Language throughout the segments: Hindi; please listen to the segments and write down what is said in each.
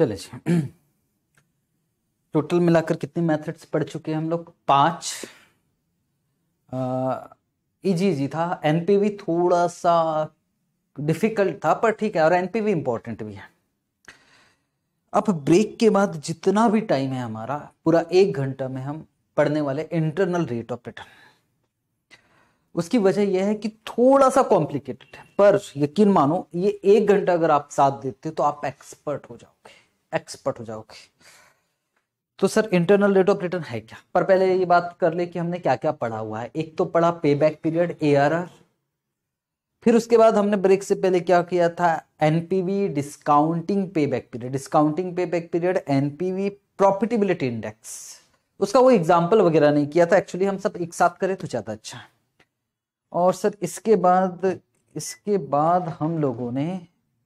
चले जी टोटल मिलाकर कितने मेथड्स पढ़ चुके हैं हम लोग पांच इजी इजी था एनपीवी थोड़ा सा डिफिकल्ट था पर ठीक है और एनपीवी इंपॉर्टेंट भी है अब ब्रेक के बाद जितना भी टाइम है हमारा पूरा एक घंटा में हम पढ़ने वाले इंटरनल रेट ऑफ रिटर्न उसकी वजह यह है कि थोड़ा सा कॉम्प्लिकेटेड है पर यकीन मानो ये एक घंटा अगर आप साथ देते हो तो आप एक्सपर्ट हो जाओगे एक्सपर्ट हो जाओगे तो sir internal rate of return है क्या पर पहले ये बात कर ले कि हमने क्या क्या पढ़ा हुआ है एक तो पढ़ा पे बैक पीरियड ए फिर उसके बाद हमने ब्रेक से पहले क्या किया था एनपीवी डिस्काउंटिंग पे बैक पीरियड डिस्काउंटिंग पे back period NPV profitability index उसका वो एग्जाम्पल वगैरह नहीं किया था एक्चुअली हम सब एक साथ करें तो ज़्यादा अच्छा और सर इसके बाद इसके बाद हम लोगों ने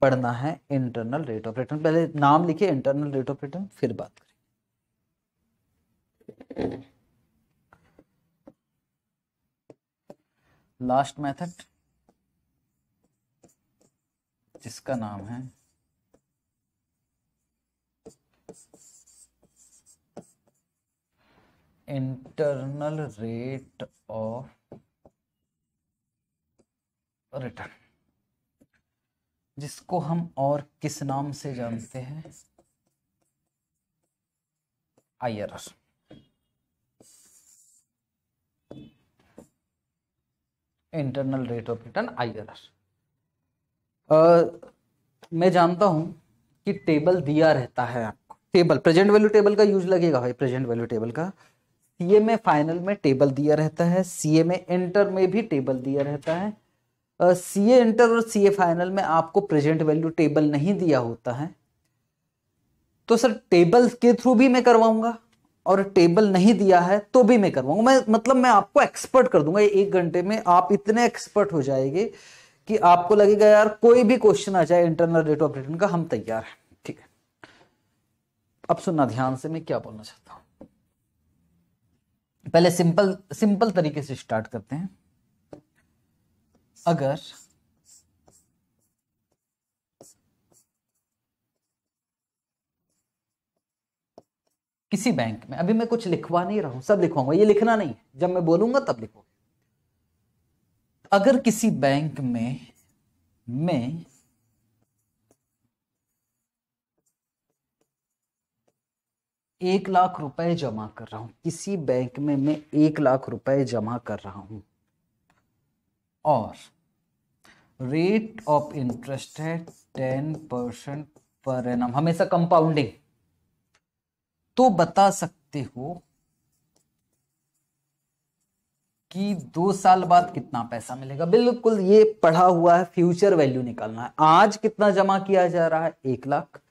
पढ़ना है इंटरनल रेट ऑफ रिटर्न पहले नाम लिखिए इंटरनल रेट ऑफ रिटर्न फिर बात करें लास्ट मेथड जिसका नाम है इंटरनल रेट ऑफ रिटर्न जिसको हम और किस नाम से जानते हैं IRR internal rate of return IRR मैं जानता हूं कि टेबल दिया रहता है आपको टेबल प्रेजेंट वैल्यू टेबल का यूज लगेगा भाई प्रेजेंट वैल्यू टेबल का सीए में फाइनल में टेबल दिया रहता है सीए में इंटर में भी टेबल दिया रहता है सी ए इंटर और सी ए फाइनल में आपको प्रेजेंट वैल्यू टेबल नहीं दिया होता है तो सर टेबल के थ्रू भी मैं करवाऊंगा और टेबल नहीं दिया है तो भी मैं करवाऊंगा मैं मतलब मैं आपको एक्सपर्ट कर दूंगा एक घंटे में आप इतने एक्सपर्ट हो जाएंगे कि आपको लगेगा यार कोई भी क्वेश्चन आ जाए इंटरनल रेट ऑफ रिटर्न का हम तैयार हैं ठीक है अब सुनना ध्यान से मैं क्या बोलना चाहता हूं पहले सिंपल सिंपल तरीके से स्टार्ट करते हैं अगर किसी बैंक में अभी मैं कुछ लिखवा नहीं रहा हूं सब लिखवाऊंगा ये लिखना नहीं है जब मैं बोलूंगा तब लिखोगे अगर किसी बैंक में मैं एक लाख रुपए जमा कर रहा हूं किसी बैंक में मैं एक लाख रुपए जमा कर रहा हूं और रेट ऑफ इंटरेस्ट है टेन परसेंट पर एन हमेशा कंपाउंडिंग तो बता सकते हो कि दो साल बाद कितना पैसा मिलेगा बिल्कुल ये पढ़ा हुआ है फ्यूचर वैल्यू निकालना है आज कितना जमा किया जा रहा है एक लाख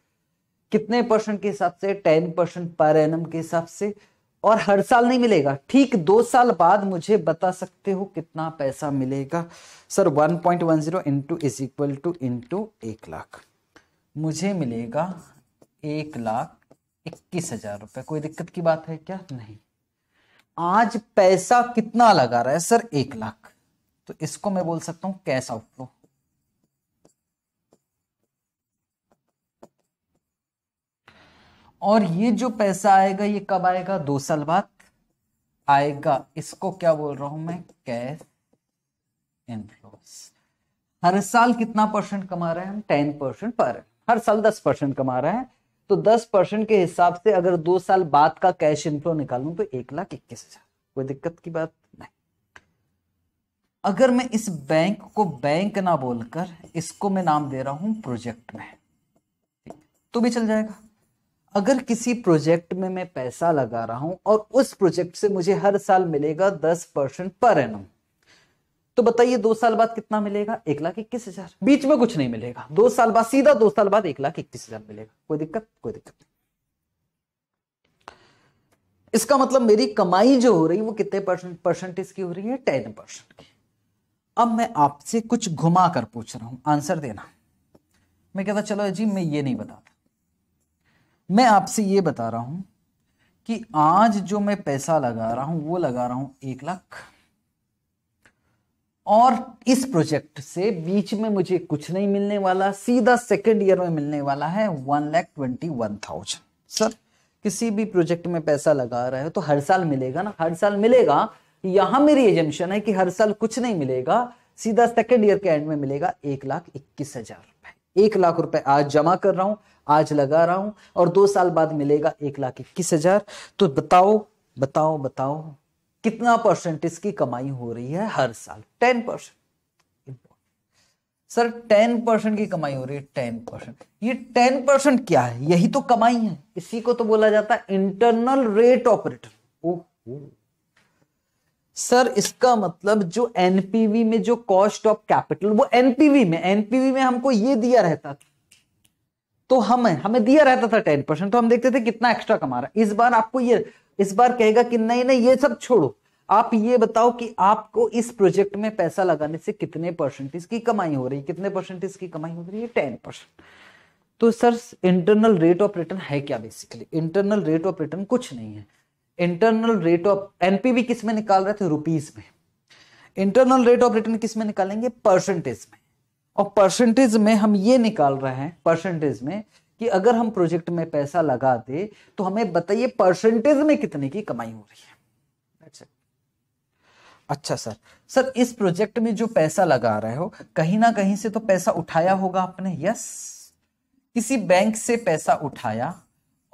कितने परसेंट के हिसाब से टेन परसेंट पर एन के हिसाब से और हर साल नहीं मिलेगा ठीक दो साल बाद मुझे बता सकते हो कितना पैसा मिलेगा sir 1.10 point one zero into is equal to into एक लाख मुझे मिलेगा एक लाख इक्कीस हजार रुपये कोई दिक्कत की बात है क्या नहीं आज पैसा कितना लगा रहा है सर एक लाख तो इसको मैं बोल सकता हूँ कैश आउटफ्लो और ये जो पैसा आएगा ये कब आएगा दो साल बाद आएगा इसको क्या बोल रहा हूं मैं कैश इनफ्लोस हर साल कितना परसेंट कमा रहे हैं हम टेन परसेंट पर हर साल दस परसेंट कमा रहे हैं तो दस परसेंट के हिसाब से अगर दो साल बाद का कैश इनफ्लो निकालूं तो एक लाख इक्कीस हजार कोई दिक्कत की बात नहीं अगर मैं इस बैंक को बैंक ना बोलकर इसको मैं नाम दे रहा हूं प्रोजेक्ट में तो भी चल जाएगा अगर किसी प्रोजेक्ट में मैं पैसा लगा रहा हूं और उस प्रोजेक्ट से मुझे हर साल मिलेगा दस परसेंट पर एनम तो बताइए दो साल बाद कितना मिलेगा एक लाख इक्कीस हजार बीच में कुछ नहीं मिलेगा दो साल बाद सीधा दो साल बाद एक लाख इक्कीस हजार मिलेगा कोई दिक्कत कोई दिक्कत नहीं इसका मतलब मेरी कमाई जो हो रही है वो कितने परसेंट परसेंटेज की हो रही है टेन परसेंट की अब मैं आपसे कुछ घुमा कर पूछ रहा हूं आंसर देना मैं कहता चलो जी मैं ये नहीं बताता मैं आपसे ये बता रहा हूं कि आज जो मैं पैसा लगा रहा हूं वो लगा रहा हूं एक लाख और इस प्रोजेक्ट से बीच में मुझे कुछ नहीं मिलने वाला सीधा सेकेंड ईयर में मिलने वाला है one lakh twenty one thousand sir किसी भी प्रोजेक्ट में पैसा लगा रहे हो तो हर साल मिलेगा ना हर साल मिलेगा यहां मेरी एजेंशन है कि हर साल कुछ नहीं मिलेगा सीधा सेकेंड ईयर के एंड में मिलेगा एक लाख इक्कीस हजार एक लाख रुपए आज जमा कर रहा हूं आज लगा रहा हूं और दो साल बाद मिलेगा एक लाख इक्कीस हजार तो बताओ बताओ बताओ कितना परसेंटेज की कमाई हो रही है हर साल ten percent sir ten percent की कमाई हो रही है टेन परसेंट ये टेन परसेंट क्या है यही तो कमाई है इसी को तो बोला जाता है internal rate operator oh sir इसका मतलब जो एनपीवी में जो कॉस्ट ऑफ कैपिटल वो एनपीवी में एनपीवी में हमको ये दिया रहता था तो हमें हमें दिया रहता था टेन परसेंट तो हम देखते थे कितना एक्स्ट्रा कमा रहा इस बार आपको ये इस बार कहेगा कि नहीं नहीं ये सब छोड़ो आप ये बताओ कि आपको इस प्रोजेक्ट में पैसा लगाने से कितने परसेंटेज की कमाई हो रही है कितने परसेंटेज की कमाई हो रही है टेन परसेंट तो sir internal rate of return है क्या basically internal rate of return कुछ नहीं है इंटरनल रेट ऑफ एनपीवी किस में निकाल रहे थे रुपीज में इंटरनल रेट ऑफ रिटर्न किस में निकालेंगे परसेंटेज में और परसेंटेज में हम ये निकाल रहे हैं परसेंटेज में कि अगर हम प्रोजेक्ट में पैसा लगा दे तो हमें बताइए परसेंटेज में कितने की कमाई हो रही है अच्छा सर सर इस प्रोजेक्ट में जो पैसा लगा रहे हो कहीं ना कहीं से तो पैसा उठाया होगा आपने यस किसी बैंक से पैसा उठाया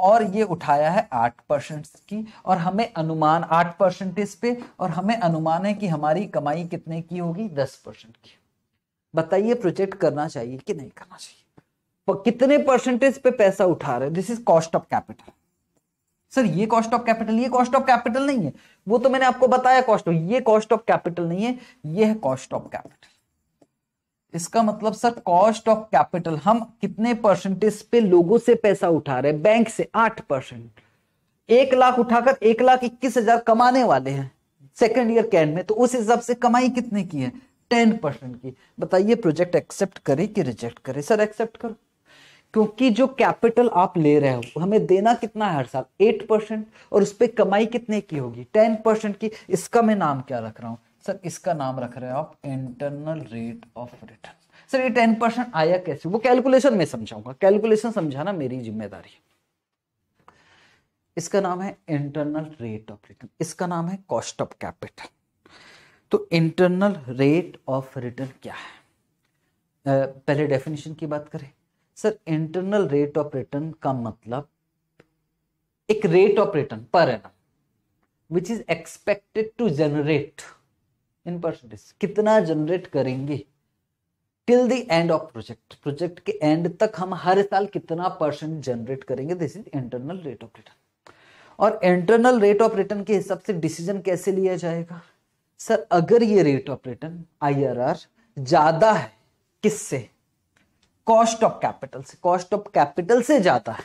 और ये उठाया है आठ परसेंट की और हमें अनुमान आठ परसेंटेज पे और हमें अनुमान है कि हमारी कमाई कितने की होगी दस परसेंट की बताइए प्रोजेक्ट करना चाहिए कि नहीं करना चाहिए कितने परसेंटेज पे पैसा उठा रहे this is cost of capital sir ये कॉस्ट ऑफ कैपिटल ये कॉस्ट ऑफ कैपिटल नहीं है वो तो मैंने आपको बताया कॉस्ट ऑफ ये कॉस्ट ऑफ कैपिटल नहीं है ये है कॉस्ट ऑफ कैपिटल इसका मतलब सर कॉस्ट ऑफ कैपिटल हम कितने परसेंटेज पे लोगों से पैसा उठा रहे बैंक से आठ परसेंट एक लाख उठाकर एक लाख इक्कीस हजार कमाने वाले हैं सेकेंड ईयर कैंड में तो उस हिसाब से कमाई कितने की है टेन परसेंट की बताइए प्रोजेक्ट एक्सेप्ट करे कि रिजेक्ट करे सर एक्सेप्ट करो क्योंकि जो कैपिटल आप ले रहे हो हमें देना कितना है हर साल एट परसेंट और उस पर कमाई कितने की होगी टेन परसेंट की इसका मैं नाम क्या रख रहा हूं सर इसका नाम रख रहे हो आप internal rate of return sir ये टेन परसेंट आया कैसे वो कैलकुलेशन में समझाऊंगा कैलकुलेशन समझाना मेरी जिम्मेदारी है इसका नाम है इंटरनल रेट ऑफ रिटर्न इसका नाम है कॉस्ट ऑफ कैपिटल तो इंटरनल रेट ऑफ रिटर्न क्या है पहले डेफिनेशन की बात करें sir internal rate of return का मतलब एक rate of return per annum which is expected to generate in percentage कितना जनरेट करेंगे till the end of project project के एंड तक हम हर साल कितना परसेंट जनरेट करेंगे this is internal rate of return और इंटरनल रेट ऑफ रिटर्न के हिसाब से डिसीजन कैसे लिया जाएगा सर अगर ये रेट ऑफ रिटर्न आईआरआर ज्यादा है किससे कॉस्ट ऑफ कैपिटल से कॉस्ट ऑफ कैपिटल से ज्यादा है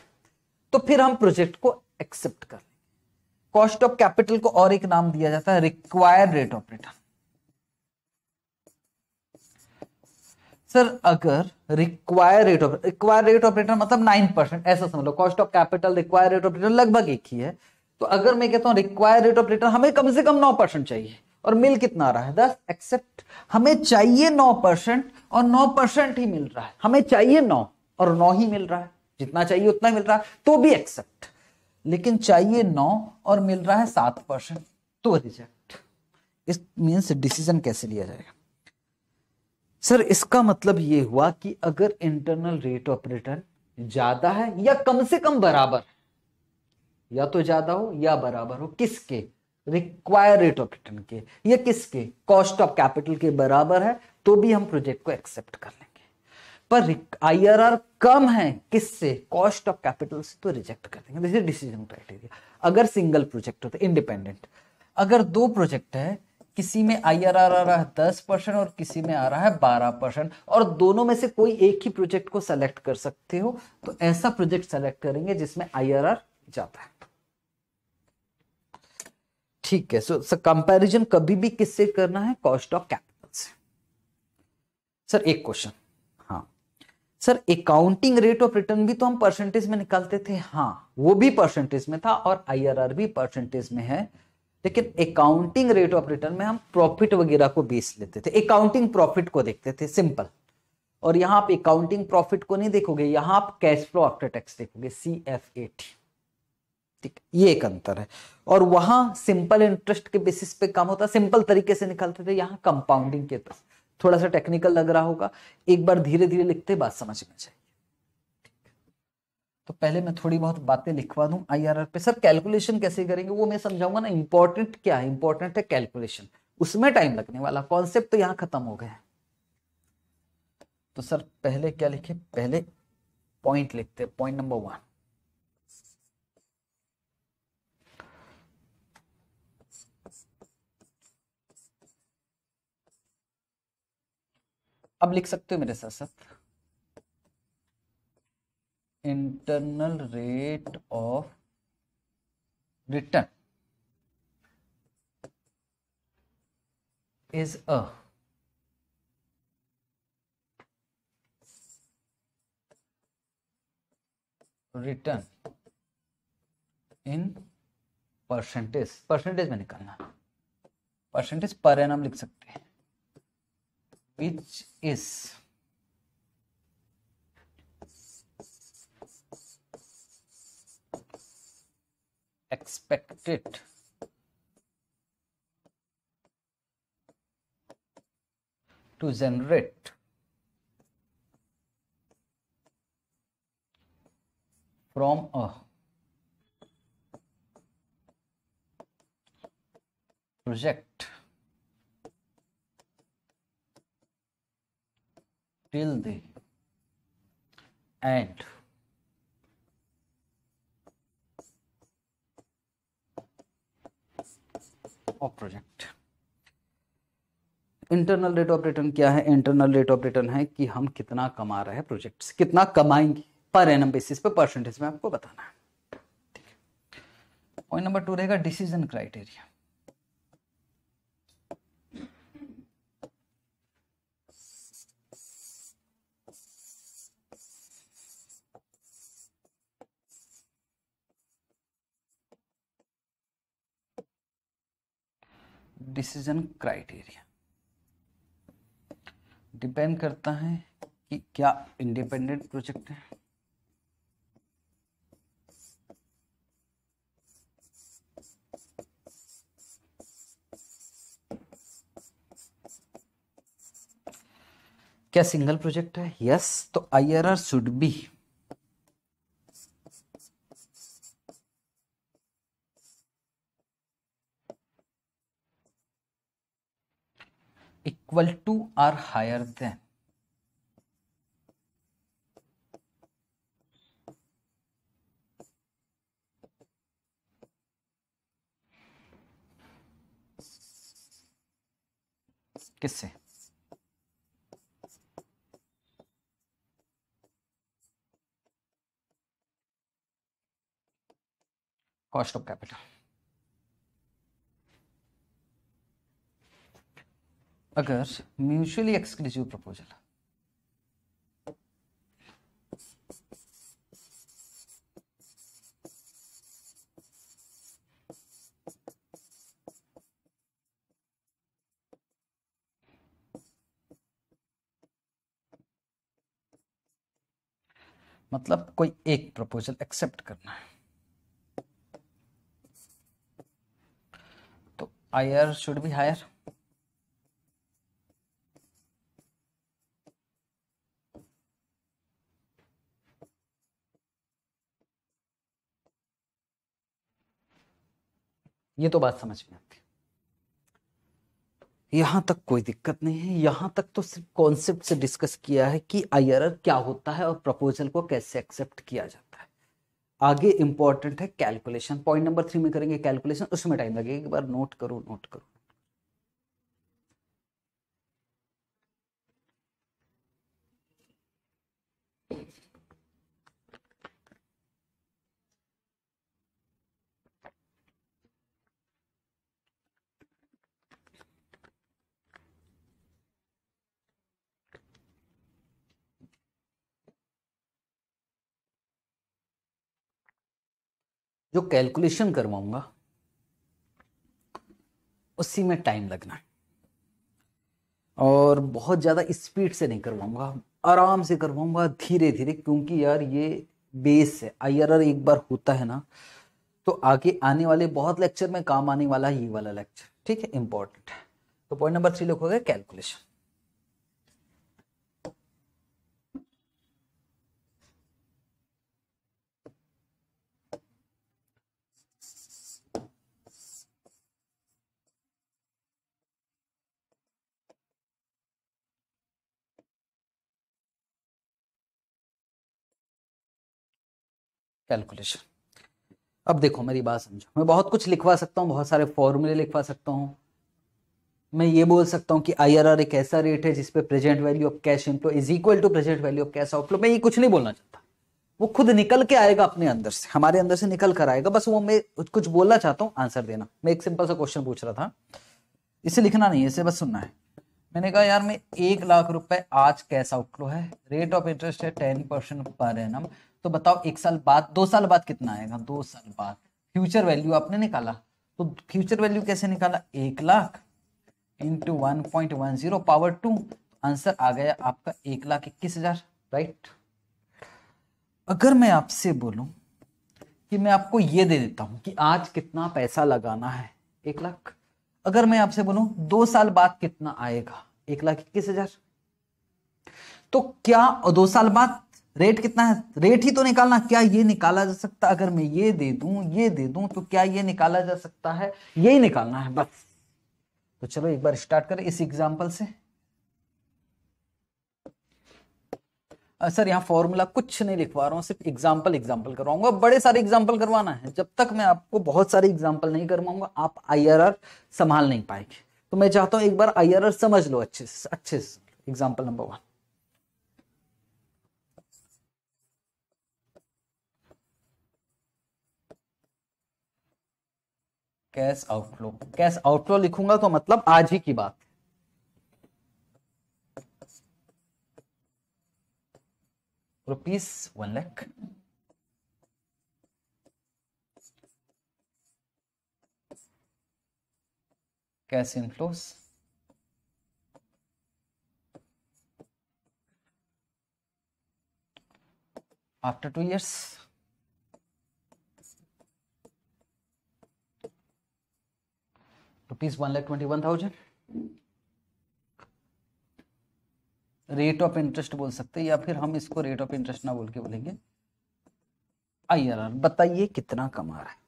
तो फिर हम प्रोजेक्ट को एक्सेप्ट कर लेंगे कॉस्ट ऑफ कैपिटल को और एक नाम दिया जाता है required rate of return sir अगर require rate of require rate of return मतलब नाइन परसेंट ऐसा समझ लो cost of capital require rate of return लगभग एक ही है तो अगर मैं कहता हूँ रिक्वायर रेट रिटर्न हमें कम से कम नौ परसेंट चाहिए और मिल कितना रहा है दस एक्सेप्ट हमें चाहिए नौ परसेंट और नौ परसेंट ही मिल रहा है हमें चाहिए नौ और नौ ही मिल रहा है जितना चाहिए उतना ही मिल रहा है तो भी एक्सेप्ट लेकिन चाहिए नौ और मिल रहा है सात परसेंट तो रिजेक्ट इस मीन्स डिसीजन कैसे लिया जाएगा सर इसका मतलब ये हुआ कि अगर इंटरनल रेट ऑफ रिटर्न ज्यादा है या कम से कम बराबर है या तो ज्यादा हो या बराबर हो किसके रिक्वायर रेट ऑफ रिटर्न के या किसके कॉस्ट ऑफ कैपिटल के बराबर है तो भी हम प्रोजेक्ट को एक्सेप्ट कर लेंगे पर आईआरआर कम है किससे कॉस्ट ऑफ कैपिटल से तो रिजेक्ट कर देंगे डिसीजन क्राइटेरिया अगर सिंगल प्रोजेक्ट होता है इंडिपेंडेंट अगर दो प्रोजेक्ट है किसी में आई आर आर आ रहा है दस परसेंट और किसी में आ रहा है बारह परसेंट और दोनों में से कोई एक ही प्रोजेक्ट को सेलेक्ट कर सकते हो तो ऐसा प्रोजेक्ट सेलेक्ट करेंगे जिसमें आई आर आर जाता है ठीक है सो so, कंपैरिजन so, कभी भी किससे करना है कॉस्ट ऑफ कैपिटल से सर एक क्वेश्चन हाँ sir accounting rate of return भी तो हम परसेंटेज में निकालते थे हाँ वो भी परसेंटेज में था और आईआरआर भी परसेंटेज में है लेकिन अकाउंटिंग रेट ऑफ रिटर्न में हम प्रॉफिट वगैरह को बेस लेते थे अकाउंटिंग प्रॉफिट को देखते थे सिंपल और यहां आप अकाउंटिंग प्रॉफिट को नहीं देखोगे यहां आप कैश फ्लो आफ्टर टैक्स देखोगे सी एफ ए टी ठीक ये एक अंतर है और वहां सिंपल इंटरेस्ट के बेसिस पे काम होता सिंपल तरीके से निकालते थे यहां कंपाउंडिंग के थोड़ा सा टेक्निकल लग रहा होगा एक बार धीरे धीरे लिखते बात समझ में जाए तो पहले मैं थोड़ी बहुत बातें लिखवा दूं आईआरआर पे सर कैलकुलेशन कैसे करेंगे वो मैं समझाऊंगा ना इंपॉर्टेंट क्या है इंपॉर्टेंट है कैलकुलेशन उसमें टाइम लगने वाला कॉन्सेप्ट तो यहां खत्म हो गया तो सर पहले क्या लिखे पहले पॉइंट लिखते हैं पॉइंट नंबर वन अब लिख सकते हो मेरे साथ साथ internal rate of return is a return in percentage percentage में निकालना परसेंटेज पर एनम लिख सकते हैं which is expect it to generate from a project till the end of project internal rate of return क्या है इंटरनल रेट ऑफ रिटर्न है कि हम कितना कमा रहे हैं प्रोजेक्ट से कितना कमाएंगे पर एनम बेसिस पे परसेंटेज में आपको बताना है ठीक है पॉइंट नंबर टू रहेगा decision criteria decision criteria depend करता है कि क्या इंडिपेंडेंट प्रोजेक्ट है क्या सिंगल प्रोजेक्ट है यस yes, तो I R R should be equal to or higher than किससे कॉस्ट ऑफ कैपिटल अगर म्यूचुअली एक्सक्लूसिव प्रपोजल मतलब कोई एक प्रपोजल एक्सेप्ट करना है तो आयर शुड बी हायर ये तो बात समझ में आती यहां तक कोई दिक्कत नहीं है यहां तक तो सिर्फ कॉन्सेप्ट से डिस्कस किया है कि आई क्या होता है और प्रपोजल को कैसे एक्सेप्ट किया जाता है आगे इंपॉर्टेंट है कैलकुलेशन पॉइंट नंबर थ्री में करेंगे कैलकुलेशन उसमें टाइम लगेगा एक बार नोट करो नोट करो जो कैलकुलेशन करवाऊंगा उसी में टाइम लगना है और बहुत ज़्यादा स्पीड से नहीं करवाऊंगा आराम से करवाऊंगा धीरे धीरे क्योंकि यार ये बेस है आई एक बार होता है ना तो आगे आने वाले बहुत लेक्चर में काम आने वाला है ये वाला लेक्चर ठीक है इंपॉर्टेंट है तो पॉइंट नंबर थ्री लिखोगे कैलकुलेशन कैलकुलेशन अब देखो मेरी बात समझो मैं बहुत कुछ लिखवा सकता हूँ बहुत सारे फॉर्मूले लिखवा सकता हूँ मैं ये बोल सकता हूँ कि आईआरआर एक ऐसा रेट है जिसपे present value of cash inflow is equal to present value of cash outflow मैं ये कुछ नहीं बोलना चाहता वो खुद निकल के आएगा अपने अंदर से हमारे अंदर से निकल कर आएगा बस वो मैं कुछ बोलना चाहता हूँ आंसर देना मैं एक सिंपल सा क्वेश्चन पूछ रहा था इसे लिखना नहीं है इसे बस सुनना है मैंने कहा यार मैं एक लाख रुपए आज कैश आउटफ्लो है रेट ऑफ इंटरेस्ट है टेन परसेंट पर एनम तो बताओ एक साल बाद दो साल बाद कितना आएगा दो साल बाद फ्यूचर वैल्यू आपने निकाला तो फ्यूचर वैल्यू कैसे निकाला एक lakh into one point one zero power two answer आ गया आपका एक लाख इक्कीस हजार राइट अगर मैं आपसे बोलूं कि मैं आपको ये दे देता हूं कि आज कितना पैसा लगाना है एक लाख अगर मैं आपसे बोलूं दो साल बाद कितना आएगा एक लाख इक्कीस हजार तो क्या दो साल बाद रेट कितना है रेट ही तो निकालना क्या ये निकाला जा सकता अगर मैं ये दे दूं ये दे दूं तो क्या ये निकाला जा सकता है यही निकालना है बस तो चलो एक बार स्टार्ट करें इस एग्जाम्पल से सर यहाँ फॉर्मूला कुछ नहीं लिखवा रहा हूँ सिर्फ एग्जाम्पल एग्जाम्पल करवाऊंगा बड़े सारे एग्जाम्पल करवाना है जब तक मैं आपको बहुत सारे एग्जाम्पल नहीं करवाऊंगा आप आई संभाल नहीं पाएंगे तो मैं चाहता हूँ एक बार आई समझ लो अच्छे से अच्छे से example number one cash outflow cash outflow लिखूंगा तो मतलब आज ही की बात rupees one lakh cash inflows after two years rupees twenty one thousand rate of interest बोल सकते हैं या फिर हम इसको रेट ऑफ इंटरेस्ट ना बोल के बोलेंगे आर बताइए कितना कमा रहा है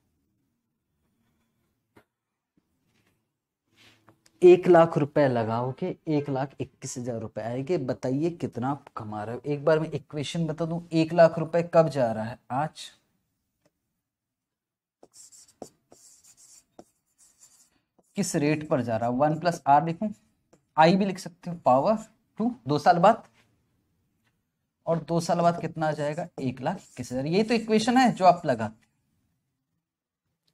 एक लाख रुपए लगाओगे एक लाख इक्कीस हजार रुपए आएंगे बताइए कितना कमा रहे हो एक बार मैं इक्वेशन बता दूं एक लाख रुपए कब जा रहा है आज किस रेट पर जा रहा है वन प्लस आर लिखूं आई भी लिख सकते हो पावर टू दो साल बाद और दो साल बाद कितना आ जाएगा एक लाख इक्कीस हजार यही तो इक्वेशन है जो आप लगाते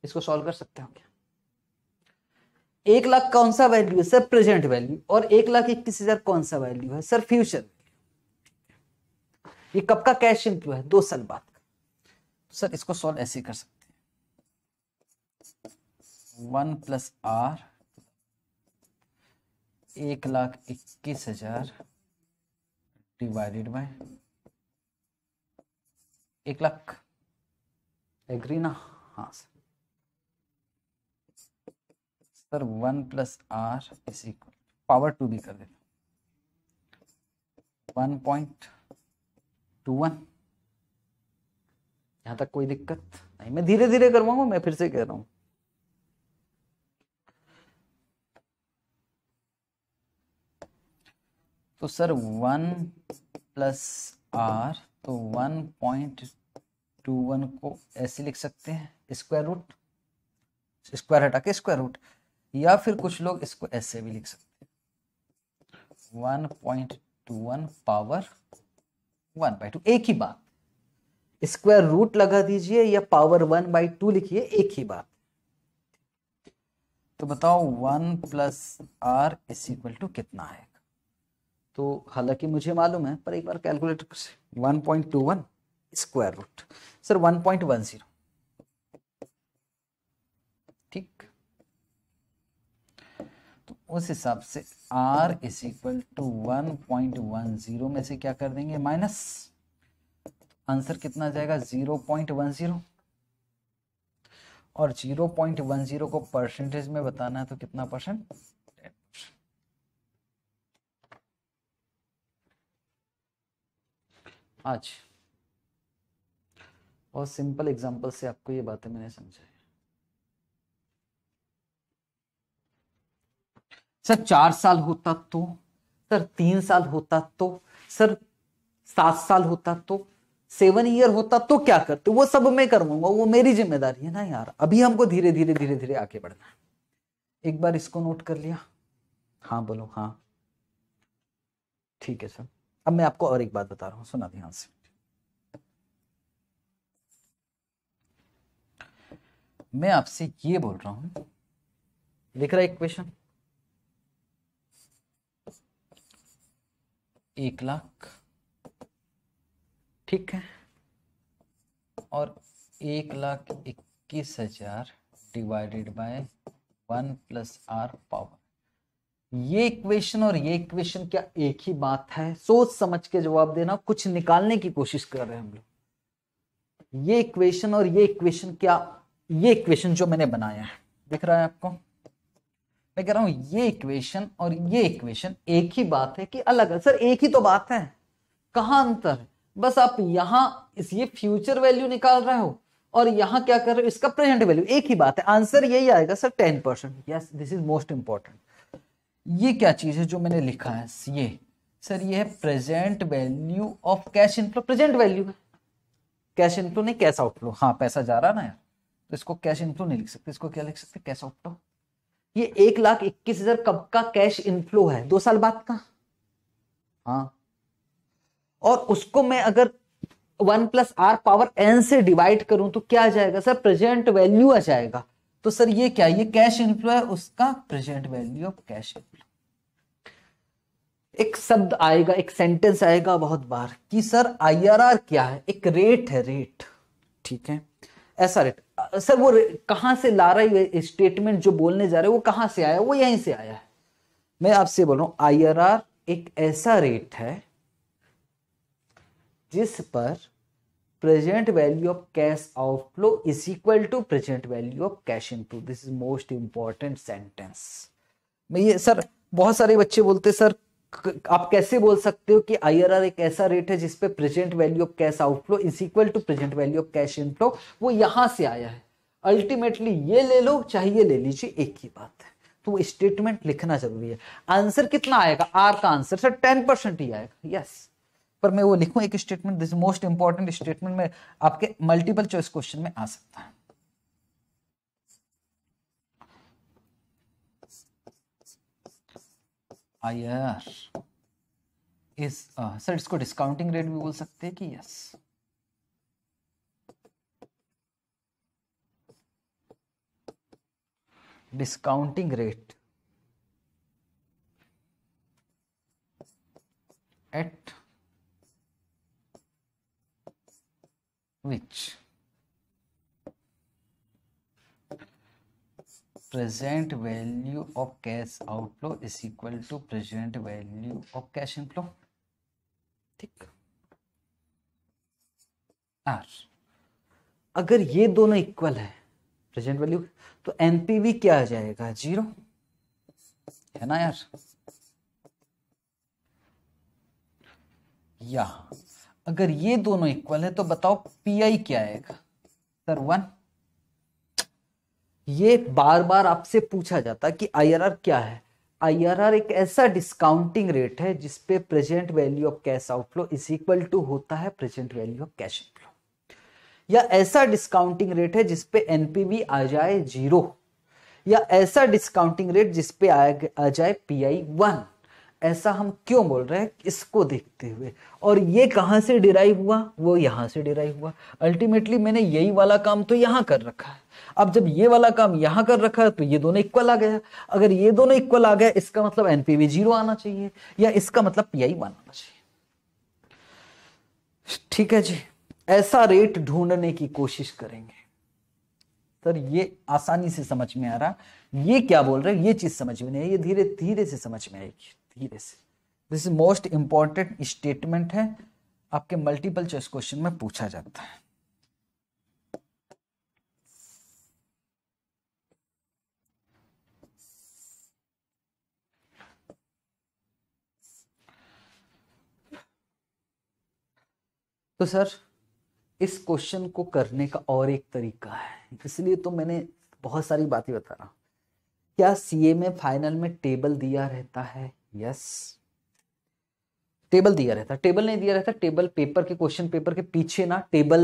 इसको सॉल्व कर सकते हो क्या एक लाख कौन सा वैल्यू है सर प्रेजेंट वैल्यू और एक लाख इक्कीस हजार कौन सा वैल्यू है सर फ्यूचर ये कब का कैश क्यों है दो साल बाद सर इसको सॉल्व ऐसे कर सकते वन प्लस आर एक लाख इक्कीस हजार डिवाइडेड बाय एक लाख एग्री ना हाँ sir sir one plus R is equal power two भी कर देना वन पॉइंट टू वन यहां तक कोई दिक्कत नहीं मैं धीरे धीरे करवाऊंगा मैं फिर से कह रहा हूं तो सर वन प्लस आर तो वन पॉइंट टू वन को ऐसे लिख सकते हैं स्क्वायर रूट स्क्वायर हटा के स्क्वायर रूट या फिर कुछ लोग इसको ऐसे भी लिख सकते हैं one point two one power one by two एक ही बात स्क्वायर रूट लगा दीजिए या पावर वन बाई टू लिखिए एक ही बात तो बताओ one plus R is equal to कितना है तो हालांकि मुझे मालूम है पर एक बार calculate one point two one square root sir one point one zero ठीक तो उस हिसाब से r is equal to one point one zero में से क्या कर देंगे माइनस आंसर कितना जाएगा जीरो पॉइंट वन जीरो और जीरो पॉइंट वन जीरो को परसेंटेज में बताना है तो कितना परसेंट आज बहुत सिंपल एग्जांपल से आपको ये बातें मैंने समझाई सर चार साल होता तो सर तीन साल होता तो सर सात साल होता तो सेवन ईयर होता तो क्या करते वो सब मैं करवाऊंगा वो मेरी जिम्मेदारी है ना यार अभी हमको धीरे धीरे धीरे धीरे आगे बढ़ना है एक बार इसको नोट कर लिया हाँ बोलो हाँ ठीक है सर अब मैं आपको और एक बात बता रहा हूं सुना ध्यान से मैं आपसे ये बोल रहा हूं लिख रहा इक्वेशन एक लाख ठीक है और एक लाख इक्कीस हजार divided by one plus R power ये इक्वेशन और ये इक्वेशन क्या एक ही बात है सोच समझ के जवाब देना कुछ निकालने की कोशिश कर रहे हैं हम लोग ये इक्वेशन और ये इक्वेशन क्या ये इक्वेशन जो मैंने बनाया है दिख रहा है आपको मैं कह रहा हूं ये इक्वेशन और ये इक्वेशन एक ही बात है कि अलग अलग सर एक ही तो बात है कहा अंतर है बस आप यहाँ इस ये फ्यूचर वैल्यू निकाल रहे हो और यहां क्या कर रहे हो इसका प्रेजेंट वैल्यू एक ही बात है आंसर यही आएगा sir ten percent yes this is most important ये क्या चीज़ है जो मैंने लिखा है ये सर ये है present value of cash inflow present value है कैश इनफ्लो नहीं कैश आउटफ्लो हाँ पैसा जा रहा ना यार तो इसको कैश इनफ्लो नहीं लिख सकते इसको क्या लिख सकते कैश आउटफ्लो ये एक लाख इक्कीस हजार कब का कैश इनफ्लो है दो साल बाद का हाँ और उसको मैं अगर one plus R power N से डिवाइड करूं तो क्या आ जाएगा सर प्रेजेंट वैल्यू आ जाएगा तो सर ये क्या ये कैश इनफ्लो है उसका present value of cash inflow एक शब्द आएगा एक सेंटेंस आएगा बहुत बार कि सर आईआरआर क्या है एक रेट है रेट ठीक है ऐसा रेट सर वो कहां से ला रहा है स्टेटमेंट जो बोलने जा रहे हैं वो कहां से आया वो यहीं से आया है मैं आपसे बोल रहा आर आईआरआर एक ऐसा रेट है जिस पर present value of cash outflow is equal to present value of cash inflow this is most important sentence मैं ये सर बहुत सारे बच्चे बोलते सर आप कैसे बोल सकते हो कि आईआरआर एक ऐसा रेट है जिसपे present value of cash outflow is equal to present value of cash inflow वो यहां से आया है अल्टीमेटली ये ले लो चाहिए ले लीजिए एक ही बात है तो स्टेटमेंट लिखना जरूरी है आंसर कितना आएगा आर का आंसर सर टेन परसेंट ही आएगा यस पर मैं वो लिखूं एक statement this most important statement में आपके मल्टीपल चॉइस क्वेश्चन में आ सकता है आई आर सर इसको डिस्काउंटिंग रेट भी बोल सकते हैं कि yes discounting rate at which present value of cash outflow is equal to present value of cash inflow ठीक आर अगर ये दोनों इक्वल है प्रेजेंट वैल्यू तो एनपीवी क्या आ जाएगा जीरो है ना यार या अगर ये दोनों इक्वल है तो बताओ पीआई क्या आएगा सर वन ये बार बार आपसे पूछा जाता कि आई क्या है आई एक ऐसा डिस्काउंटिंग रेट है जिसपे present value of cash outflow is equal to होता है present value of cash inflow या ऐसा डिस्काउंटिंग रेट है जिसपे एनपीवी आ जाए जीरो या ऐसा डिस्काउंटिंग रेट जिसपे आ, जाए पी आई वन ऐसा हम क्यों बोल रहे हैं इसको देखते हुए और ये कहाँ से डिराइव हुआ वो यहाँ से डिराइव हुआ अल्टीमेटली मैंने यही वाला काम तो यहाँ कर रखा है अब जब ये वाला काम यहाँ कर रखा है तो ये दोनों इक्वल आ गया अगर ये दोनों इक्वल आ गया इसका मतलब एनपीवी जीरो आना चाहिए या इसका मतलब पी आई आना चाहिए ठीक है जी ऐसा रेट ढूंढने की कोशिश करेंगे सर ये आसानी से समझ में आ रहा ये क्या बोल रहे हैं ये चीज समझ में नहीं आई ये धीरे धीरे से समझ में आएगी धीरे से दिस मोस्ट इंपॉर्टेंट स्टेटमेंट है आपके मल्टीपल चॉइस क्वेश्चन में पूछा जाता है तो सर इस क्वेश्चन को करने का और एक तरीका है इसलिए तो मैंने बहुत सारी बातें बता रहा हूं क्या सीए में फाइनल में टेबल दिया रहता है यस टेबल दिया रहता टेबल नहीं दिया रहता टेबल पेपर के क्वेश्चन पेपर के पीछे ना टेबल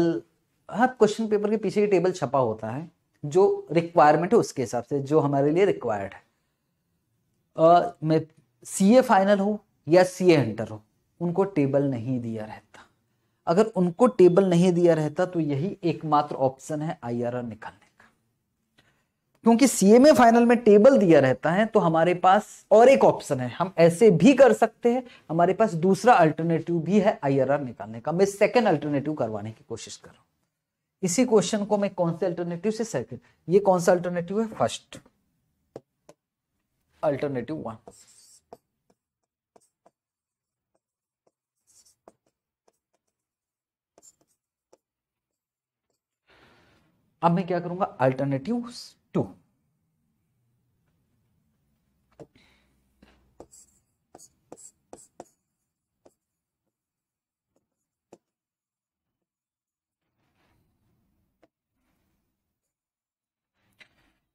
हर क्वेश्चन पेपर के पीछे ही टेबल छपा होता है जो रिक्वायरमेंट है उसके हिसाब से जो हमारे लिए रिक्वायर्ड है मैं सी ए फाइनल हो या सी ए हंटर हो उनको टेबल नहीं दिया रहता अगर उनको टेबल नहीं दिया रहता तो यही एकमात्र ऑप्शन है आई निकालने क्योंकि सीएमए फाइनल में टेबल दिया रहता है तो हमारे पास और एक ऑप्शन है हम ऐसे भी कर सकते हैं हमारे पास दूसरा अल्टरनेटिव भी है आईआरआर निकालने का मैं सेकंड अल्टरनेटिव करवाने की कोशिश कर रहा हूं इसी क्वेश्चन को मैं कौन से अल्टरनेटिव से सेकंड ये कौन सा अल्टरनेटिव है फर्स्ट अल्टरनेटिव वन अब मैं क्या करूंगा अल्टरनेटिव टू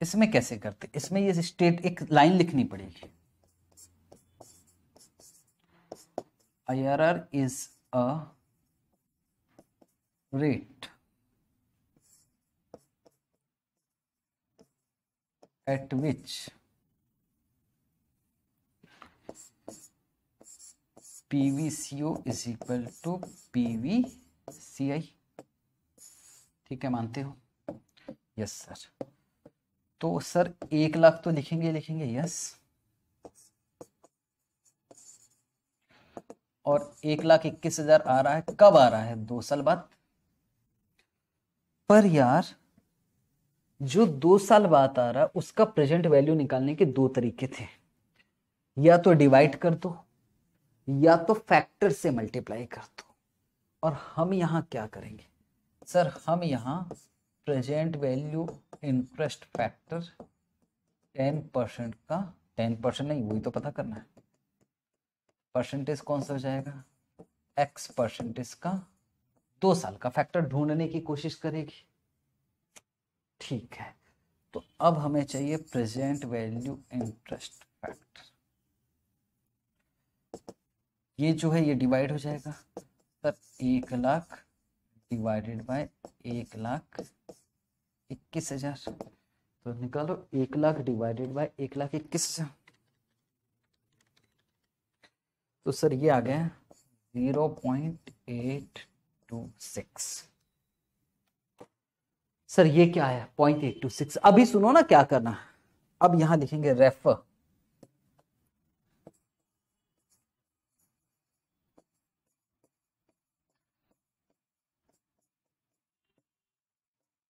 इसमें कैसे करते इसमें ये स्टेट एक लाइन लिखनी पड़ेगी I R R is a rate at which PVCO is equal to PVCI ठीक है मानते हो यस सर तो सर एक लाख तो लिखेंगे लिखेंगे यस और एक लाख इक्कीस हजार आ रहा है कब आ रहा है दो साल बाद पर यार जो दो साल बाद आ रहा उसका प्रेजेंट वैल्यू निकालने के दो तरीके थे या तो डिवाइड कर दो या तो फैक्टर से मल्टीप्लाई कर दो और हम यहाँ क्या करेंगे सर हम यहाँ present value interest factor ten percent का टेन परसेंट नहीं वही तो पता करना है परसेंटेज कौन सा हो जाएगा एक्स परसेंटेज का दो साल का फैक्टर ढूंढने की कोशिश करेगी ठीक है तो अब हमें चाहिए प्रेजेंट वैल्यू इंटरेस्ट फैक्टर ये जो है ये डिवाइड हो जाएगा सर एक लाख डिवाइडेड बाय एक लाख इक्कीस हजार तो निकालो एक लाख डिवाइडेड बाय एक लाख इक्कीस हजार तो सर ये आ गया zero point eight two six sir ये क्या है पॉइंट एट टू सिक्स अभी सुनो ना क्या करना है अब यहां लिखेंगे refer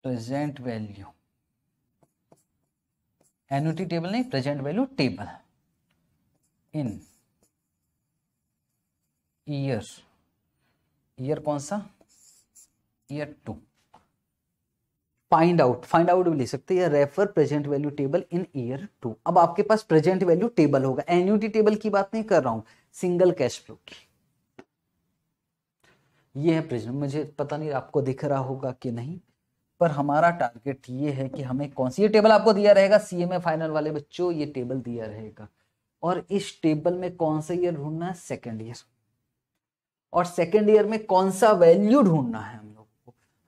present value annuity table नहीं present value table in year year कौन सा year two find out find out भी ले सकते हैं refer present value table in year two अब आपके पास प्रेजेंट वैल्यू टेबल होगा एन्यूटी टेबल की बात नहीं कर रहा हूं सिंगल कैश फ्लो की ये है प्रेजेंट मुझे पता नहीं आपको दिख रहा होगा कि नहीं पर हमारा टारगेट ये है कि हमें कौन सी ये टेबल आपको दिया रहेगा सीएमए फाइनल वाले बच्चों ये टेबल दिया रहेगा और इस टेबल में कौन सा ईयर ढूंढना है सेकेंड ईयर और सेकेंड ईयर में कौन सा वैल्यू ढूंढना है हमें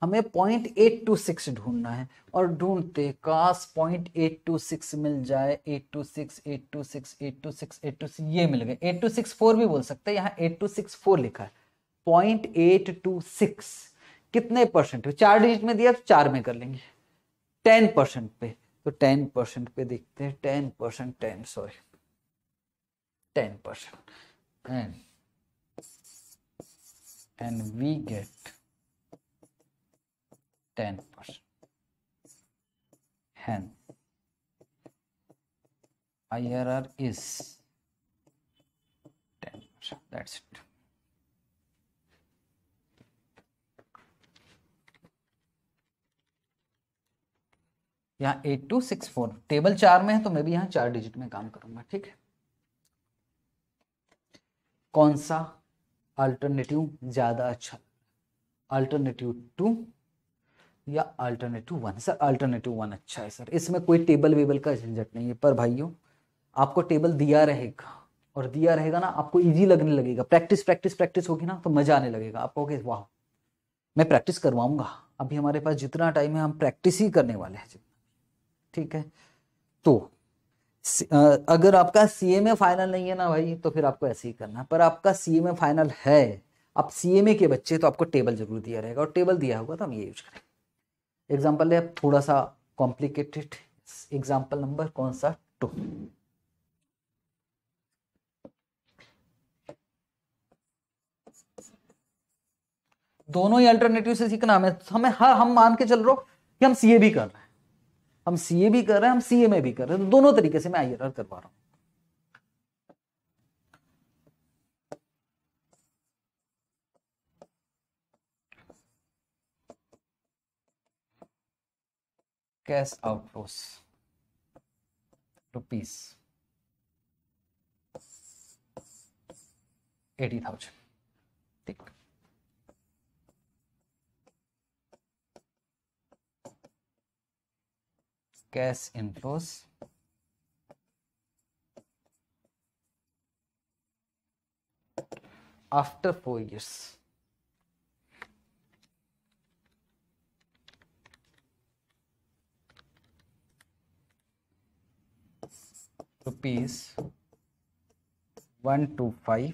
हमें पॉइंट एट टू सिक्स ढूंढना है और ढूंढते काश पॉइंट एट टू सिक्स मिल जाए eight two six eight two six eight two six eight two six ये मिल गए एट टू सिक्स फोर भी बोल सकते हैं यहाँ एट टू सिक्स फोर लिखा है पॉइंट एट टू सिक्स कितने परसेंट चार डिजिट में दिया तो चार में कर लेंगे टेन परसेंट पे तो टेन परसेंट पे देखते हैं ten percent ten sorry ten percent and and we get ten percent R R is ten percent that's it यहाँ eight two six four table चार में है तो मैं भी यहाँ चार डिजिट में काम करूंगा ठीक है कौन सा अल्टरनेटिव ज्यादा अच्छा अल्टरनेटिव टू या alternative one sir alternative one अच्छा है सर इसमें कोई टेबल वेबल का झंझट नहीं है पर भाइयों आपको टेबल दिया रहेगा और दिया रहेगा ना आपको इजी लगने लगेगा प्रैक्टिस प्रैक्टिस प्रैक्टिस होगी ना तो मजा आने लगेगा आपको कहोगे वाह मैं प्रैक्टिस करवाऊंगा अभी हमारे पास जितना टाइम है हम प्रैक्टिस ही करने वाले हैं ठीक है तो अगर आपका सी ए फाइनल नहीं है ना भाई तो फिर आपको ऐसे ही करना पर आपका सी ए फाइनल है आप सी ए के बच्चे तो आपको टेबल जरूर दिया रहेगा और टेबल दिया होगा तो हम ये यूज करेंगे एग्जाम्पल है थोड़ा सा कॉम्प्लिकेटेड एग्जाम्पल नंबर कौन सा टू दोनों ही अल्टरनेटिव से सीखना हमें हमें हाँ हम मान के चल रहे हो कि हम सीए भी कर रहे हैं हम सीए भी कर रहे हैं हम सीए में भी कर रहे हैं तो दोनों तरीके से मैं आई करवा रहा हूँ cash outflows rupees 80,000 ठीक cash inflows after 4 years one two five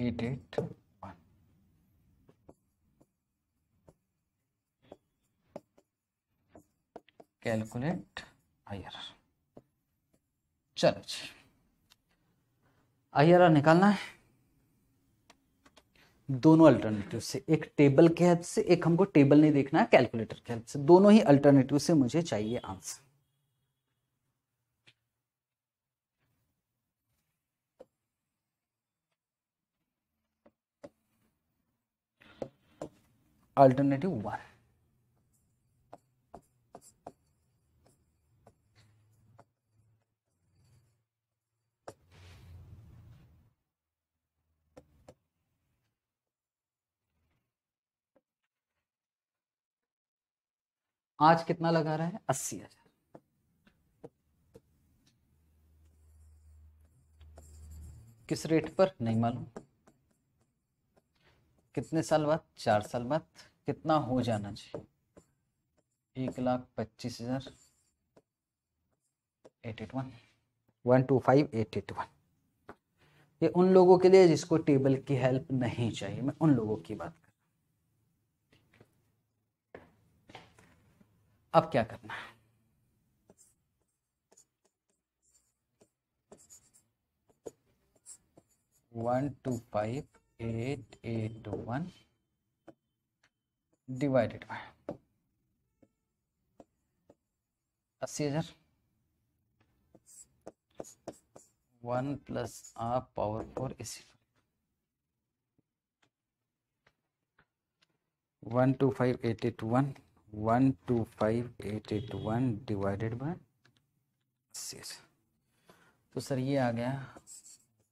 eight eight one calculate I R चलो आयर आर निकालना है दोनों अल्टरनेटिव से एक टेबल के हेल्प से एक हमको टेबल नहीं देखना है कैलकुलेटर के हेल्प से दोनों ही अल्टरनेटिव से मुझे चाहिए आंसर alternative 1 आज कितना लगा रहा है अस्सी हजार किस रेट पर नहीं मालूम कितने साल बाद चार साल बाद कितना हो जाना चाहिए एक लाख पच्चीस हजार eight eight one one two five eight eight one ये उन लोगों के लिए जिसको टेबल की हेल्प नहीं चाहिए मैं उन लोगों की बात कर अब क्या करना है one two five eight eight two one divided by अस्सी हजार one plus R power four इसी one two five eight eight one one two five eight eight one divided by अस्सी तो सर ये आ गया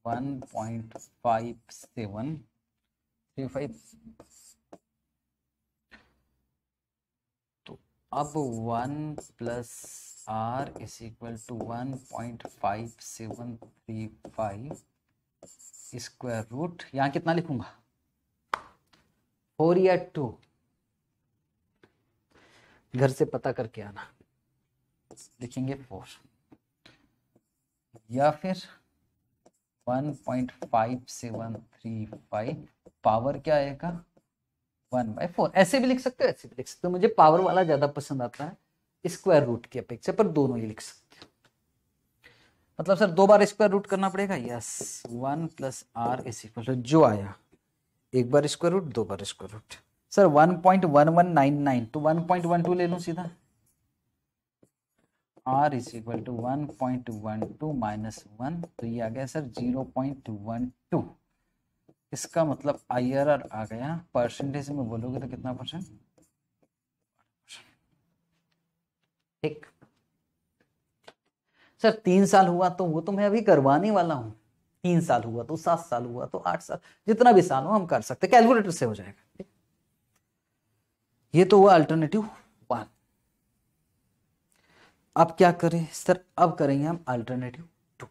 वन तो अब one plus R is equal to one point five seven three five square root यहाँ कितना लिखूंगा फोर या टू घर से पता करके आना लिखेंगे फोर या फिर 1.5735 पावर क्या आएगा वन बाय फोर ऐसे भी लिख सकते हो ऐसे भी लिख सकते हो मुझे पावर वाला ज्यादा पसंद आता है स्क्वायर रूट की अपेक्षा पर दोनों ही लिख सकते मतलब सर दो बार स्क्वायर रूट करना पड़ेगा yes one plus R is equal to जो आया एक बार स्क्वायर रूट दो बार square root sir one one one point nine nine तो टू ले लो सीधा R is equal to one point one two minus one तो ये आ गया sir zero point one two इसका मतलब आई आर आर आ गया परसेंटेज में बोलोगे तो कितना परसेंट ठीक सर तीन साल हुआ तो वो तो मैं अभी करवाने वाला हूं तीन साल हुआ तो सात साल हुआ तो आठ साल जितना भी साल हो हम कर सकते कैलकुलेटर से हो जाएगा ये तो हुआ अल्टरनेटिव अब क्या करें सर अब करेंगे हम अल्टरनेटिव टू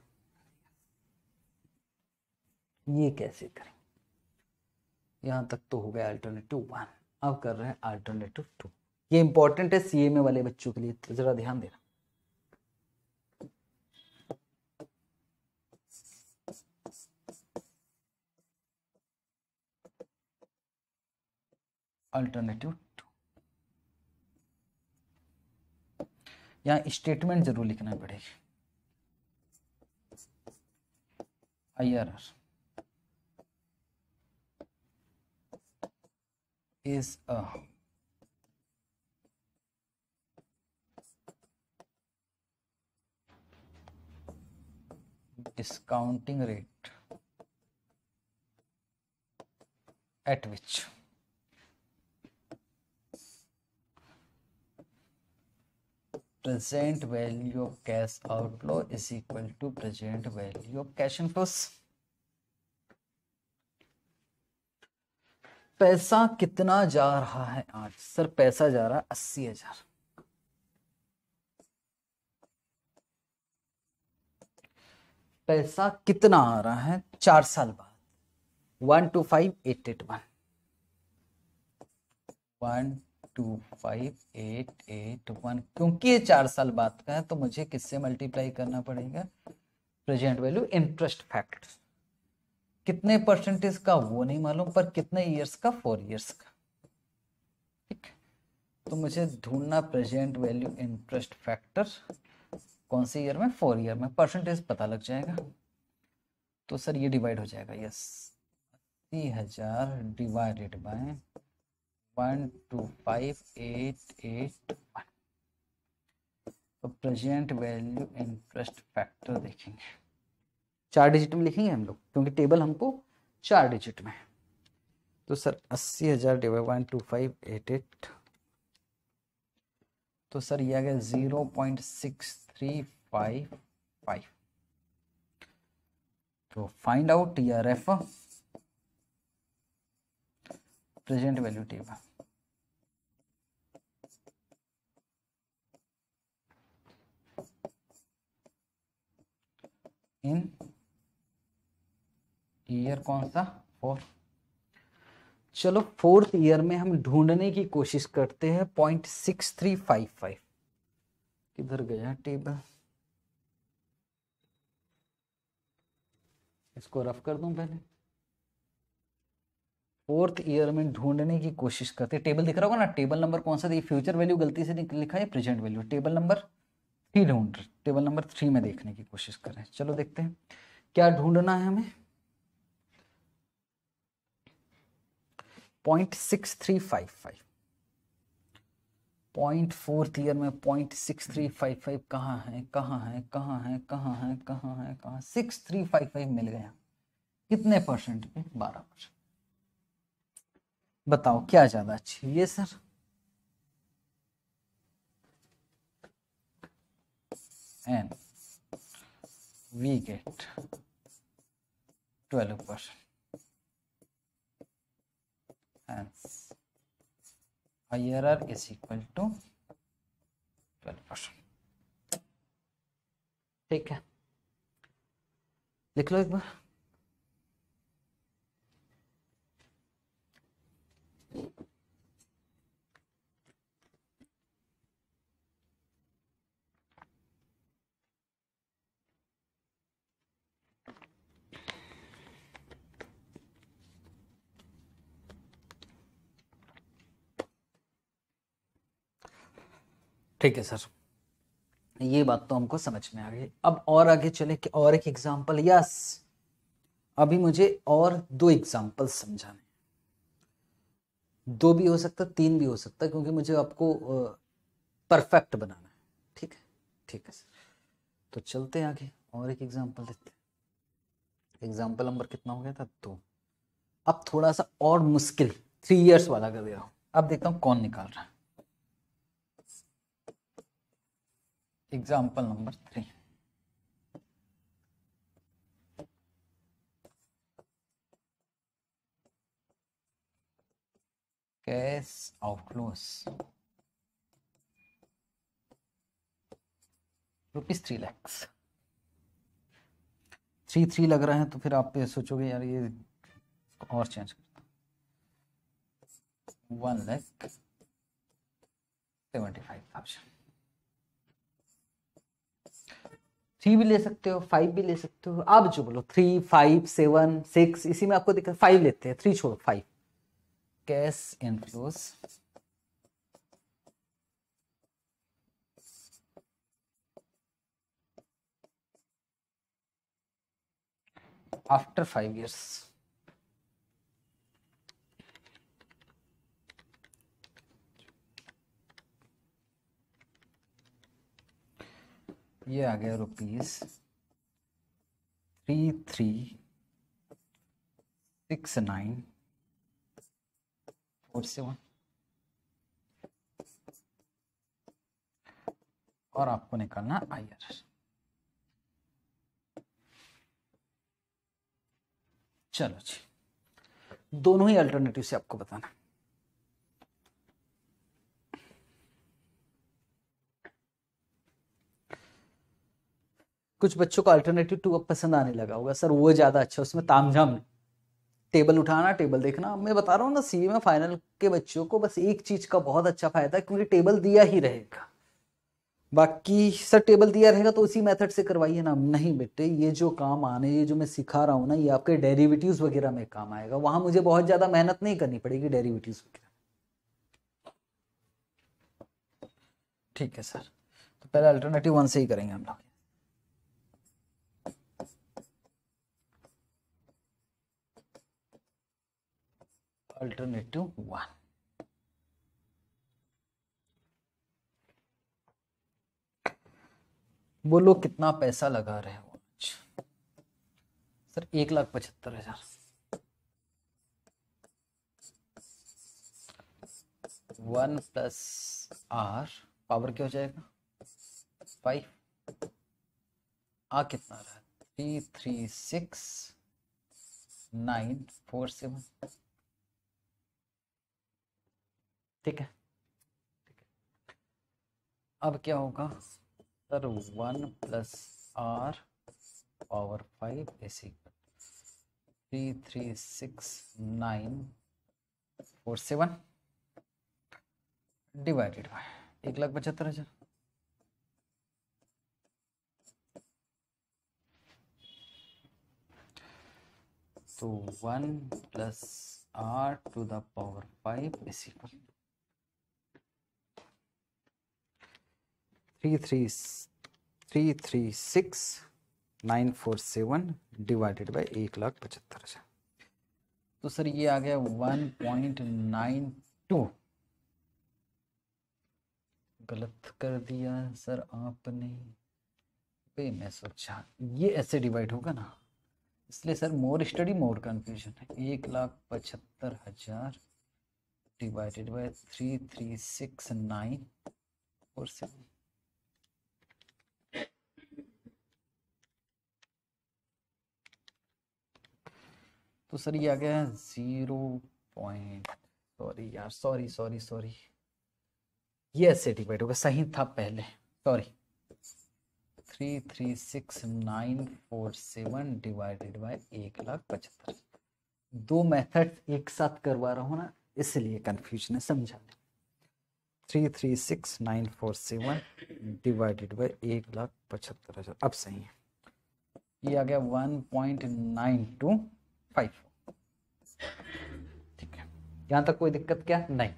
ये कैसे करें यहां तक तो हो गया अल्टरनेटिव वन अब कर रहे हैं अल्टरनेटिव टू ये इंपॉर्टेंट है सीएमए वाले बच्चों के लिए तो जरा ध्यान देना अल्टरनेटिव या स्टेटमेंट जरूर लिखना पड़ेगी IRR is a discounting rate at which present value of cash outflow is equal to present value of cash inflows पैसा कितना जा रहा है आज सर पैसा जा रहा है अस्सी हजार पैसा कितना आ रहा है चार साल बाद one two five eight eight one one two five eight eight one क्योंकि ये चार साल बाद का है तो मुझे किससे मल्टीप्लाई करना पड़ेगा प्रेजेंट वैल्यू इंटरेस्ट फैक्ट कितने परसेंटेज का वो नहीं मालूम पर कितने इयर्स का फोर इयर्स का ठीक तो मुझे ढूंढना प्रेजेंट वैल्यू इंटरेस्ट फैक्टर कौन से ईयर में फोर ईयर में परसेंटेज पता लग जाएगा तो सर ये डिवाइड हो जाएगा यस अस्सी हजार divided by one two five eight eight one तो प्रेजेंट वैल्यू इंटरेस्ट फैक्टर देखेंगे चार डिजिट में लिखेंगे हम लोग क्योंकि टेबल हमको चार डिजिट में तो सर अस्सी हजार divide one two five eight eight तो सर ये आ गया zero point six three five five तो फाइंड आउट या refer present value table. In year कौन सा फोर्थ चलो फोर्थ ईयर में हम ढूंढने की कोशिश करते हैं point six three five five किधर गया टेबल इसको रफ कर दूं पहले फोर्थ ईयर में ढूंढने की कोशिश करते टेबल दिख रहा होगा ना टेबल नंबर कौन सा था फ्यूचर वैल्यू गलती से लिखा है present value table number three ढूंढ टेबल नंबर थ्री में देखने की कोशिश कर रहे हैं चलो देखते हैं क्या ढूंढना है हमें point six three five five point fourth year में point six three five five कहाँ है कहाँ है कहाँ है कहाँ है कहाँ है कहाँ सिक्स थ्री फाइव फाइव मिल गया कितने परसेंट पे बारह परसेंट बताओ क्या ज्यादा अच्छी ये sir and we get twelve percent I R is equal to twelve percent ठीक है लिख लो एक बार ठीक है सर ये बात तो हमको समझ में आ गई अब और आगे चले कि और एक एग्जाम्पल यस अभी मुझे और दो एग्जाम्पल समझाने दो भी हो सकता तीन भी हो सकता क्योंकि मुझे आपको परफेक्ट बनाना है ठीक है ठीक है तो चलते हैं आगे और एक एग्जाम्पल देते हैं एग्जाम्पल नंबर कितना हो गया था दो अब थोड़ा सा और मुश्किल थ्री इयर्स वाला कर दे रहा हूं अब देखता हूँ कौन निकाल रहा है example number three cash outflows rupees three lakhs three three लग रहे हैं तो फिर आप सोचोगे यार ये और चेंज करता one lakh seventy five thousand three भी ले सकते हो फाइव भी ले सकते हो आप जो बोलो थ्री फाइव सेवन सिक्स इसी में आपको दिक्कत फाइव लेते हैं थ्री छोड़ो five cash inflows after five years ये आ गया rupees three three six nine one और आपको निकालना आई आर चलो जी दोनों ही अल्टरनेटिव से आपको बताना कुछ बच्चों को अल्टरनेटिव टू अब पसंद आने लगा होगा सर वो ज्यादा अच्छा उसमें तामझाम नहीं टेबल उठाना टेबल देखना मैं बता रहा हूँ ना सी में फाइनल के बच्चों को बस एक चीज़ का बहुत अच्छा फायदा है क्योंकि टेबल दिया ही रहेगा बाकी सर टेबल दिया रहेगा तो उसी मेथड से करवाइए ना नहीं बेटे ये जो काम आने ये जो मैं सिखा रहा हूँ ना ये आपके डेरिवेटिव्स वगैरह में काम आएगा वहां मुझे बहुत ज़्यादा मेहनत नहीं करनी पड़ेगी डेरिवेटिव्स वगैरह ठीक है सर तो पहले अल्टरनेटिव वन से ही करेंगे हम लोग alternative 1. बोलो कितना पैसा लगा रहे हो सर एक लाख पचहत्तर हजार वन प्लस आर पावर क्या हो जाएगा फाइव आ कितना रहा three three six nine four seven ठीक है अब क्या होगा sir one plus R power five is equal three three six nine four seven divided by एक लाख पचहत्तर हजार तो one plus R to the power five is equal three three three three six nine four seven divided by एक लाख पचहत्तर हजार तो सर ये आ गया वन पॉइंट नाइन टू गलत कर दिया सर आपने पे मैं सोचा ये ऐसे डिवाइड होगा ना इसलिए sir more study more confusion है एक लाख पचहत्तर हजार divided by three three six nine four seven तो सर ये आ गया जीरो पॉइंट सॉरी यार सॉरी सॉरी सॉरी ये एसेटिवेट होगा सही था पहले sorry three three six nine four seven divided by एक लाख पचहत्तर दो मेथड एक साथ करवा रहा हूँ ना इसलिए कन्फ्यूजन है समझा three three six nine four seven divided by एक लाख पचहत्तर हजार अब सही है ये आ गया one point nine two five ठीक है यहाँ तक कोई दिक्कत क्या नहीं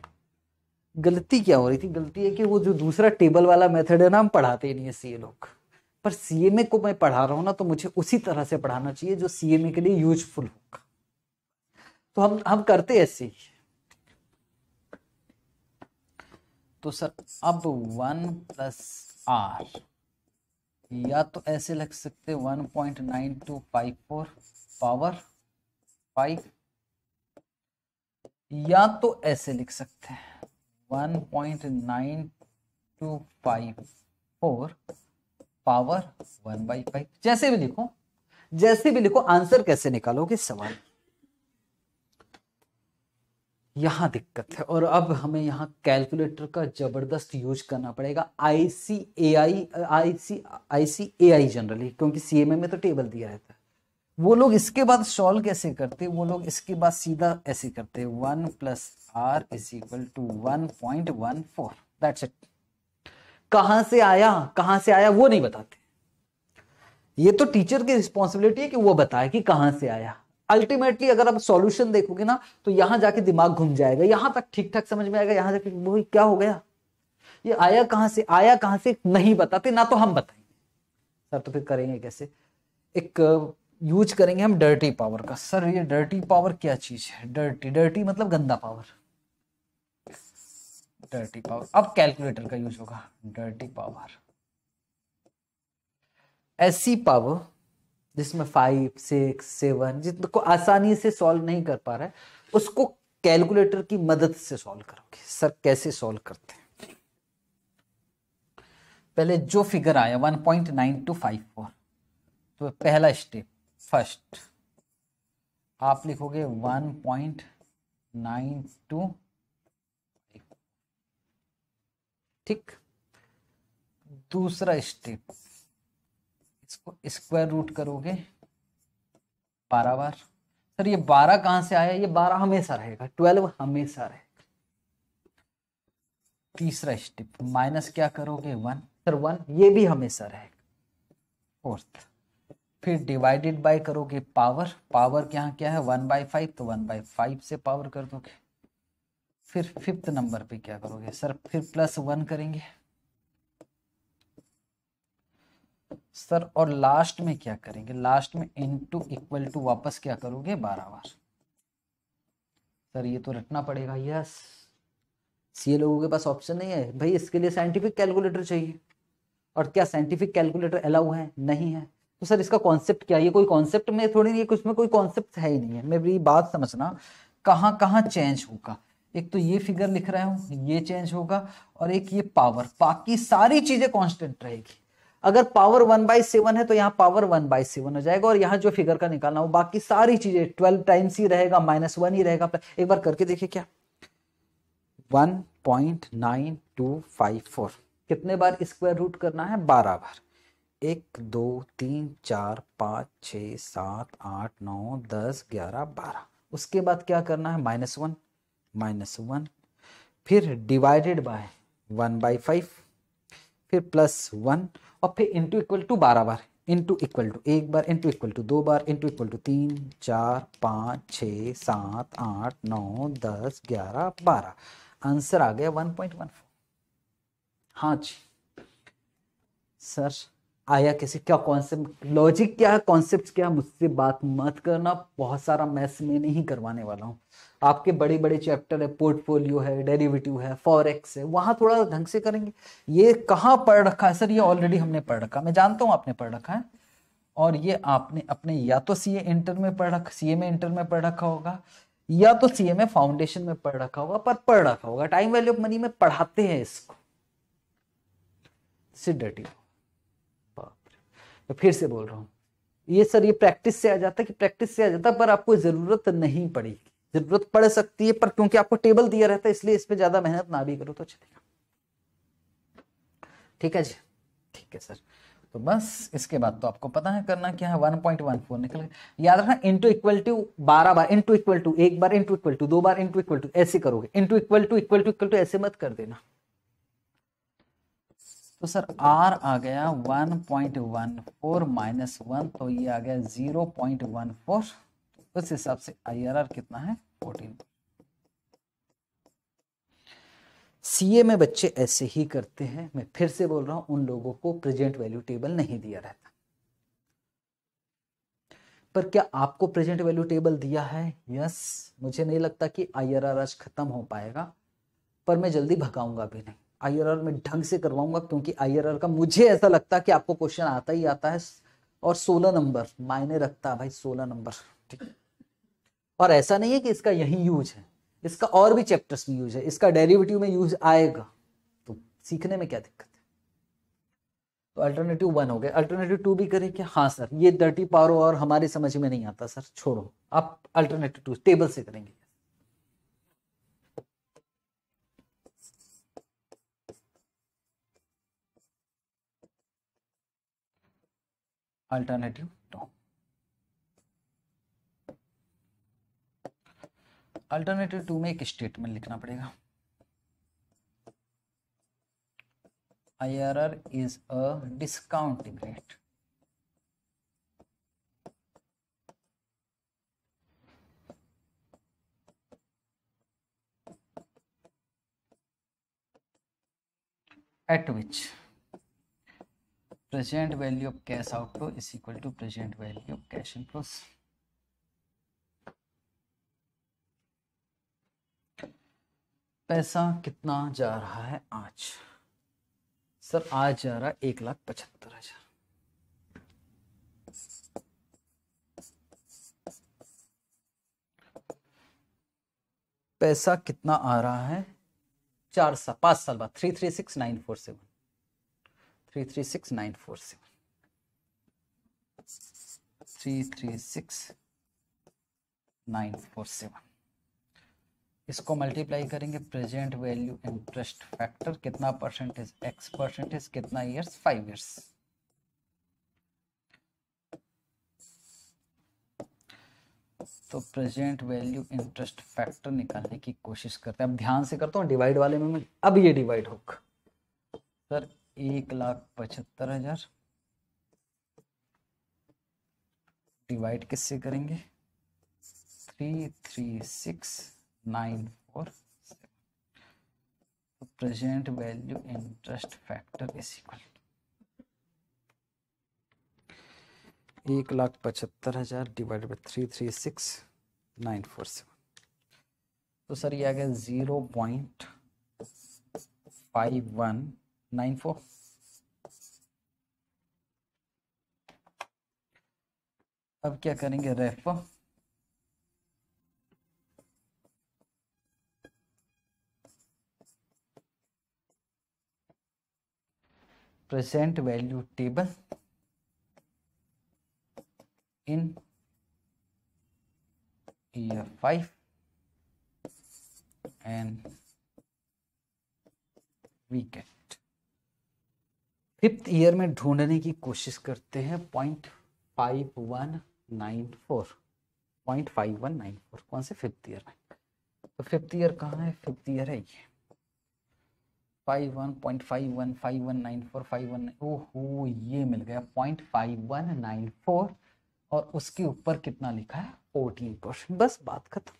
गलती क्या हो रही थी गलती है कि वो जो दूसरा टेबल वाला मेथड है ना हम पढ़ाते ही नहीं है सीए लोग पर सीएमए को मैं पढ़ा रहा हूँ ना तो मुझे उसी तरह से पढ़ाना चाहिए जो सीएमए के लिए यूजफुल होगा तो हम हम करते ऐसे ही तो सर अब वन प्लस आर या तो ऐसे लग सकते one point nine two five four power five या तो ऐसे लिख सकते हैं one point nine two five four power one by five जैसे भी लिखो जैसे भी लिखो आंसर कैसे निकालोगे सवाल यहां दिक्कत है और अब हमें यहां कैलकुलेटर का जबरदस्त यूज करना पड़ेगा आई सी ए आई आई सी आई सी ए आई जनरली क्योंकि सीएमए में तो टेबल दिया रहता है वो लोग इसके बाद सॉल्व कैसे करते वो लोग इसके बाद सीधा ऐसे करते one plus R is equal to one point one four that's it कहा से आया कहां से आया वो नहीं बताते ये तो टीचर की रिस्पॉन्सिबिलिटी है कि वो बताए कि कहाँ से आया अल्टीमेटली अगर आप सॉल्यूशन देखोगे ना तो यहां जाके दिमाग घूम जाएगा यहां तक ठीक ठाक समझ में आएगा यहां जाके वो क्या हो गया ये आया कहां से आया कहां से नहीं बताते ना तो हम बताएंगे सर तो फिर करेंगे कैसे एक यूज करेंगे हम डर्टी पावर का सर ये डर्टी पावर क्या चीज है डर्टी डर्टी मतलब गंदा पावर डर्टी पावर अब कैलकुलेटर का यूज होगा डर्टी पावर ऐसी पावर जिसमें फाइव सिक्स सेवन जिसको को आसानी से सॉल्व नहीं कर पा रहा है उसको कैलकुलेटर की मदद से सॉल्व करोगे सर कैसे सॉल्व करते हैं पहले जो फिगर आया one point nine two four तो पहला स्टेप फर्स्ट आप लिखोगे वन पॉइंट नाइन टू ठीक दूसरा स्टेप इसको स्क्वायर रूट करोगे बारह बार सर ये बारह कहां से आया ये बारह हमेशा रहेगा ट्वेल्व हमेशा रहेगा तीसरा स्टेप माइनस क्या करोगे वन सर वन ये भी हमेशा रहेगा फोर्थ फिर डिवाइडेड बाय करोगे पावर पावर के यहाँ क्या है वन बाई फाइव तो वन बाई फाइव से पावर कर दोगे फिर फिफ्थ नंबर पे क्या करोगे सर फिर प्लस वन करेंगे सर और लास्ट में क्या करेंगे लास्ट में इन टू इक्वल टू वापस क्या करोगे बारह बार सर ये तो रटना पड़ेगा यस सीए लोगों के पास ऑप्शन नहीं है भाई इसके लिए साइंटिफिक कैलकुलेटर चाहिए और क्या साइंटिफिक कैलकुलेटर अलाउ है नहीं है तो सर इसका कॉन्सेप्ट क्या ये कोई कॉन्सेप्ट में थोड़ी नहीं कुछ में कोई कॉन्सेप्ट है ही नहीं है मेरी बात समझना कहाँ कहाँ चेंज होगा एक तो ये फिगर लिख रहा हूँ ये चेंज होगा और एक ये पावर बाकी सारी चीजें कॉन्स्टेंट रहेगी अगर पावर वन बाई सेवन है तो यहाँ पावर वन बाई सेवन हो जाएगा और यहाँ जो फिगर का निकालना हो बाकी सारी चीजें ट्वेल्व टाइम्स ही रहेगा माइनस वन ही रहेगा एक बार करके देखिए क्या one point nine two five four कितने बार स्क्वायर रूट करना है बारह बार एक दो तीन चार पाँच छः सात आठ नौ दस ग्यारह बारह उसके बाद क्या करना है माइनस वन माइनस वन फिर divided by one by five फिर प्लस वन और फिर इंटू इक्वल टू बारह बार इंटू इक्वल टू एक बार इंटू इक्वल टू दो बार इंटू इक्वल टू तीन चार पाँच छ सात आठ नौ दस ग्यारह बारह आंसर आ गया वन पॉइंट वन फोर हाँ जी सर आया कैसे क्या कॉन्सेप्ट लॉजिक क्या है कॉन्सेप्ट क्या है मुझसे बात मत करना बहुत सारा मैथ्स में नहीं करवाने वाला हूँ आपके बड़े बड़े चैप्टर है पोर्टफोलियो है डेरिवेटिव है फॉरेक्स है वहाँ थोड़ा ढंग से करेंगे ये कहाँ पढ़ रखा है सर ये ऑलरेडी हमने पढ़ रखा मैं जानता हूँ आपने पढ़ रखा है और ये आपने अपने या तो सी इंटर में पढ़ रखा सी में इंटर में पढ़ रखा होगा या तो सी में फाउंडेशन में पढ़ रखा होगा पर पढ़ रखा होगा टाइम वैल्यू ऑफ मनी में पढ़ाते हैं इसको सिडर्टी तो फिर से बोल रहा हूँ ये सर ये प्रैक्टिस से आ जाता है कि प्रैक्टिस से आ जाता पर आपको ज़रूरत नहीं पड़ेगी ज़रूरत पड़ सकती है पर क्योंकि आपको टेबल दिया रहता है इसलिए इसमें ज़्यादा मेहनत ना भी करो तो चलेगा अच्छा ठीक है जी ठीक है सर तो बस इसके बाद तो आपको पता है करना क्या है वन पॉइंट वन फोर निकल याद रखना इंटू इक्वल टू बारह बार इंटू इक्वल टू एक बार इंटू इक्वल टू दो बार इंटू इक्वल टू ऐसे करोगे into equal to equal to equal to ऐसे मत कर देना तो सर आर आ गया 1.14 माइनस वन तो ये आ गया 0.14 उस तो हिसाब से आर कितना है 14 सीए में बच्चे ऐसे ही करते हैं मैं फिर से बोल रहा हूं उन लोगों को प्रेजेंट वैल्यू टेबल नहीं दिया रहता पर क्या आपको प्रेजेंट वैल्यू टेबल दिया है यस मुझे नहीं लगता कि आर आज खत्म हो पाएगा पर मैं जल्दी भगाऊंगा भी नहीं आई में ढंग से करवाऊंगा क्योंकि आई का मुझे ऐसा लगता है कि आपको क्वेश्चन आता ही आता है और सोलह नंबर मायने रखता है भाई सोलह नंबर ठीक और ऐसा नहीं है कि इसका यही यूज है इसका और भी चैप्टर्स में यूज है इसका डेरिवेटिव में यूज आएगा तो सीखने में क्या दिक्कत है तो अल्टरनेटिव वन हो गए अल्टरनेटिव टू भी करें कि हाँ सर ये डर्टी पावर और हमारी समझ में नहीं आता सर छोड़ो आप अल्टरनेटिव टू टेबल से करेंगे अल्टरनेटिव टू अल्टरनेटिव टू में एक स्टेटमेंट लिखना पड़ेगा IRR is a discounting rate. at which present value of cash outflow is equal to present value of cash inflows पैसा कितना जा रहा है आज सर आज जा रहा है एक लाख पचहत्तर हजार पैसा कितना आ रहा है चार साल पांच साल बाद three three six nine four seven three three six nine four seven three three six nine four seven इसको मल्टीप्लाई करेंगे प्रेजेंट वैल्यू इंटरेस्ट फैक्टर कितना परसेंटेज एक्स परसेंटेज कितना इयर्स फाइव इयर्स तो प्रेजेंट वैल्यू इंटरेस्ट फैक्टर निकालने की कोशिश करते हैं अब ध्यान से करता हूं डिवाइड वाले में अब ये डिवाइड होगा सर एक लाख पचहत्तर हजार डिवाइड किससे करेंगे three three six nine four तो present value interest factor is equal एक लाख पचहत्तर हजार divide by three three six nine four seven तो सर ये आ गया zero point five one nine four अब क्या करेंगे ref present value table in year five and weekend fifth year में ढूंढने की कोशिश करते हैं point five one nine four point five one nine four कौन से फिफ्थ ईयर में तो फिफ्थ ईयर कहाँ है फिफ्थ ईयर है ये five one point five one five one nine four five one ओहो ये मिल गया point five one nine four और उसके ऊपर कितना लिखा है फोर्टीन परसेंट बस बात खत्म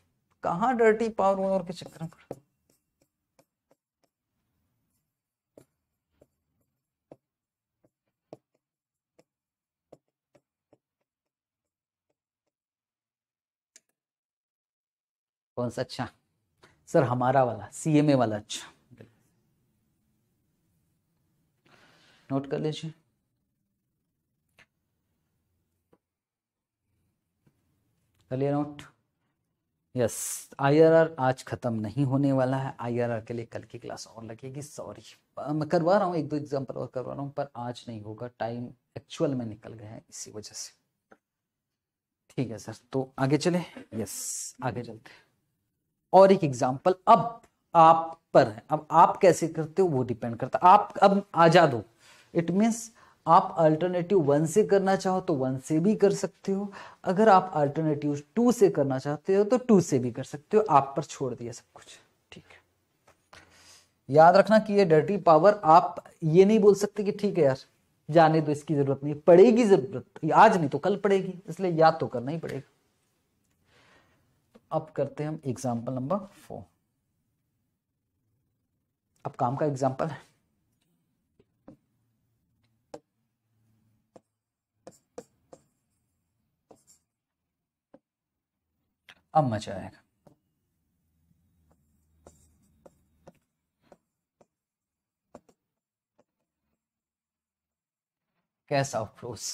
कहाँ डर्टी पावर और के चक्कर में कौन सा अच्छा सर हमारा वाला सीएमए वाला अच्छा नोट कर लीजिए कर लिया नोट यस आईआरआर आज खत्म नहीं होने वाला है आईआरआर के लिए कल की क्लास और लगेगी सॉरी मैं करवा रहा हूँ एक दो एग्जाम्पल और करवा रहा हूँ पर आज नहीं होगा टाइम एक्चुअल में निकल गया है इसी वजह से ठीक है सर तो आगे चले यस आगे चलते और एक एग्जाम्पल अब आप पर है अब आप कैसे करते हो वो डिपेंड करता है आप अब आजाद हो इट मीन्स आप अल्टरनेटिव वन से करना चाहो तो वन से भी कर सकते हो अगर आप अल्टरनेटिव टू से करना चाहते हो तो टू से भी कर सकते हो आप पर छोड़ दिया सब कुछ ठीक है याद रखना कि ये डर्टी पावर आप ये नहीं बोल सकते कि ठीक है यार जाने दो इसकी जरूरत नहीं पड़ेगी जरूरत आज नहीं तो कल पड़ेगी इसलिए याद तो करना ही पड़ेगा अब करते हैं हम एग्जाम्पल नंबर फोर अब काम का एग्जाम्पल है अब मजा आएगा cash outflows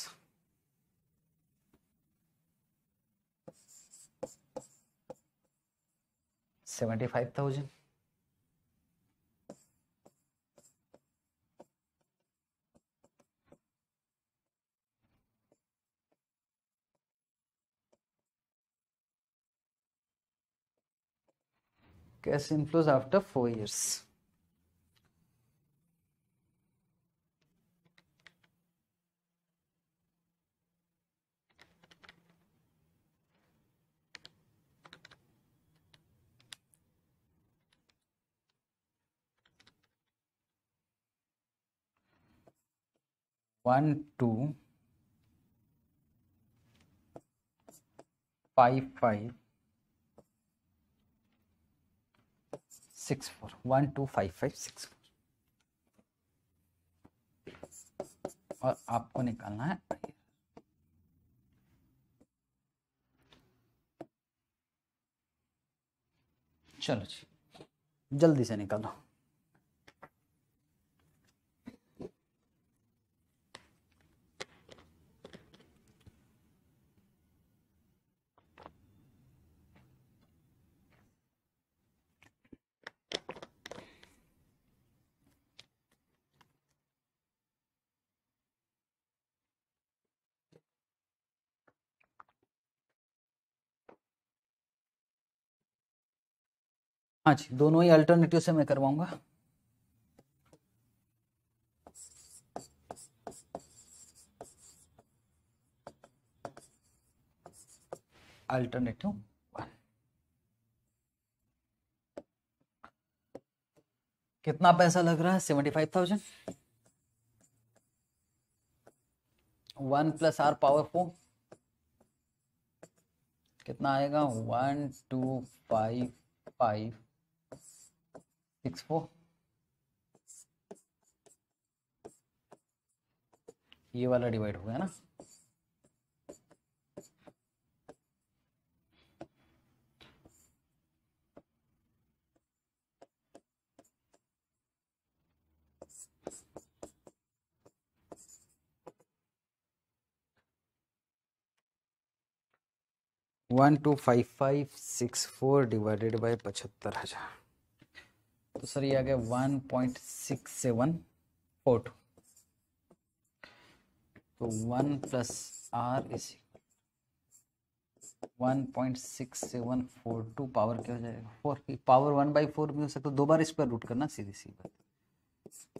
75,000. Cash inflows after 4 years. One two five five six four one two five five six four और आपको निकालना है चलो जी जल्दी से दो हाँ जी दोनों ही अल्टरनेटिव से मैं करवाऊंगा अल्टरनेटिव वन कितना पैसा लग रहा है seventy five thousand one plus R power four कितना आएगा one two five five six four ये वाला डिवाइड हो गया ना one two five five six four divided by पचहत्तर हजार तो सर ये आ गया one point six seven four two तो one plus R is one point six seven four two power क्या हो जाएगा four power one by four भी हो सकता है दो बार स्क्वायर रूट करना सीधी सी बात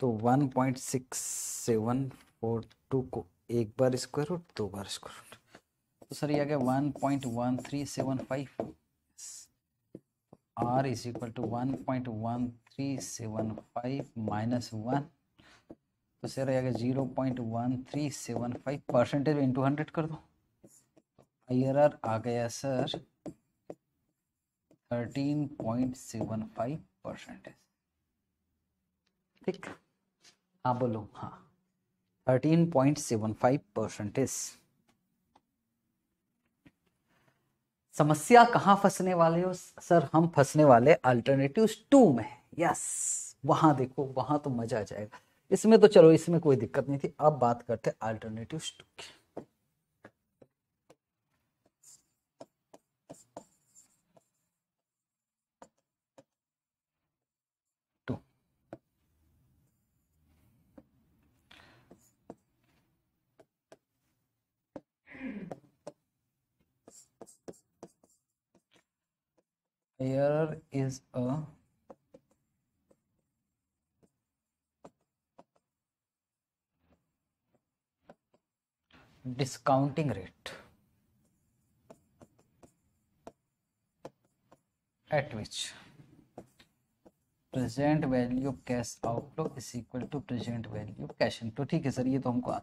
तो one point six seven four two को एक बार स्क्वायर रूट दो बार स्क्वायर रूट तो सर ये आ गया one point one three seven five point one three seven five minus one तो सर आएगा फाइव परसेंटेज इंटू हंड्रेड कर दो आर तो आ गया सर फाइव परसेंटेज ठीक हाँ बोलो हाँ thirteen point seven five percentage समस्या कहाँ फंसने वाले हो सर हम फंसने वाले अल्टरनेटिव टू में यस वहां देखो वहां तो मजा आ जाएगा इसमें तो चलो इसमें कोई दिक्कत नहीं थी अब बात करते अल्टरनेटिव टू की error is a discounting rate at which present value of cash outlook is equal to present value of cash in तो ठीक है सर ये तो हमको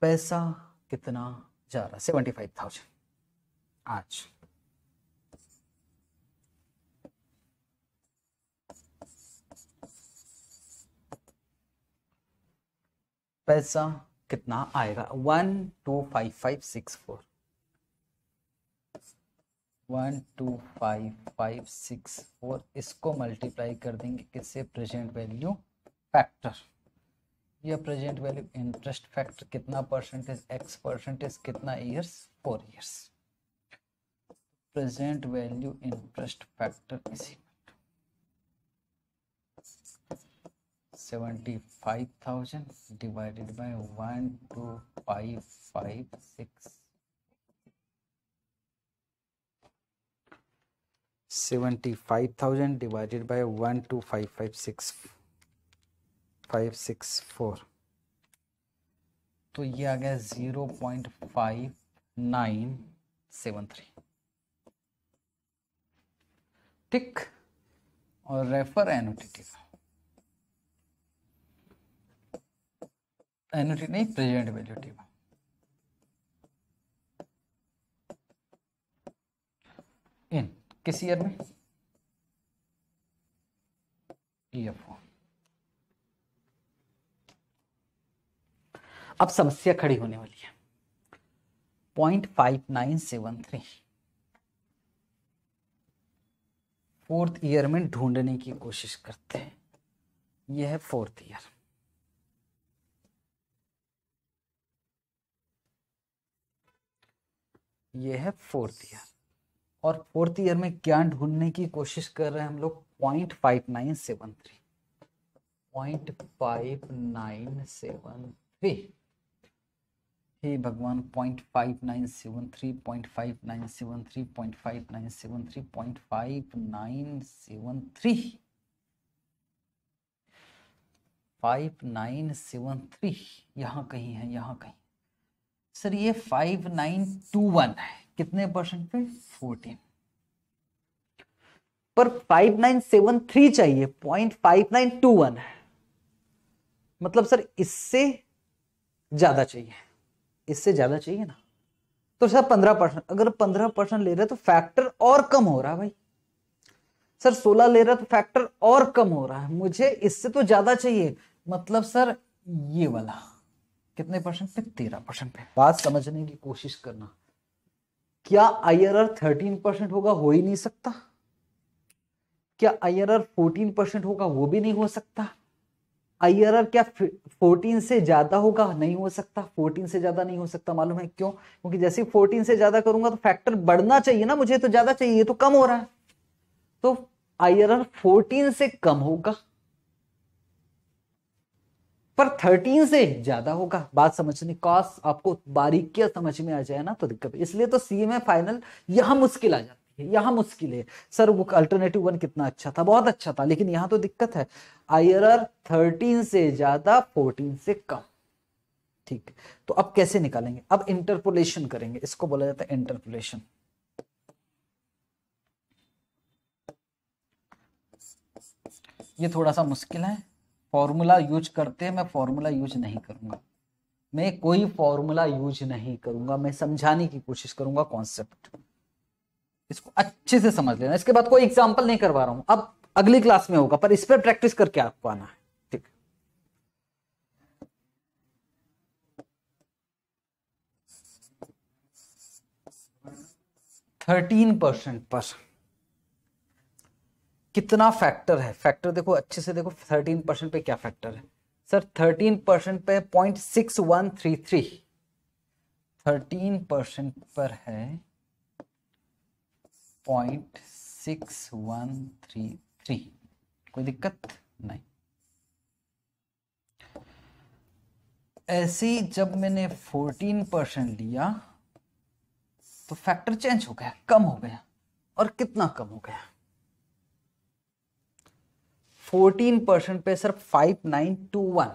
पैसा कितना जा रहा सेवेंटी फाइव थाउजेंड आज पैसा कितना आएगा one two five five six four one two five five six four इसको मल्टीप्लाई कर देंगे किससे प्रेजेंट वैल्यू फैक्टर या प्रेजेंट वैल्यू इंटरेस्ट फैक्टर कितना परसेंटेज एक्स परसेंटेज कितना years four years present value interest factor इसी seventy five thousand divided by one two five five six seventy five thousand divided by one two five five six five six four तो ये आ गया zero point five nine seven three एनोटिक और रेफर एनोटिटिव एनोटिक नहीं प्रेजेंट वैल्यूटिव इन किस ईयर में e अब समस्या खड़ी होने वाली है point five nine seven three fourth year में ढूंढने की कोशिश करते हैं यह है फोर्थ ईयर यह है फोर्थ ईयर और फोर्थ ईयर में क्या ढूंढने की कोशिश कर रहे हैं हम लोग point five nine seven three point five nine seven three हे भगवान point five nine seven three point five nine seven three point five nine seven three point five nine seven three five nine seven three यहाँ कहीं है यहाँ कहीं सर ये फाइव नाइन टू वन है कितने परसेंट पे फोर्टीन पर फाइव नाइन सेवन थ्री चाहिए point five nine two one है मतलब सर इससे ज्यादा चाहिए इससे ज़्यादा चाहिए ना तो सर पंद्रह परसेंट अगर पंद्रह परसेंट ले रहे तो फैक्टर और कम हो रहा है भाई सर सोलह ले रहा तो फैक्टर और कम हो रहा है मुझे इससे तो ज़्यादा चाहिए मतलब सर ये वाला कितने परसेंट पे तेरह परसेंट पे बात समझने की कोशिश करना क्या I R R thirteen percent होगा हो ही नहीं सकता क्या I R R fourteen percent होगा वो भी नहीं हो सकता आई आर आर क्या 14 से ज़्यादा होगा नहीं हो सकता 14 से ज़्यादा नहीं हो सकता मालूम है क्यों क्योंकि जैसे 14 से ज़्यादा करूंगा तो फैक्टर बढ़ना चाहिए ना मुझे तो ज़्यादा चाहिए तो कम हो रहा है तो आई आर आर फोर्टीन से कम होगा पर थर्टीन से ज्यादा होगा बात समझने कॉस आपको बारीकिया समझ में आ जाए ना तो दिक्कत इसलिए तो सी में फाइनल यहां मुश्किल आ जाता है यहाँ मुश्किल है सर वो अल्टरनेटिव वन कितना अच्छा था बहुत अच्छा था लेकिन यहाँ तो दिक्कत है आई आर थर्टीन से ज्यादा फोर्टीन से कम ठीक तो अब कैसे निकालेंगे अब इंटरपोलेशन करेंगे इसको बोला जाता है इंटरपोलेशन ये थोड़ा सा मुश्किल है फॉर्मूला यूज करते हैं मैं फॉर्मूला यूज नहीं करूंगा मैं कोई फॉर्मूला यूज नहीं करूंगा मैं समझाने की कोशिश करूंगा कॉन्सेप्ट इसको अच्छे से समझ लेना इसके बाद कोई एग्जाम्पल नहीं करवा रहा हूं अब अगली क्लास में होगा पर इस पर प्रैक्टिस करके आपको आना है ठीक थर्टीन परसेंट पर कितना फैक्टर है फैक्टर देखो अच्छे से देखो थर्टीन परसेंट पे क्या फैक्टर है सर थर्टीन परसेंट पे point six one three three thirteen percent पर है point six one three three कोई दिक्कत नहीं ऐसे जब मैंने फोर्टीन परसेंट लिया तो फैक्टर चेंज हो गया कम हो गया और कितना कम हो गया फोर्टीन परसेंट पे sir five nine two one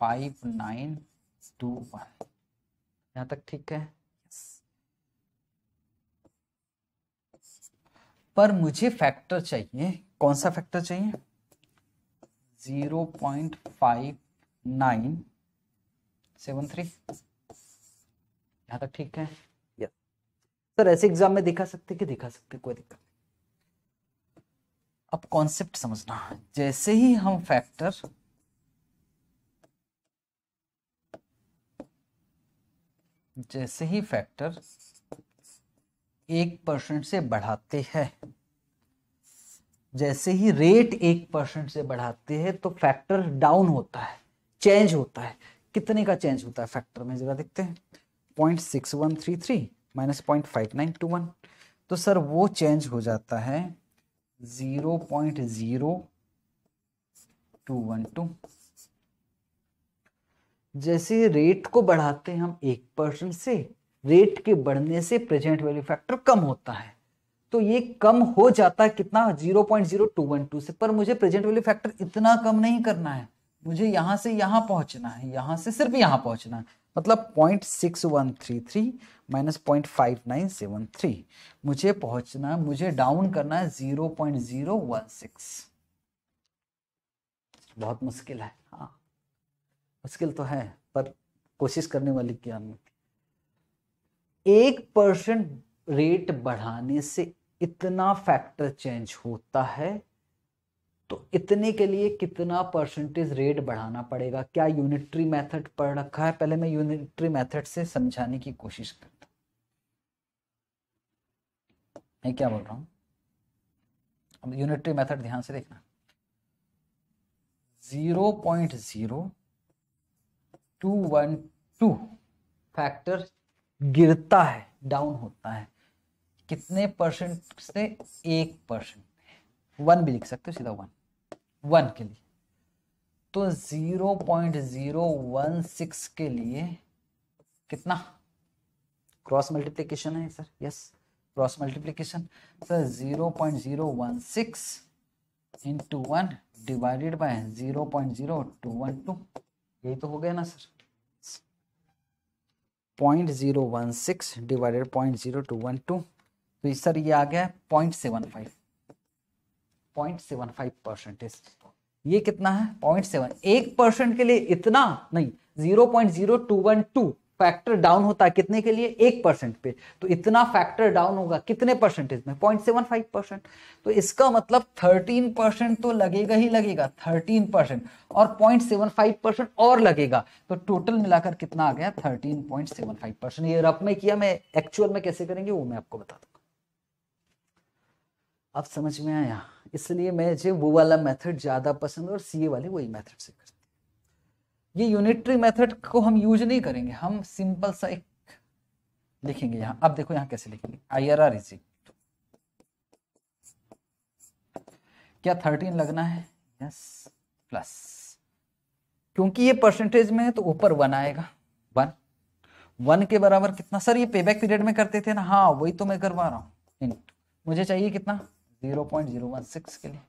five nine two one यहाँ तक ठीक है पर मुझे फैक्टर चाहिए कौन सा फैक्टर चाहिए zero point five nine seven three यहाँ तक ठीक है यस सर ऐसे एग्जाम में दिखा सकते कि दिखा सकते कोई दिक्कत नहीं अब कॉन्सेप्ट समझना जैसे ही हम फैक्टर जैसे ही फैक्टर एक परसेंट से बढ़ाते हैं जैसे ही रेट एक परसेंट से बढ़ाते हैं तो फैक्टर डाउन होता है चेंज होता है कितने का चेंज होता है फैक्टर में जरा देखते हैं point six one three three minus point five nine two one तो सर वो चेंज हो जाता है zero point zero two one two जैसे रेट को बढ़ाते हैं हम एक परसेंट से रेट के बढ़ने से प्रेजेंट वैल्यू फैक्टर कम होता है तो ये कम हो जाता है कितना zero point zero two one two से पर मुझे प्रेजेंट वैल्यू फैक्टर इतना कम नहीं करना है मुझे यहां से यहां पहुंचना है यहां से सिर्फ यहां पहुंचना है मतलब point six one three three minus point five nine seven three मुझे पहुँचना मुझे डाउन करना है zero point zero one six बहुत मुश्किल है हाँ मुश्किल तो है पर कोशिश करने वाली क्या एक परसेंट रेट बढ़ाने से इतना फैक्टर चेंज होता है तो इतने के लिए कितना परसेंटेज रेट बढ़ाना पड़ेगा क्या यूनिटरी मेथड पढ़ रखा है पहले मैं यूनिटरी मेथड से समझाने की कोशिश करता हूं मैं क्या बोल रहा हूं यूनिटरी मेथड ध्यान से देखना zero point zero two one two factor गिरता है डाउन होता है कितने परसेंट से एक परसेंट वन भी लिख सकते हो सीधा वन वन के लिए तो zero point zero one six के लिए कितना क्रॉस मल्टीप्लीकेशन है sir yes cross multiplication sir zero point zero one six into one divided by zero point zero two one two यही तो हो गया ना sir point zero one six divided point zero two one two तो सर ये आ गया point seven five point seven five percentage ये कितना है पॉइंट सेवन एक परसेंट के लिए इतना नहीं zero point zero two one two factor down होता है कितने के लिए एक परसेंट पे तो इतना फैक्टर डाउन होगा कितने परसेंटेज में पॉइंट सेवन फाइव परसेंट तो इसका मतलब थर्टीन परसेंट तो लगेगा ही लगेगा थर्टीन परसेंट और पॉइंट सेवन फाइव परसेंट और लगेगा तो टोटल मिलाकर कितना आ गया thirteen point seven five percent ये रफ में किया मैं एक्चुअल में कैसे करेंगे वो मैं आपको बता दूंगा अब समझ में आया इसलिए मैं जो वो वाला मेथड ज्यादा पसंद और सीए वाले वही मेथड से ये यूनिटरी मेथड को हम यूज नहीं करेंगे हम सिंपल सा एक लिखेंगे यहाँ अब देखो यहाँ कैसे लिखेंगे आई आर आर इजी क्या थर्टीन लगना है यस प्लस क्योंकि ये परसेंटेज में है तो ऊपर वन आएगा वन वन के बराबर कितना सर ये पेबैक पीरियड में करते थे ना हाँ वही तो मैं करवा रहा हूँ मुझे चाहिए कितना zero point zero one six के लिए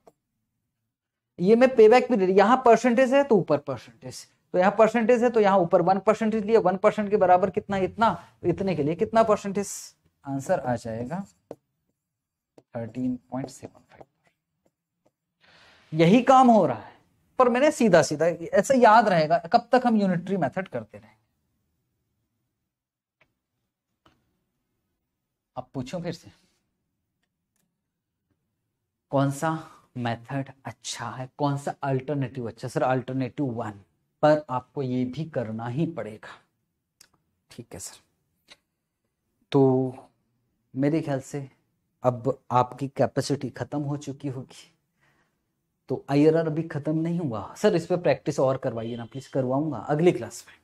ये मैं पेबैक पीरियड यहाँ परसेंटेज है तो ऊपर परसेंटेज तो यहाँ परसेंटेज है तो यहाँ ऊपर वन परसेंटेज लिया वन परसेंट के बराबर कितना इतना इतने के लिए कितना परसेंटेज आंसर आ जाएगा थर्टीन पॉइंट सेवन फाइव यही काम हो रहा है पर मैंने सीधा सीधा ऐसे याद रहेगा कब तक हम यूनिटरी मेथड करते रहे अब पूछो फिर से कौन सा मेथड अच्छा है कौन सा अल्टरनेटिव अच्छा सर अल्टरनेटिव वन पर आपको ये भी करना ही पड़ेगा ठीक है सर तो मेरे ख्याल से अब आपकी कैपेसिटी ख़त्म हो चुकी होगी तो आई अभी ख़त्म नहीं हुआ सर इस पर प्रैक्टिस और करवाइए ना प्लीज़ करवाऊंगा अगली क्लास में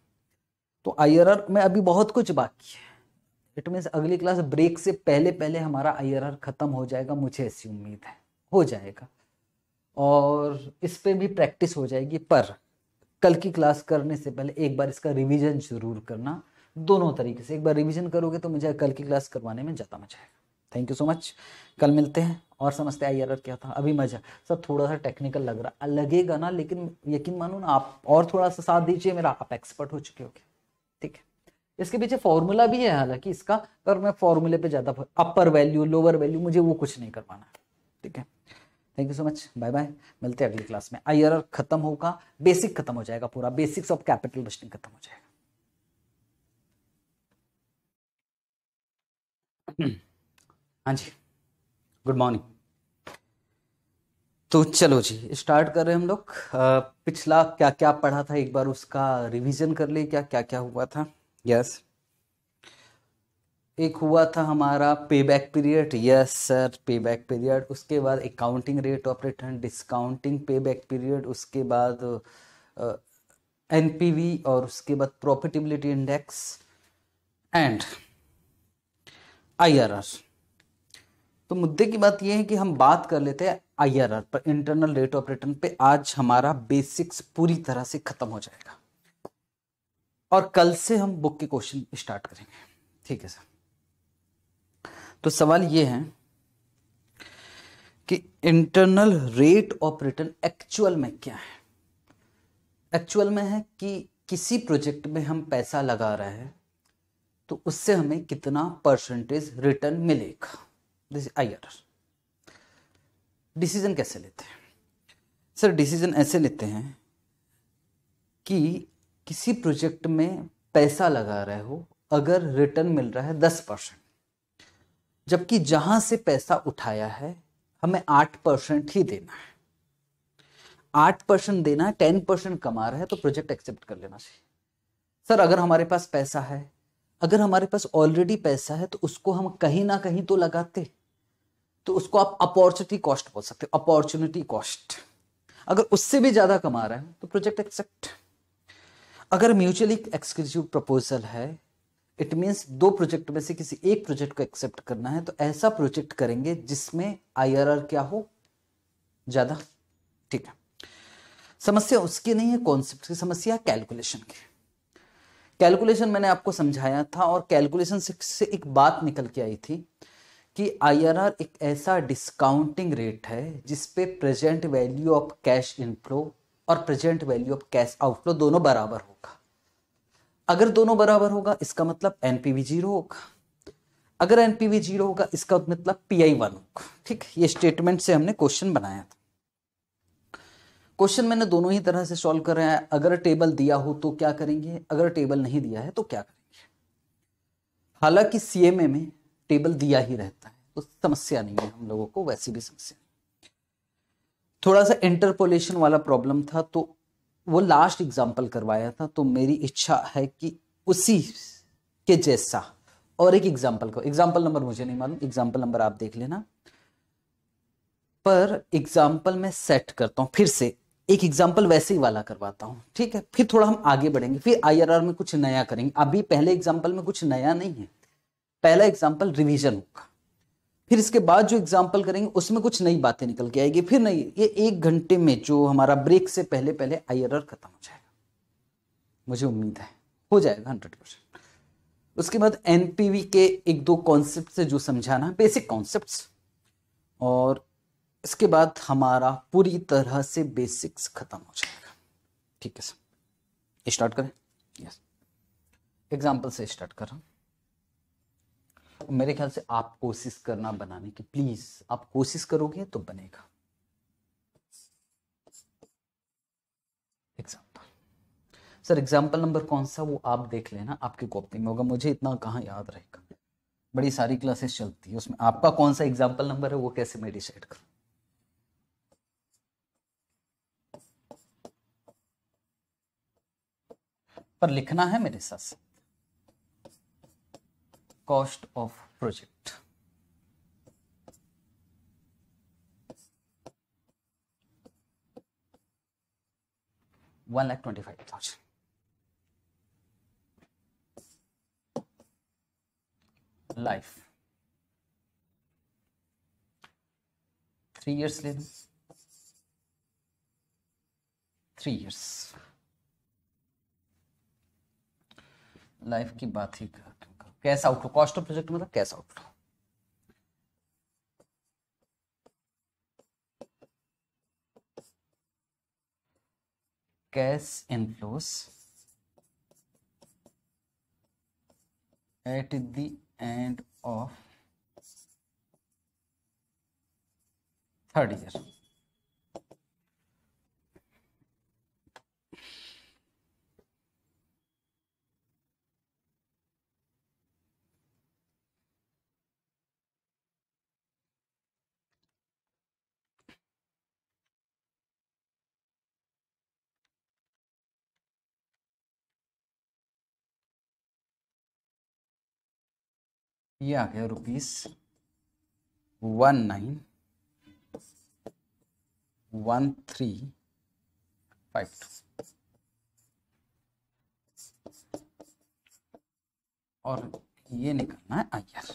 तो आई में अभी बहुत कुछ बाकी है इट मीन्स अगली क्लास ब्रेक से पहले पहले हमारा आई ख़त्म हो जाएगा मुझे ऐसी उम्मीद है हो जाएगा और इस पर भी प्रैक्टिस हो जाएगी पर कल की क्लास करने से पहले एक बार इसका रिवीजन जरूर करना दोनों तरीके से एक बार रिवीजन करोगे तो मुझे कल की क्लास करवाने में ज़्यादा मजा आएगा थैंक यू सो मच कल मिलते हैं और समझते आई एरर क्या था अभी मजा सर थोड़ा सा टेक्निकल लग रहा लगेगा ना लेकिन यकीन मानो ना आप और थोड़ा सा साथ दीजिए मेरा आप एक्सपर्ट हो चुके होगे ठीक है इसके पीछे फॉर्मूला भी है हालांकि इसका पर मैं फॉर्मूले पे ज़्यादा अपर वैल्यू लोअर वैल्यू मुझे वो कुछ नहीं करवाना ठीक है thank you so much bye bye मिलते हैं अगली क्लास में आई आर खत्म होगा बेसिक खत्म हो जाएगा पूरा बेसिक्स ऑफ कैपिटल बजटिंग खत्म हो जाएगा हाँ जी गुड मॉर्निंग तो चलो जी स्टार्ट कर रहे हैं हम लोग पिछला क्या क्या पढ़ा था एक बार उसका रिवीजन कर ले क्या क्या क्या हुआ था यस yes. एक हुआ था हमारा pay back period yes sir पे बैक पीरियड उसके बाद accounting rate of return discounting पे बैक पीरियड उसके बाद एनपीवी uh, और उसके बाद प्रॉफिटेबिलिटी इंडेक्स एंड आर तो मुद्दे की बात यह है कि हम बात कर लेते हैं आर पर इंटरनल रेट ऑफ रिटर्न पे आज हमारा बेसिक्स पूरी तरह से खत्म हो जाएगा और कल से हम बुक के क्वेश्चन स्टार्ट करेंगे ठीक है सर तो सवाल ये है कि internal rate of return actual में क्या है एक्चुअल में है कि किसी प्रोजेक्ट में हम पैसा लगा रहे हैं तो उससे हमें कितना परसेंटेज रिटर्न मिलेगा दिस आई आर डिसीजन कैसे लेते हैं सर डिसीजन ऐसे लेते हैं कि किसी प्रोजेक्ट में पैसा लगा रहे हो अगर रिटर्न मिल रहा है दस परसेंट जबकि जहां से पैसा उठाया है हमें आठ परसेंट ही देना है आठ परसेंट देना है टेन परसेंट कमा रहा है तो प्रोजेक्ट एक्सेप्ट कर लेना चाहिए सर अगर हमारे पास पैसा है अगर हमारे पास ऑलरेडी पैसा है तो उसको हम कहीं ना कहीं तो लगाते तो उसको आप अपॉर्चुनिटी कॉस्ट बोल सकते हो अपॉर्चुनिटी कॉस्ट अगर उससे भी ज्यादा कमा रहा है तो प्रोजेक्ट एक्सेप्ट अगर म्यूचुअली एक्सक्लूसिव प्रपोजल है इट मीन्स दो प्रोजेक्ट में से किसी एक प्रोजेक्ट को एक्सेप्ट करना है तो ऐसा प्रोजेक्ट करेंगे जिसमें आईआरआर क्या हो ज़्यादा ठीक है समस्या उसकी नहीं है कॉन्सेप्ट की समस्या कैलकुलेशन की कैलकुलेशन मैंने आपको समझाया था और कैलकुलेशन से एक बात निकल के आई थी कि आईआरआर एक ऐसा डिस्काउंटिंग रेट है जिस पे present value of cash inflow और present value of cash outflow दोनों बराबर होगा अगर दोनों बराबर होगा इसका मतलब एनपीवी जीरो होगा अगर एनपीवी जीरो होगा इसका मतलब पीआई वन होगा ठीक ये स्टेटमेंट से हमने क्वेश्चन बनाया था क्वेश्चन मैंने दोनों ही तरह से सॉल्व कर रहा है अगर टेबल दिया हो तो क्या करेंगे अगर टेबल नहीं दिया है तो क्या करेंगे हालांकि सीएमए में टेबल दिया ही रहता है तो समस्या नहीं है हम लोगों को वैसी भी समस्या थोड़ा सा इंटरपोलेशन वाला प्रॉब्लम था तो वो लास्ट एग्जाम्पल करवाया था तो मेरी इच्छा है कि उसी के जैसा और एक एग्जाम्पल को एग्जाम्पल नंबर मुझे नहीं मालूम एग्जाम्पल नंबर आप देख लेना पर एग्जाम्पल मैं सेट करता हूं फिर से एक एग्जाम्पल वैसे ही वाला करवाता हूं ठीक है फिर थोड़ा हम आगे बढ़ेंगे फिर आईआरआर में कुछ नया करेंगे अभी पहले एग्जाम्पल में कुछ नया नहीं है पहला एग्जाम्पल रिविजन होगा फिर इसके बाद जो एग्जाम्पल करेंगे उसमें कुछ नई बातें निकल के आएगी फिर नहीं ये एक घंटे में जो हमारा ब्रेक से पहले पहले आई आर खत्म हो जाएगा मुझे उम्मीद है हो जाएगा हंड्रेड परसेंट उसके बाद एनपीवी के एक दो कॉन्सेप्ट से जो समझाना बेसिक कॉन्सेप्ट और इसके बाद हमारा पूरी तरह से बेसिक्स खत्म हो जाएगा ठीक है सर स्टार्ट करें यस एग्जाम्पल से स्टार्ट कर रहा हूँ मेरे ख्याल से आप कोशिश करना बनाने की प्लीज आप कोशिश करोगे तो बनेगा एग्जाम्पल सर एग्जाम्पल नंबर कौन सा वो आप देख लेना आपकी कॉपी में होगा मुझे इतना कहाँ याद रहेगा बड़ी सारी क्लासेस चलती है उसमें आपका कौन सा एग्जाम्पल नंबर है वो कैसे मैं डिसाइड करूँ पर लिखना है मेरे साथ cost of project. One lakh twenty-five thousand. Life. Three years later. Three years. life की बात ही कर cash outflow cost of project मतलब cash out cash inflows at the end of third year ये आ गया rupees one nine one three five और ये निकालना है आई आर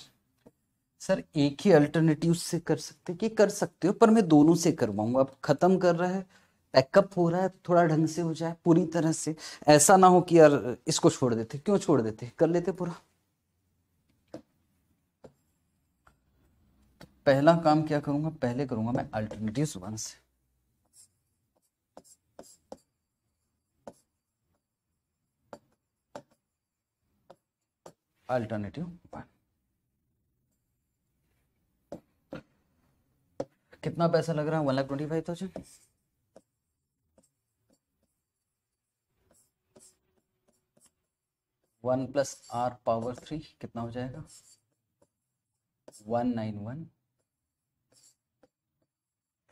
सर एक ही अल्टरनेटिव से कर सकते कि कर सकते हो पर मैं दोनों से करवाऊंगा अब खत्म कर रहा है पैकअप हो रहा है थोड़ा ढंग से हो जाए पूरी तरह से ऐसा ना हो कि यार इसको छोड़ देते क्यों छोड़ देते कर लेते पूरा पहला काम क्या करूंगा पहले करूंगा मैं अल्टरनेटिव वन से अल्टरनेटिव वन कितना पैसा लग रहा है one lakh twenty five thousand one plus R power three कितना हो जाएगा one nine one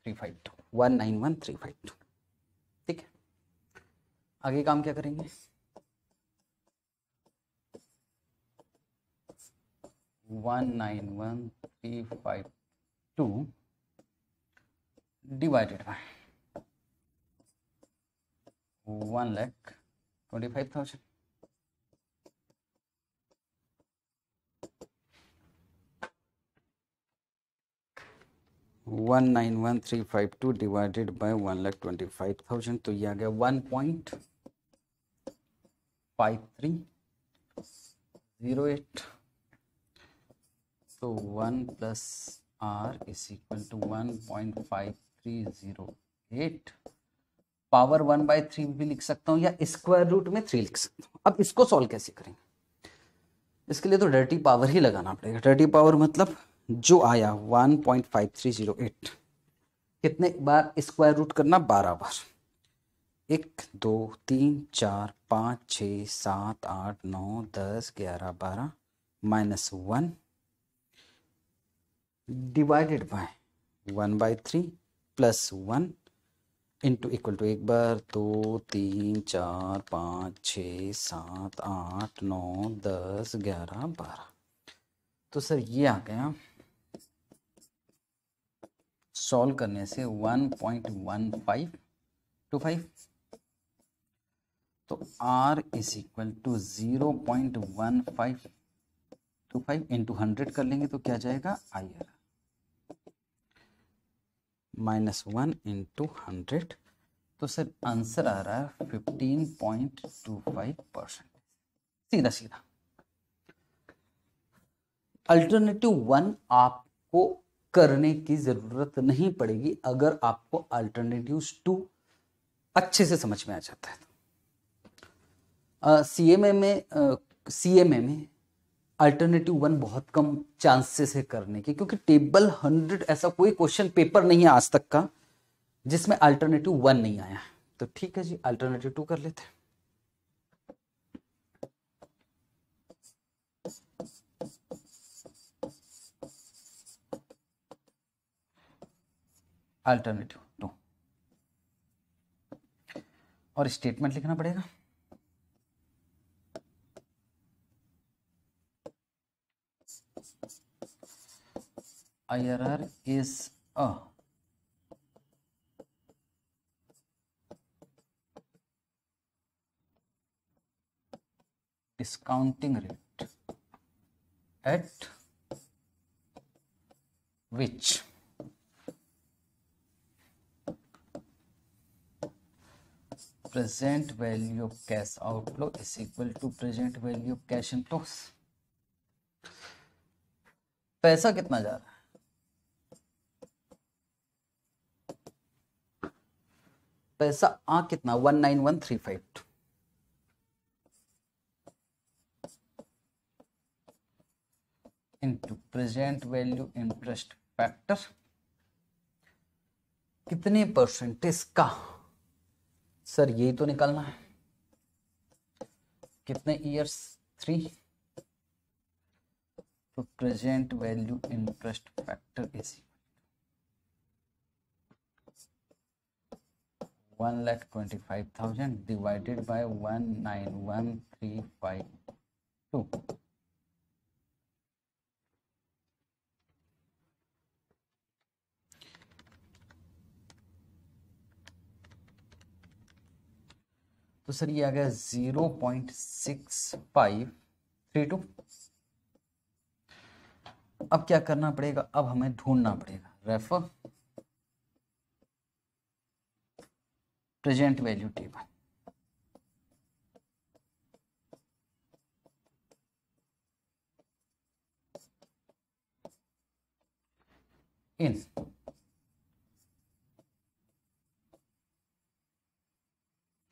three five two one nine one three five two ठीक है आगे काम क्या करेंगे one nine one three five two divided by one lakh twenty five thousand one nine one three five two divided by one lakh twenty five thousand तो ये आ गया one point five three zero eight तो one plus R is equal to one point five three zero eight power one by three भी लिख सकता हूँ या स्क्वायर रूट में थ्री लिख सकता हूँ अब इसको सॉल्व कैसे करेंगे इसके लिए तो डर्टी पावर ही लगाना पड़ेगा डर्टी पावर मतलब जो आया 1.5308 कितने बार स्क्वायर रूट करना बारह बार एक दो तीन चार पाँच छ सात आठ नौ दस ग्यारह बारह minus one divided by one by three plus one into equal to एक बार दो तीन चार पाँच छ सात आठ नौ दस ग्यारह बारह तो सर ये आ गया सॉल्व करने से one point one five two five तो R is equal to zero point one five two five into hundred कर लेंगे तो क्या जाएगा I R minus one into hundred तो सर आंसर आ रहा है fifteen point two five percent सीधा सीधा अल्टरनेटिव वन आपको करने की ज़रूरत नहीं पड़ेगी अगर आपको अल्टरनेटिव टू अच्छे से समझ में आ जाता है सी एम ए में सी एम ए में अल्टरनेटिव वन बहुत कम चांसेस है करने के क्योंकि टेबल हंड्रेड ऐसा कोई क्वेश्चन पेपर नहीं है आज तक का जिसमें अल्टरनेटिव वन नहीं आया है तो ठीक है जी अल्टरनेटिव टू कर लेते हैं अल्टरनेटिव टू और स्टेटमेंट लिखना पड़ेगा I R R is a discounting rate at which present value of cash outflow is equal to present value of cash inflow पैसा कितना जा रहा है पैसा आ कितना one nine one three five two into present value interest factor कितने परसेंटेज का सर यही तो निकालना है कितने ईयर्स थ्री तो present value interest factor is one lakh twenty five thousand divided by one nine one three five two तो सर ये आ गया zero point six five three two अब क्या करना पड़ेगा अब हमें ढूंढना पड़ेगा refer present value table in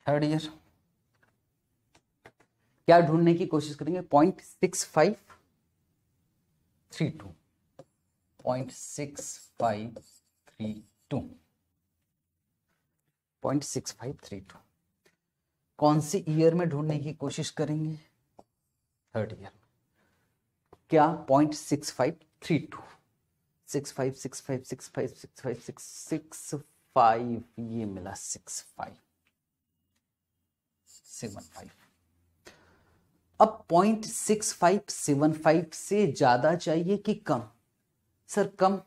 third year क्या ढूंढने की कोशिश करेंगे point six five three two point six five three two point six five three two कौन सी ईयर में ढूंढने की कोशिश करेंगे थर्ड ईयर क्या point six five three two six five six five six five six five six six five ये मिला सिक्स फाइव सेवन फाइव अब point six five seven five से ज़्यादा चाहिए कि कम सर कम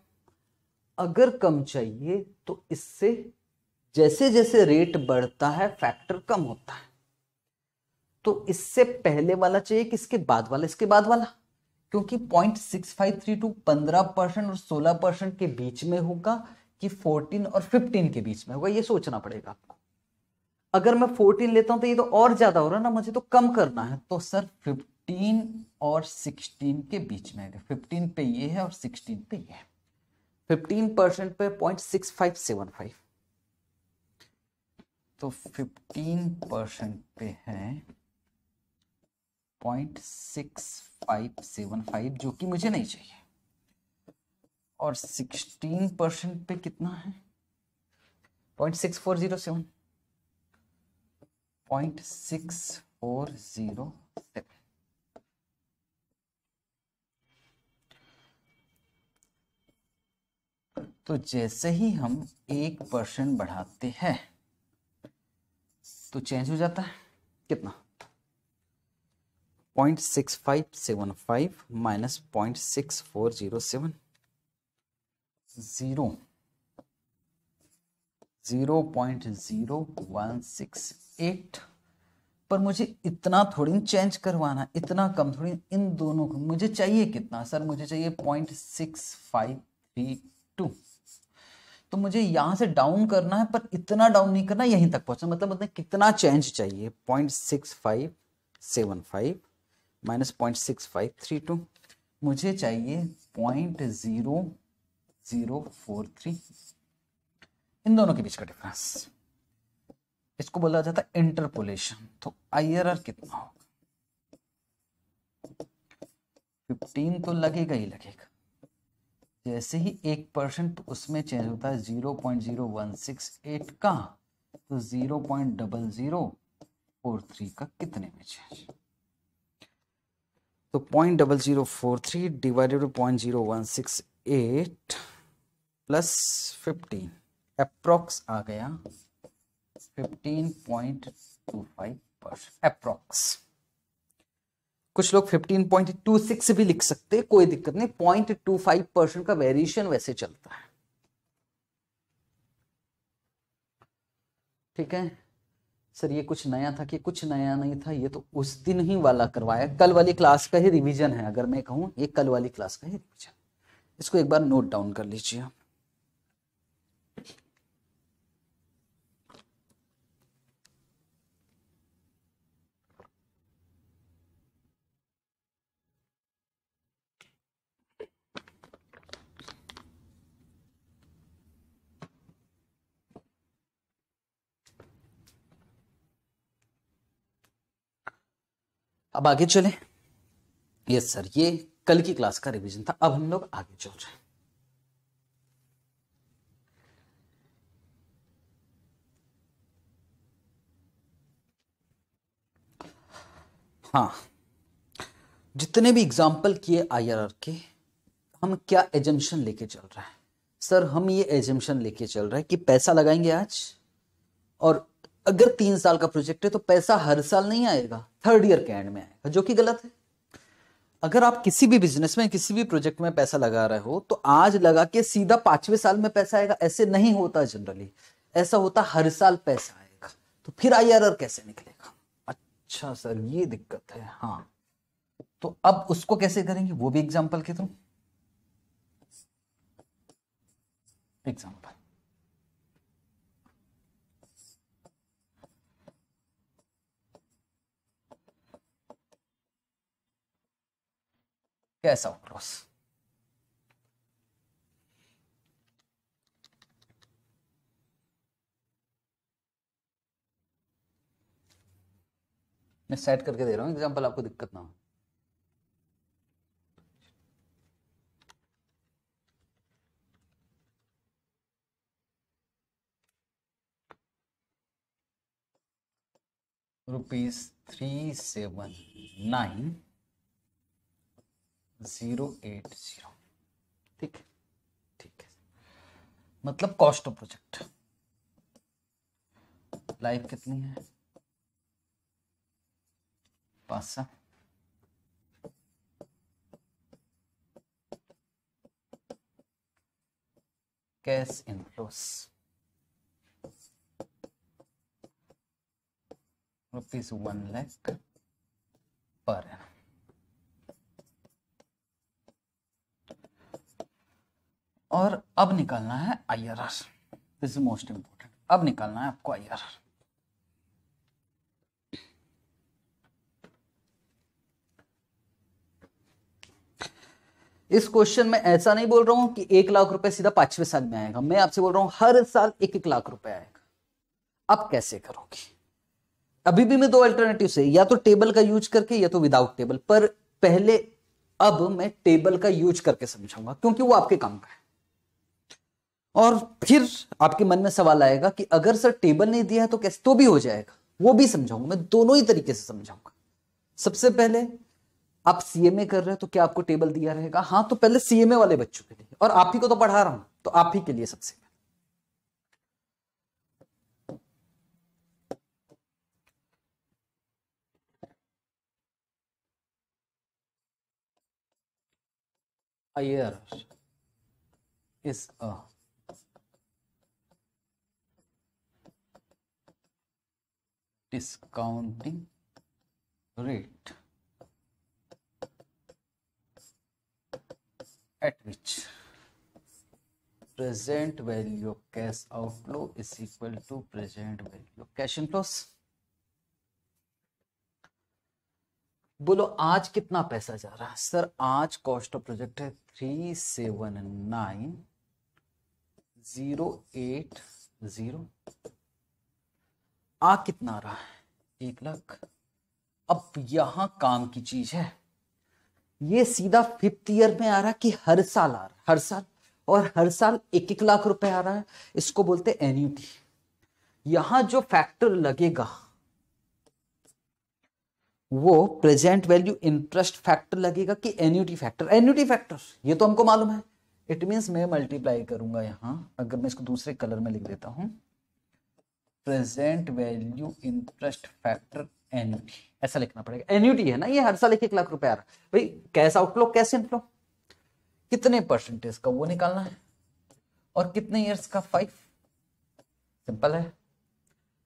अगर कम चाहिए तो इससे जैसे जैसे रेट बढ़ता है फैक्टर कम होता है तो इससे पहले वाला चाहिए कि इसके बाद वाला इसके बाद वाला क्योंकि point six five three two पंद्रह परसेंट और सोलह परसेंट के बीच में होगा कि फोर्टीन और फिफ्टीन के बीच में होगा ये सोचना पड़ेगा आपको अगर मैं फोर्टीन लेता हूं तो ये तो और ज्यादा हो रहा है ना मुझे तो कम करना है तो सर फिफ्टीन और सिक्सटीन के बीच में आएगा फिफ्टीन पे ये है और सिक्सटीन पे ये है फिफ्टीन परसेंट पे point six five seven five तो फिफ्टीन परसेंट पे है point six five seven five जो कि मुझे नहीं चाहिए और सिक्सटीन परसेंट पे कितना है point six four zero seven point six four zero तो जैसे ही हम एक परसेंट बढ़ाते हैं तो चेंज हो जाता है कितना point six five seven five minus point six four zero seven zero zero point zero one six eight पर मुझे इतना थोड़ी चेंज करवाना इतना कम थोड़ी इन दोनों को मुझे चाहिए कितना सर मुझे चाहिए point six five three two तो मुझे यहाँ से डाउन करना है पर इतना डाउन नहीं करना यहीं तक पहुंचना मतलब मतलब कितना चेंज चाहिए point six five seven five minus point six five three two मुझे चाहिए point zero zero four three इन दोनों के बीच का डिफरेंस इसको बोला जाता है इंटरपोलेशन तो आईआरआर कितना होगा फिफ्टीन तो लगेगा ही लगेगा जैसे ही एक परसेंट तो उसमें चेंज होता है zero point zero one six eight का तो zero point double zero four three का कितने में चेंज तो point double zero four three divided point zero one six eight plus fifteen approx आ गया 15.25 परसेंट अप्रॉक्स कुछ लोग 15.26 भी लिख सकते हैं कोई दिक्कत नहीं 0.25 परसेंट का वेरिएशन वैसे चलता है ठीक है सर ये कुछ नया था कि कुछ नया नहीं था ये तो उस दिन ही वाला करवाया कल वाली क्लास का ही रिवीजन है अगर मैं कहूं ये कल वाली क्लास का ही रिवीजन इसको एक बार नोट डाउन कर लीजिए आप अब आगे चले यस सर ये कल की क्लास का रिवीजन था अब हम लोग आगे चल रहे हैं हाँ जितने भी एग्जाम्पल किए आई आर के हम क्या एजेंशन लेके चल रहे हैं सर हम ये एजेंशन लेके चल रहे हैं कि पैसा लगाएंगे आज और अगर तीन साल का प्रोजेक्ट है तो पैसा हर साल नहीं आएगा थर्ड ईयर के एंड में आएगा जो कि गलत है अगर आप किसी भी बिजनेस में किसी भी प्रोजेक्ट में पैसा लगा रहे हो तो आज लगा के सीधा पांचवें साल में पैसा आएगा ऐसे नहीं होता जनरली ऐसा होता हर साल पैसा आएगा तो फिर आई कैसे निकलेगा अच्छा सर ये दिक्कत है हाँ तो अब उसको कैसे करेंगे वो भी एग्जाम्पल के through example cash out loss मैं सेट करके दे रहा हूँ एग्जाम्पल आपको दिक्कत ना हो rupees three seven nine zero eight zero ठीक ठीक है मतलब कॉस्ट ऑफ प्रोजेक्ट लाइफ कितनी है पांच सौ cash inflows rupees one lakh पर है और अब निकालना है I R R this is most important अब निकालना है आपको आई आर आर इस क्वेश्चन में ऐसा नहीं बोल रहा हूं कि एक लाख रुपए सीधा पांचवें साल में आएगा मैं आपसे बोल रहा हूं हर साल एक एक लाख रुपए आएगा अब कैसे करोगे अभी भी मैं दो अल्टरनेटिव से या तो टेबल का यूज करके या तो विदाउट टेबल पर पहले अब मैं टेबल का यूज करके समझाऊंगा क्योंकि वो आपके काम का है और फिर आपके मन में सवाल आएगा कि अगर सर टेबल नहीं दिया है तो कैसे तो भी हो जाएगा वो भी समझाऊंगा मैं दोनों ही तरीके से समझाऊंगा सबसे पहले आप सीएमए कर रहे हो तो क्या आपको टेबल दिया रहेगा हाँ तो पहले सीएमए वाले बच्चों के लिए और आप ही को तो पढ़ा रहा हूं तो आप ही के लिए सबसे पहले a year discounting rate at which present value of cash outflow is equal to present value of cash in inflows बोलो आज कितना पैसा जा रहा है सर आज कॉस्ट ऑफ प्रोजेक्ट है three seven nine zero eight zero आ कितना आ रहा है एक लाख अब यहां काम की चीज है ये सीधा फिफ्थ ईयर में आ रहा कि हर साल आ रहा हर साल और हर साल एक एक लाख रुपए आ रहा है इसको बोलते एन्यूटी यहां जो फैक्टर लगेगा वो प्रेजेंट वैल्यू इंटरेस्ट फैक्टर लगेगा कि एन्यूटी फैक्टर एन्यूटी फैक्टर ये तो हमको मालूम है इट मीन्स मैं मल्टीप्लाई करूंगा यहां अगर मैं इसको दूसरे कलर में लिख देता हूं present value interest factor annuity ऐसा लिखना पड़ेगा एनयूटी है ना ये हर साल एक एक लाख रुपए आ रहा है भाई कैश आउटलो कैश इनफ्लो कितने परसेंटेज का वो निकालना है और कितने ईयर्स का फाइव सिंपल है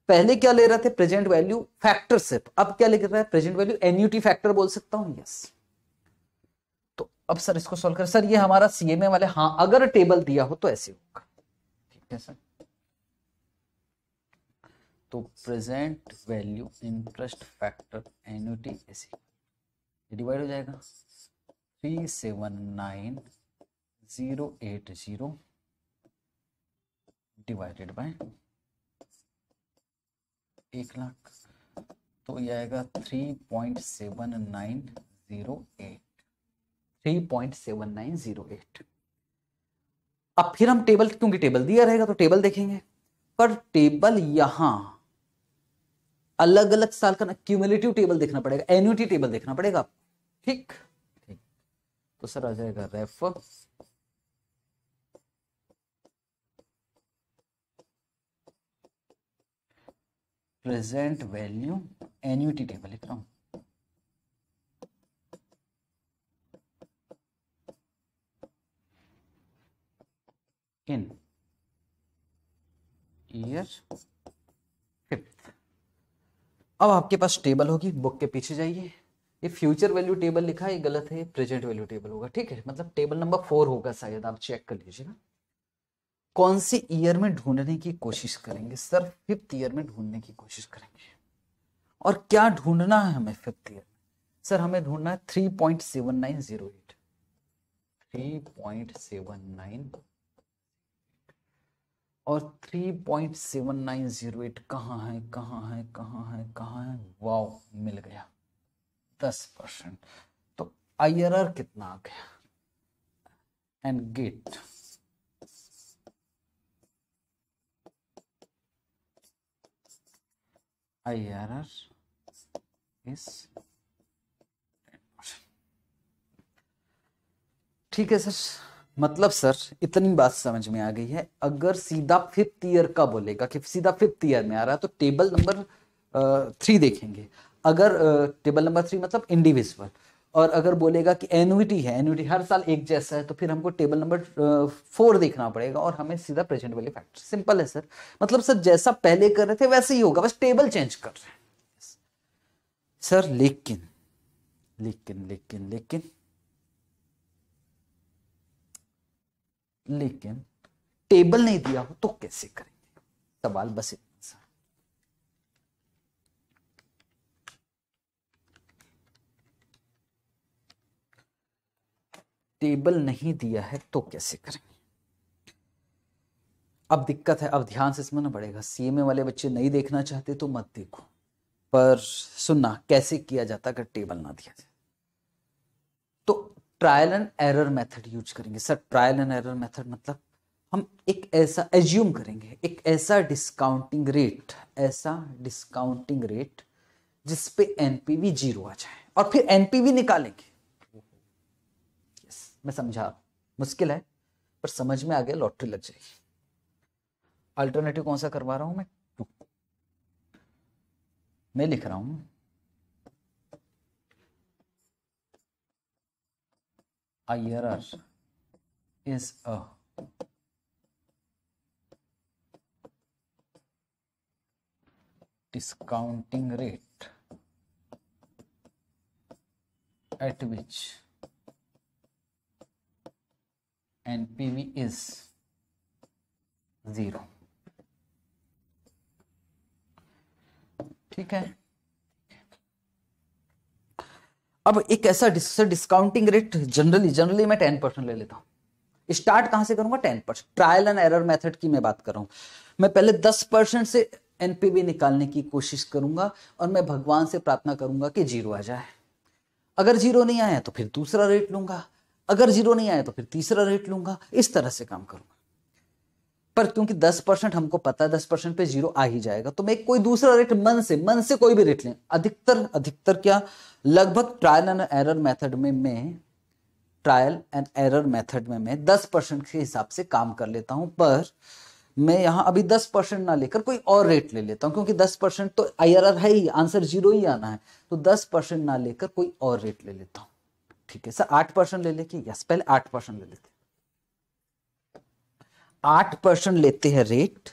पहले क्या ले रहे थे प्रेजेंट वैल्यू फैक्टर सिर्फ अब क्या लिख रहा है प्रेजेंट वैल्यू एनयूटी फैक्टर बोल सकता हूं यस तो अब सर इसको सॉल्व कर सर ये हमारा सीएमए वाले हाँ अगर टेबल दिया हो तो ऐसे होगा ठीक है सर तो present value interest factor annuity is divide हो जाएगा three seven nine zero eight zero divided by एक लाख तो ये आएगा three point seven nine zero eight three point seven nine zero eight अब फिर हम टेबल क्योंकि टेबल दिया रहेगा तो टेबल देखेंगे पर टेबल यहां अलग अलग साल का ना क्यूमुलेटिव टेबल देखना पड़ेगा एन्यूटी टेबल देखना पड़ेगा ठीक ठीक तो सर आ जाएगा ref present value annuity table लिख रहा हूं इन ईयर अब आपके पास टेबल होगी बुक के पीछे जाइए ये फ्यूचर वैल्यू टेबल लिखा है गलत है प्रेजेंट वैल्यू टेबल होगा ठीक है मतलब टेबल नंबर फोर होगा शायद आप चेक कर लीजिएगा कौन से ईयर में ढूंढने की कोशिश करेंगे सर फिफ्थ ईयर में ढूंढने की कोशिश करेंगे और क्या ढूंढना है हमें फिफ्थ ईयर में सर हमें ढूंढना है three point seven nine zero eight three point seven nine और 3.7908 कहाँ है कहाँ है कहाँ है कहाँ है वाव मिल गया 10 परसेंट तो आई कितना आ गया एंड गेट आई इस ठीक है सर मतलब सर इतनी बात समझ में आ गई है अगर सीधा फिफ्थ ईयर का बोलेगा कि सीधा फिफ्थ ईयर में आ रहा है तो टेबल नंबर थ्री देखेंगे अगर टेबल नंबर थ्री मतलब इंडिविजुअल और अगर बोलेगा कि एनुटी है एनुटी हर साल एक जैसा है तो फिर हमको टेबल नंबर फोर देखना पड़ेगा और हमें सीधा प्रेजेंट वाले फैक्टर सिंपल है सर मतलब सर जैसा पहले कर रहे थे वैसे ही होगा बस टेबल चेंज कर रहे हैं सर लेकिन लेकिन लेकिन लेकिन लेकिन टेबल नहीं दिया हो तो कैसे करेंगे सवाल बस इतना सा टेबल नहीं दिया है तो कैसे करेंगे अब दिक्कत है अब ध्यान से समझना पड़ेगा सीएमए वाले बच्चे नहीं देखना चाहते तो मत देखो पर सुनना कैसे किया जाता अगर टेबल ना दिया जाए trial and error method use करेंगे sir trial and error method मतलब हम एक ऐसा एज्यूम करेंगे एक ऐसा डिस्काउंटिंग रेट ऐसा डिस्काउंटिंग रेट जिस पे एनपीवी जीरो आ जाए और फिर एनपीवी निकालेंगे yes, मैं समझा मुश्किल है पर समझ में आ गया लॉटरी लग जाएगी अल्टरनेटिव कौन सा करवा रहा हूं मैं मैं लिख रहा हूं a error is a discounting rate at which NPV is 0 ठीक है अब एक ऐसा डिस्काउंटिंग रेट जनरली जनरली मैं टेन परसेंट ले लेता हूँ स्टार्ट कहां से करूंगा ten percent trial and error method की मैं बात कर रहा हूं मैं पहले दस परसेंट से एनपीवी निकालने की कोशिश करूंगा और मैं भगवान से प्रार्थना करूंगा कि जीरो आ जाए अगर जीरो नहीं आया तो फिर दूसरा रेट लूंगा अगर जीरो नहीं आया तो फिर तीसरा रेट लूंगा इस तरह से काम करूंगा पर क्योंकि दस परसेंट हमको पता है दस परसेंट पे जीरो आ ही जाएगा तो मैं कोई दूसरा रेट मन से मन से कोई भी रेट लें अधिकतर अधिकतर क्या लगभग ट्रायल एंड एरर मेथड में मैं ट्रायल एंड एरर मेथड में मैं दस परसेंट के हिसाब से काम कर लेता हूं पर मैं यहां अभी दस परसेंट ना लेकर कोई और रेट ले लेता हूं क्योंकि दस परसेंट तो आई आर आर है ही आंसर जीरो ही आना है तो दस परसेंट ना लेकर कोई और रेट ले लेता हूँ ठीक है सर आठ परसेंट ले लेके यस पहले आठ परसेंट ले लेते आठ परसेंट लेते हैं रेट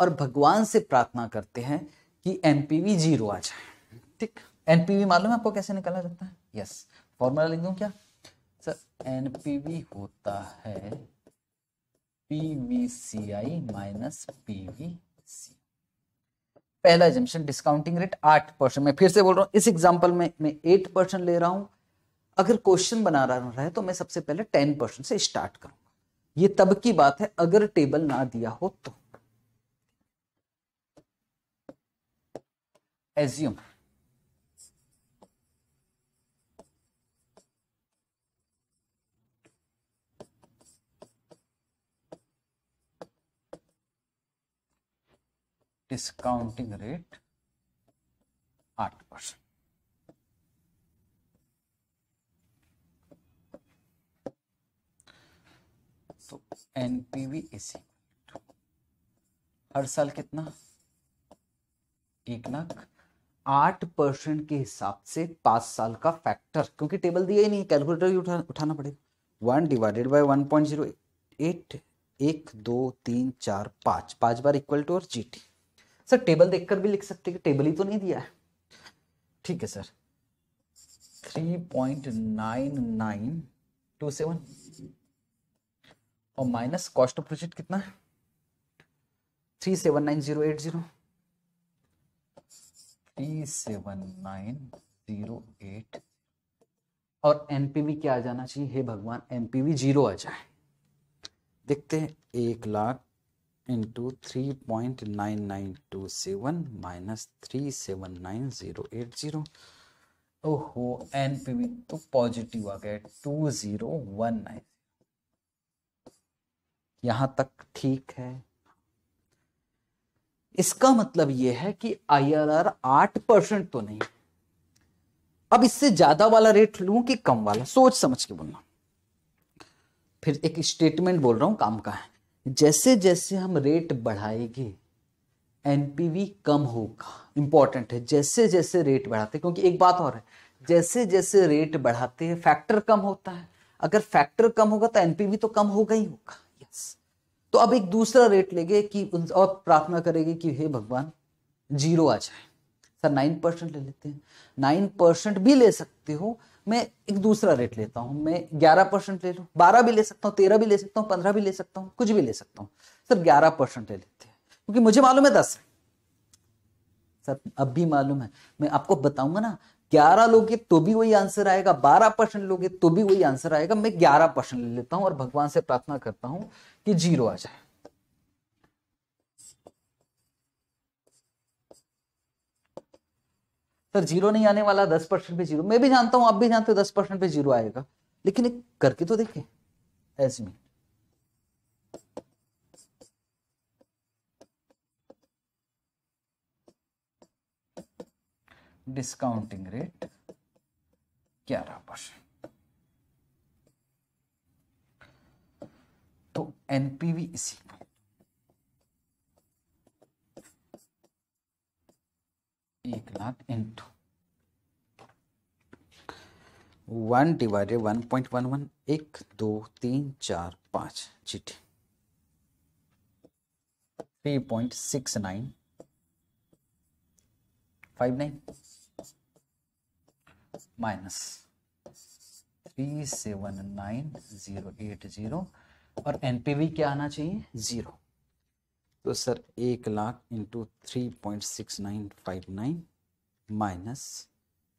और भगवान से प्रार्थना करते हैं कि एनपीवी जीरो आ जाए ठीक एनपीवी मालूम है आपको कैसे निकाला जाता है यस फॉर्मूला लिख दू क्या सर एनपीवी होता है पीवीसीआई माइनस पीवी पहला एजेंशन डिस्काउंटिंग रेट आठ परसेंट मैं फिर से बोल रहा हूं इस एग्जाम्पल में मैं एट परसेंट ले रहा हूं अगर क्वेश्चन बना रहा है तो मैं सबसे पहले टेन परसेंट से स्टार्ट करूंगा ये तब की बात है अगर टेबल ना दिया हो तो एज्यूम डिस्काउंटिंग रेट आठ परसेंट तो एनपीवी इज इक्वल टू हर साल कितना एक लाख आठ परसेंट के हिसाब से पांच साल का फैक्टर क्योंकि टेबल दिया ही नहीं कैलकुलेटर ही उठा, उठाना पड़ेगा one divided by one point zero eight एक दो तीन चार पांच पांच बार इक्वल टू और जी टी सर टेबल देखकर भी लिख सकते कि टेबल ही तो नहीं दिया है ठीक है sir three point nine nine two seven और माइनस कॉस्ट ऑफ प्रोजेक्ट कितना है three seven nine zero eight zero three seven nine zero eight और एनपीवी क्या आ जाना चाहिए हे भगवान एनपीवी जीरो आ जाए देखते हैं एक lakh into three point nine nine two seven minus three seven nine zero eight zero ओहो एनपीवी तो पॉजिटिव आ गया टू जीरो वन नाइन यहां तक ठीक है इसका मतलब यह है कि आई आर आर आठ परसेंट तो नहीं अब इससे ज्यादा वाला रेट लू कि कम वाला सोच समझ के बोलना फिर एक स्टेटमेंट बोल रहा हूं काम का है जैसे जैसे हम रेट बढ़ाएंगे एनपीवी कम होगा इंपॉर्टेंट है जैसे जैसे रेट बढ़ाते क्योंकि एक बात और है जैसे जैसे रेट बढ़ाते हैं फैक्टर कम होता है अगर फैक्टर कम होगा तो एनपीवी तो कम होगा ही होगा तो अब एक दूसरा रेट लेंगे कि और प्रार्थना करेंगे कि हे भगवान जीरो आ जाए सर नाइन परसेंट ले लेते हैं नाइन परसेंट भी ले सकते हो मैं एक दूसरा रेट लेता हूँ मैं ग्यारह परसेंट ले लू बारह भी ले सकता हूँ तेरह भी ले सकता हूँ पंद्रह भी ले सकता हूँ कुछ भी ले सकता हूँ सर ग्यारह परसेंट ले लेते हैं क्योंकि मुझे मालूम है दस है सर अब भी मालूम है मैं आपको बताऊंगा ना ग्यारह लोगे तो भी वही आंसर आएगा बारह परसेंट लोगे तो भी वही आंसर आएगा मैं ग्यारह परसेंट ले लेता हूं और भगवान से प्रार्थना करता हूं कि जीरो आ जाए सर जीरो नहीं आने वाला दस परसेंट पे जीरो मैं भी जानता हूं आप भी जानते हो दस परसेंट पे जीरो आएगा लेकिन एक करके तो देखें ऐसे में डिस्काउंटिंग रेट ग्यारह परसेंट तो एनपीवी इसी में एक lakh into one divided one point one one एक दो तीन चार पांच चिट्ठी three point six nine five nine minus three seven nine zero eight zero और एनपीवी क्या आना चाहिए जीरो तो सर एक lakh into three point six nine five nine minus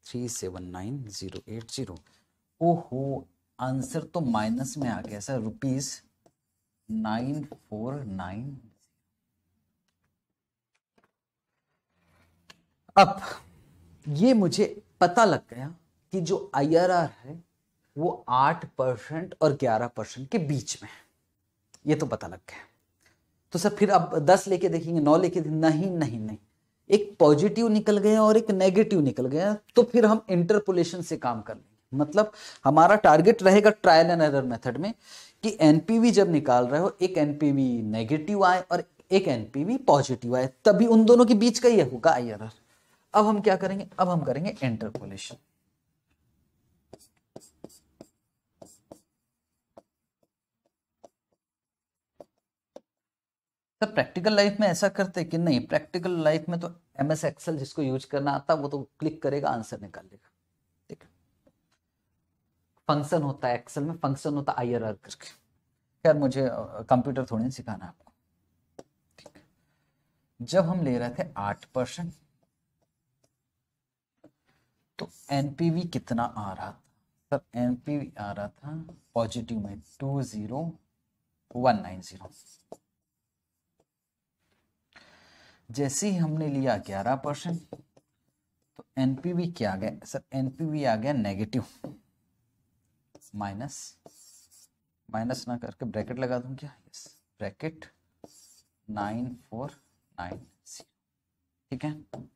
three seven nine zero eight zero हो आंसर तो माइनस में आ गया sir rupees nine four nine अब ये मुझे पता लग गया कि जो आई है वो आठ परसेंट और ग्यारह परसेंट के बीच में है ये तो पता लग गया तो सर फिर अब दस लेके देखेंगे नौ लेके देखेंगे नहीं नहीं नहीं एक पॉजिटिव निकल गया और एक नेगेटिव निकल गया तो फिर हम इंटरपोलेशन से काम कर लेंगे मतलब हमारा टारगेट रहेगा ट्रायल एंड एरर मेथड में कि एनपीवी जब निकाल रहे हो एक एनपीवी नेगेटिव आए और एक एनपीवी पॉजिटिव आए तभी उन दोनों के बीच का ही होगा आई अब हम क्या करेंगे अब हम करेंगे इंटरपोलेशन सर प्रैक्टिकल लाइफ में ऐसा करते कि नहीं प्रैक्टिकल लाइफ में तो एम एस एक्सेल जिसको यूज करना आता वो तो क्लिक करेगा आंसर निकाल लेगा ठीक है फंक्शन होता है एक्सेल में फंक्शन होता है आई करके खैर मुझे कंप्यूटर थोड़ी सिखाना आपको ठीक जब हम ले रहे थे आठ परसेंट तो एनपीवी कितना आ रहा था सर एनपीवी आ रहा था पॉजिटिव में two zero one nine zero जैसे ही हमने लिया ग्यारह परसेंट तो एनपीवी क्या आ गया सर एनपीवी आ गया नेगेटिव माइनस माइनस ना करके ब्रैकेट लगा दूं क्या yes bracket nine four nine ठीक है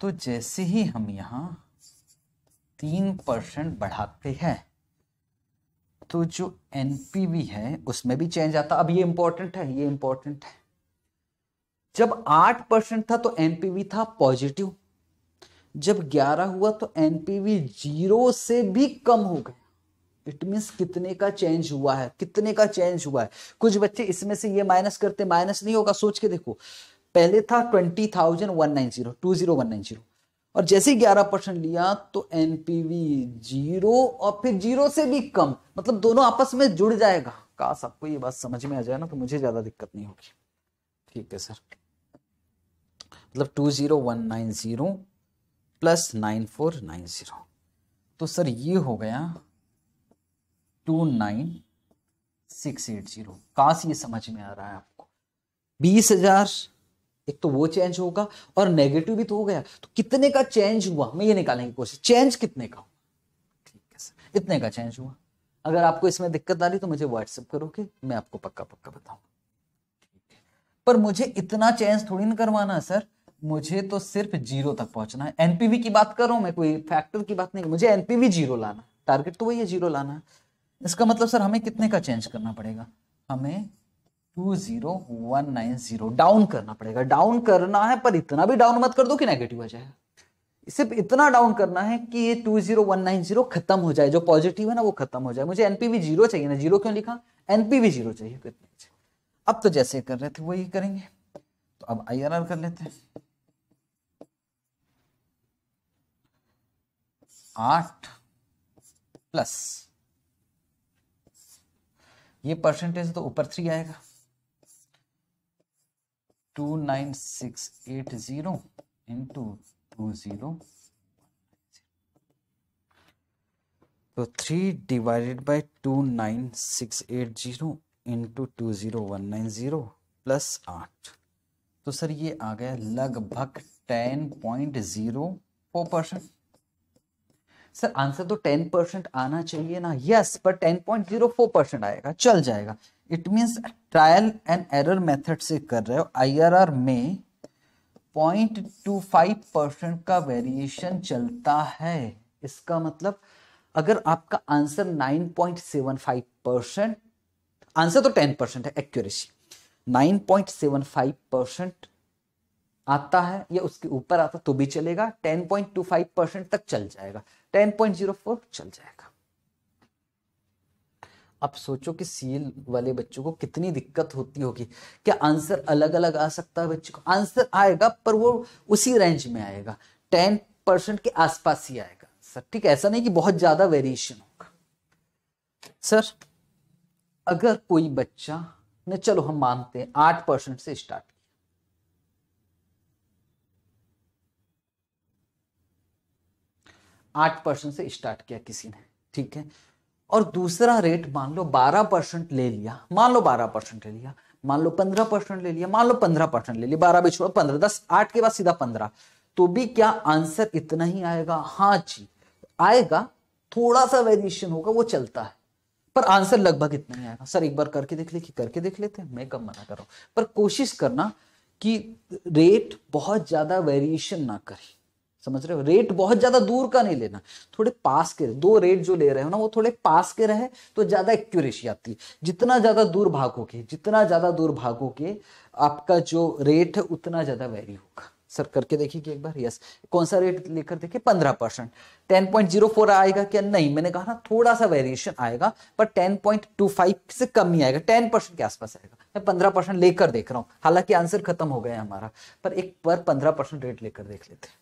तो जैसे ही हम यहां तीन परसेंट बढ़ाते हैं तो जो एन है उसमें भी चेंज आता अब ये इंपॉर्टेंट है ये इंपॉर्टेंट है जब आठ परसेंट था तो एनपीवी था पॉजिटिव जब ग्यारह हुआ तो एनपीवी जीरो से भी कम हो गया इट मीन कितने का चेंज हुआ है कितने का चेंज हुआ है कुछ बच्चे इसमें से ये माइनस करते माइनस नहीं होगा सोच के देखो पहले था twenty thousand one nine zero two zero one nine zero और जैसे ही ग्यारह परसेंट लिया तो एनपीवी जीरो और फिर जीरो से भी कम मतलब दोनों आपस में जुड़ जाएगा का सबको ये बात समझ में आ जाए ना तो मुझे ज्यादा दिक्कत नहीं होगी ठीक है सर मतलब two zero one nine zero plus nine four nine zero तो सर ये हो गया two nine six eight zero काश ये समझ में आ रहा है आपको बीस हजार एक तो वो चेंज होगा और नेगेटिव भी तो हो गया तो कितने का चेंज हुआ हमें ये निकालने की कोशिश चेंज कितने का हुआ ठीक है सर इतने का चेंज हुआ अगर आपको इसमें दिक्कत आ रही तो मुझे व्हाट्सएप करोगे मैं आपको पक्का पक्का बताऊंगा पर मुझे इतना चेंज थोड़ी ना करवाना सर मुझे तो सिर्फ जीरो तक पहुंचना है एनपीवी की बात कर रहा हूं मैं कोई फैक्टर की बात नहीं मुझे एनपीवी जीरो लाना टारगेट तो वही है जीरो लाना है इसका मतलब सर हमें कितने का चेंज करना पड़ेगा हमें two zero one nine zero down करना पड़ेगा डाउन करना है पर इतना भी डाउन मत कर दो कि नेगेटिव हो जाएगा सिर्फ इतना डाउन करना है कि ये two zero one nine zero खत्म हो जाए जो पॉजिटिव है ना वो खत्म हो जाए मुझे एनपीवी जीरो चाहिए ना जीरो क्यों लिखा एनपीवी जीरो चाहिए कितने अब तो जैसे कर रहे थे वही करेंगे तो अब आई कर लेते हैं आठ प्लस ये परसेंटेज तो ऊपर थ्री आएगा two nine six eight zero into two zero तो three divided by two nine six eight zero into two zero one nine zero plus आठ तो सर ये आ गया लगभग ten point zero four percent sir answer तो टेन परसेंट आना चाहिए ना यस पर ten point zero four percent आएगा चल जाएगा it means trial and error method से कर रहे हो आईआरआर में पॉइंट टू फाइव परसेंट का वेरिएशन चलता है इसका मतलब अगर आपका answer nine point seven five percent answer तो टेन परसेंट है accuracy nine point seven five percent आता है या उसके ऊपर आता तो भी चलेगा ten point two five percent तक चल जाएगा टेन पॉइंट जीरो फोर चल जाएगा आप सोचो कि सीएल वाले बच्चों को कितनी दिक्कत होती होगी क्या आंसर अलग अलग आ सकता है बच्चे को आंसर आएगा पर वो उसी रेंज में आएगा टेन परसेंट के आसपास ही आएगा सर ठीक है ऐसा नहीं कि बहुत ज्यादा वेरिएशन होगा सर अगर कोई बच्चा ने चलो हम मानते हैं आठ परसेंट से स्टार्ट किया आठ परसेंट से स्टार्ट किया किसी ने ठीक है और दूसरा रेट मान लो बारह परसेंट ले लिया मान लो बारह परसेंट ले लिया मान लो पंद्रह परसेंट ले लिया मान लो पंद्रह परसेंट ले लिया बारह भी छोड़ो पंद्रह दस आठ के बाद सीधा पंद्रह तो भी क्या आंसर इतना ही आएगा हाँ जी आएगा थोड़ा सा वेरिएशन होगा वो चलता है पर आंसर लगभग इतना ही आएगा सर एक बार करके देख कि करके देख लेते हैं मैं कब मना कर रहा हूं पर कोशिश करना कि रेट बहुत ज्यादा वेरिएशन ना करे समझ रहे हो रेट बहुत ज्यादा दूर का नहीं लेना थोड़े पास के दो रेट जो ले रहे हो ना वो थोड़े पास के रहे तो ज्यादा एक्यूरेसी आती है जितना ज्यादा दूर भागोगे जितना ज्यादा दूर भागोगे आपका जो रेट है उतना ज्यादा वैरी होगा सर करके देखिए कि एक बार यस कौन सा रेट लेकर देखिए पंद्रह percent ten point zero four आएगा क्या नहीं मैंने कहा ना थोड़ा सा वेरिएशन आएगा पर टेन पॉइंट टू फाइव से कम ही आएगा टेन परसेंट के आसपास आएगा मैं पंद्रह परसेंट लेकर देख रहा हूं हालांकि आंसर खत्म हो गया हमारा पर एक पर पंद्रह परसेंट रेट लेकर देख लेते हैं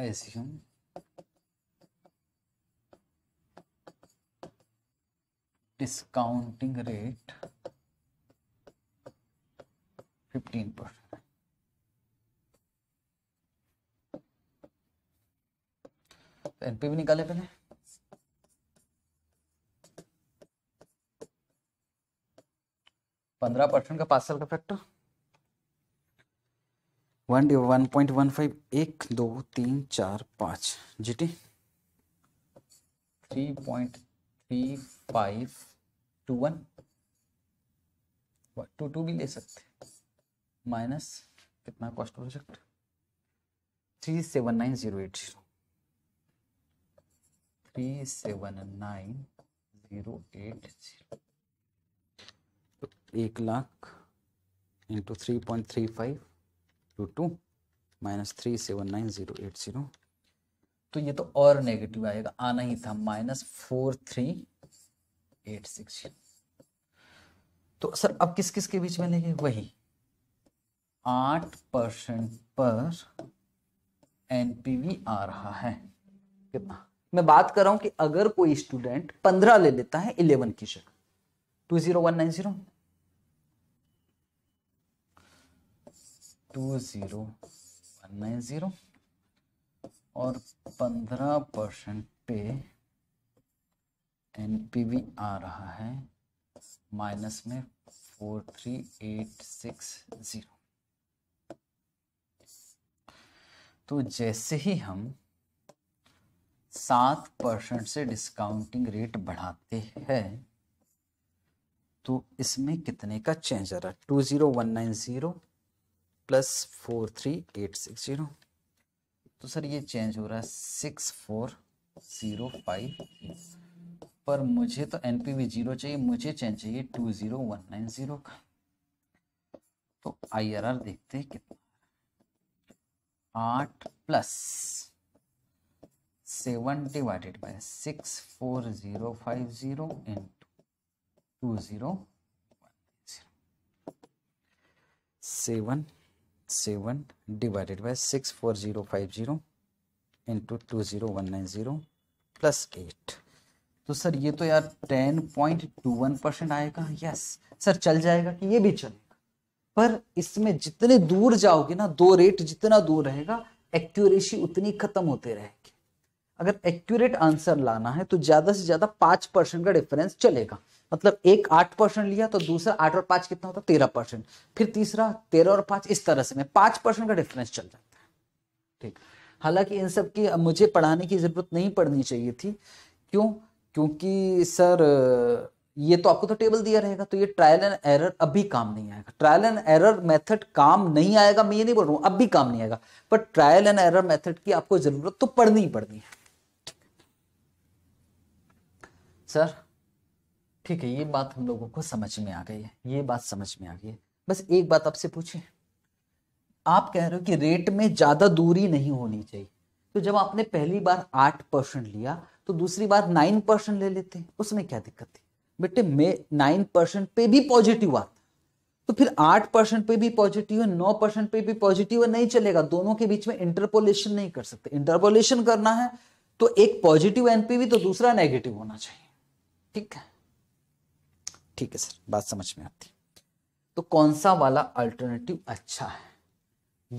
ऐसे हम discounting rate fifteen percent NPV निकाले पहले पंद्रह परसेंट का पार्सल का factor one D one point one five एक दो तीन चार पाँच जी टी three point three five two one two two भी ले सकते माइनस कितना कॉस्ट हो सकता three seven nine zero eight zero three seven nine zero eight zero एक lakh into three point three five two two minus three seven nine zero eight zero तो ये तो और नेगेटिव आएगा आना ही था minus four three eight six तो सर अब किस किस के बीच में लेंगे वही आठ परसेंट पर एनपीवी आ रहा है कितना मैं बात कर रहा हूं कि अगर कोई स्टूडेंट पंद्रह ले लेता है इलेवन की शक्ल two zero one nine zero two zero one nine zero और पंद्रह परसेंट पे वी आ रहा है माइनस में four three eight six zero तो जैसे ही हम सात परसेंट से डिस्काउंटिंग रेट बढ़ाते हैं तो इसमें कितने का चेंज आ रहा है two zero one nine zero plus four three eight six zero तो सर ये चेंज हो रहा है सिक्स फोर ज़ीरो फाइव पर मुझे तो एन पी वी जीरो चाहिए मुझे चेंज चाहिए two zero one nine zero का तो आई आर आर देखते हैं कितना आठ plus seven divided by six four zero five zero into zero seven seven divided by six four zero five zero into two zero one nine zero plus eight तो सर ये तो यार ten point two one percent आएगा यस सर चल जाएगा कि ये भी चलेगा पर इसमें जितने दूर जाओगे ना दो रेट जितना दूर रहेगा एक्यूरेसी उतनी खत्म होते रहेगी अगर एक्यूरेट आंसर लाना है तो ज़्यादा से ज़्यादा पाँच परसेंट का डिफरेंस चलेगा मतलब एक आठ परसेंट लिया तो दूसरा आठ और पांच कितना होता है तेरह परसेंट फिर तीसरा तेरह और पांच इस तरह से मैं पांच परसेंट का डिफरेंस चल जाता है ठीक हालांकि इन सब की मुझे पढ़ाने की जरूरत नहीं पड़नी चाहिए थी क्यों क्योंकि सर ये तो आपको तो टेबल दिया रहेगा तो ये ट्रायल एंड एरर अभी काम नहीं आएगा ट्रायल एंड एरर मेथड काम नहीं आएगा मैं ये नहीं बोल रहा हूँ अब भी काम नहीं आएगा पर ट्रायल एंड एरर मेथड की आपको जरूरत तो पड़नी ही पड़नी है सर ठीक है ये बात हम लोगों को समझ में आ गई है ये बात समझ में आ गई है बस एक बात आपसे पूछे आप कह रहे हो कि रेट में ज्यादा दूरी नहीं होनी चाहिए तो जब आपने पहली बार आठ परसेंट लिया तो दूसरी बार नाइन परसेंट ले लेते हैं उसमें क्या दिक्कत थी बेटे मैं नाइन परसेंट पे भी पॉजिटिव आता तो फिर आठ परसेंट पे भी पॉजिटिव है नौ परसेंट पे भी पॉजिटिव है नहीं चलेगा दोनों के बीच में इंटरपोलेशन नहीं कर सकते इंटरपोलेशन करना है तो एक पॉजिटिव एनपीवी तो दूसरा नेगेटिव होना चाहिए ठीक है ठीक है सर बात समझ में आती तो कौन सा वाला अल्टरनेटिव अच्छा है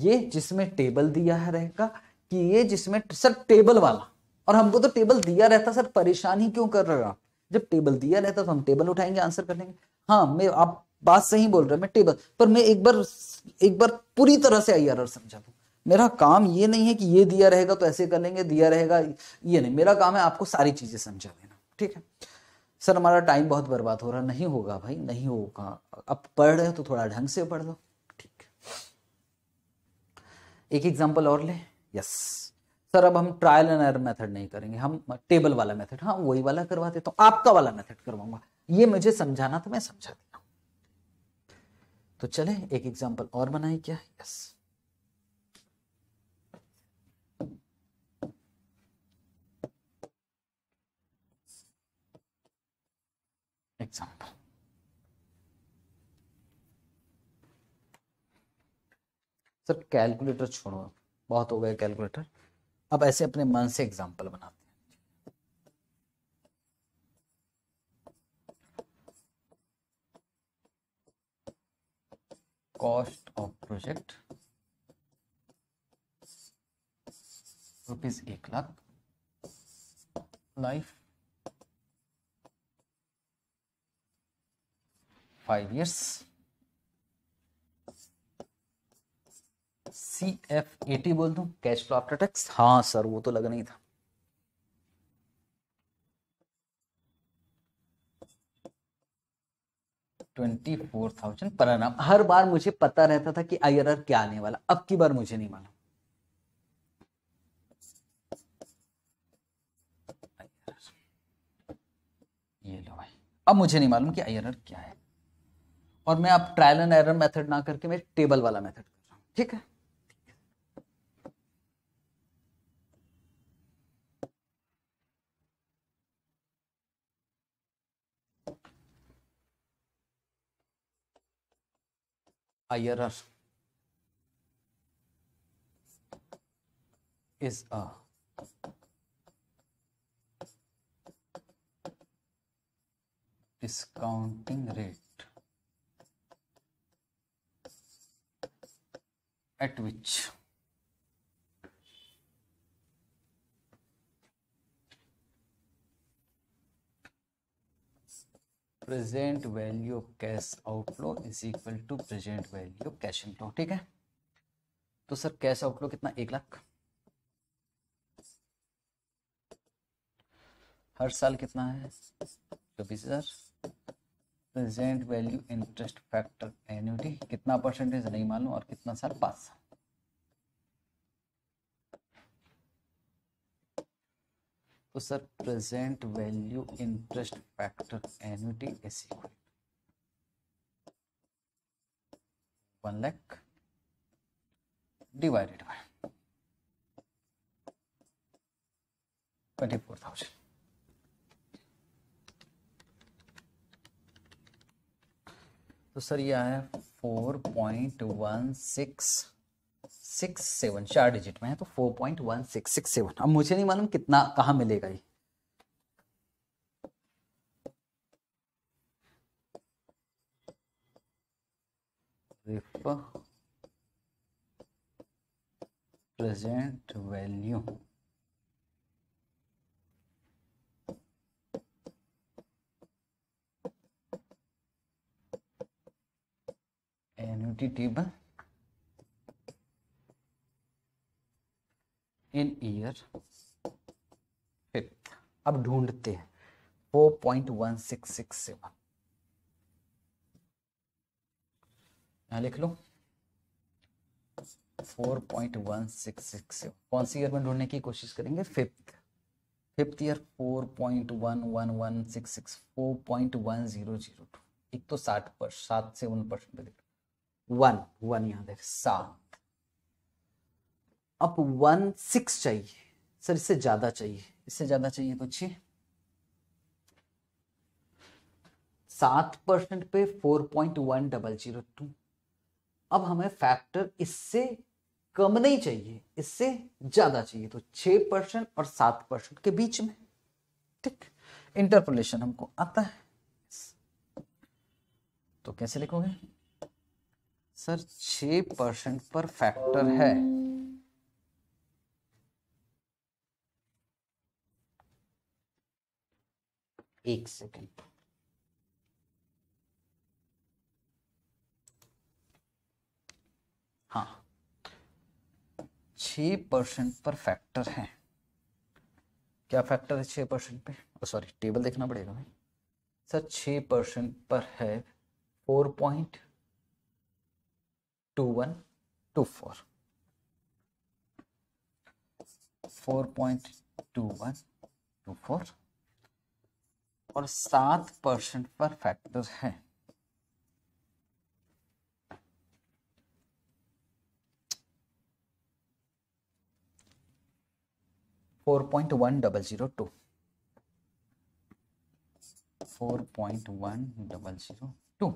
ये जिसमें टेबल दिया है रहेगा कि ये जिसमें सर टेबल वाला और हमको तो टेबल दिया रहता सर परेशान ही क्यों कर रहा जब टेबल दिया रहता तो हम टेबल उठाएंगे आंसर कर लेंगे हाँ मैं आप बात सही बोल रहे हैं मैं टेबल पर मैं एक बार एक बार पूरी तरह से आई आर समझा दू मेरा काम ये नहीं है कि ये दिया रहेगा तो ऐसे कर लेंगे दिया रहेगा ये नहीं मेरा काम है आपको सारी चीजें समझा देना ठीक है सर हमारा टाइम बहुत बर्बाद हो रहा नहीं होगा भाई नहीं होगा अब पढ़ रहे हो तो थोड़ा ढंग से पढ़ लो ठीक एक एग्जाम्पल और ले यस सर अब हम ट्रायल एंड एरर मेथड नहीं करेंगे हम टेबल वाला मेथड हाँ वही वाला करवा देता हूँ तो आपका वाला मेथड करवाऊंगा ये मुझे समझाना तो मैं समझा दिया तो चले एक एग्जाम्पल और बनाए क्या यस example. सर कैलकुलेटर छोड़ो बहुत हो गया कैलकुलेटर अब ऐसे अपने मन से एग्जाम्पल बनाते हैं cost of project rupees 1 lakh five years. C F A T बोल दू कैश फ्लो आफ्टर टैक्स हाँ सर वो तो लगना ही था ट्वेंटी फोर थाउजेंड पर नाम हर बार मुझे पता रहता था कि आर क्या आने वाला अब की बार मुझे नहीं मालूम ये लो भाई अब मुझे नहीं मालूम कि आर क्या है और मैं आप ट्रायल एंड एरर मेथड ना करके मैं टेबल वाला मेथड कर रहा हूं ठीक है IRR is a discounting rate at which present value of cash outflow is equal to present value of cash inflow ठीक है तो सर कैश आउटफ्लो कितना एक लाख हर साल कितना है चौबीस हजार present value interest factor annuity कितना परसेंटेज नहीं मालूम और कितना साल पाँच साल तो sir present value interest factor annuity is equal one lakh divided by twenty four thousand तो सर ये है four point one six six seven चार डिजिट में है तो four point one six six seven अब मुझे नहीं मालूम कितना कहाँ मिलेगा ये present value annuity table in year fifth अब ढूंढते हैं four point one six six seven यहां लिख लो four point one six six seven कौन सी ईयर में ढूंढने की कोशिश करेंगे fifth fifth year four point one one one six six four point one zero zero two एक तो साठ पर सात से उन परसेंट वन वन यहां देख सात अब वन सिक्स चाहिए सर इससे ज्यादा चाहिए इससे ज्यादा चाहिए बच्चे तो सात परसेंट पे four point one double zero two अब हमें फैक्टर इससे कम नहीं चाहिए इससे ज्यादा चाहिए तो छह परसेंट और सात परसेंट के बीच में ठीक इंटरपोलेशन हमको आता है तो कैसे लिखोगे सर छ परसेंट पर फैक्टर है एक सेकेंड हाँ छ परसेंट पर फैक्टर है क्या फैक्टर है छ परसेंट पे सॉरी oh, टेबल देखना पड़ेगा भाई सर छ परसेंट पर है four point two one two four four point two one two four और सात परसेंट पर फैक्टर है four point one double zero two four point one double zero two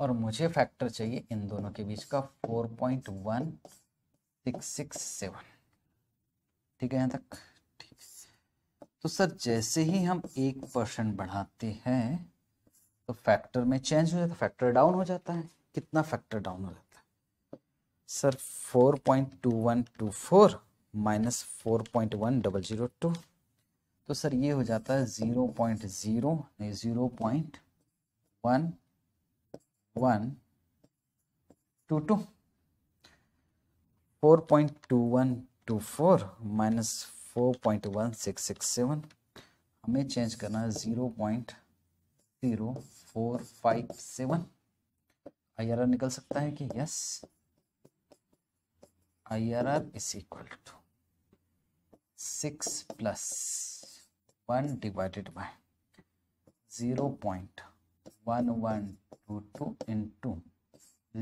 और मुझे फैक्टर चाहिए इन दोनों के बीच का four point one six six seven ठीक है यहाँ तक ठीक तो सर जैसे ही हम एक परसेंट बढ़ाते हैं तो फैक्टर में चेंज हो जाता है फैक्टर डाउन हो जाता है कितना फैक्टर डाउन हो जाता है sir four point two one two four minus four point one double zero two तो सर ये हो जाता है zero point zero zero point one one two two four point two one two four minus four point one six six seven हमें चेंज करना है zero point zero four five seven I R R निकल सकता है कि yes I R R is equal to six plus one divided by zero point one one two two two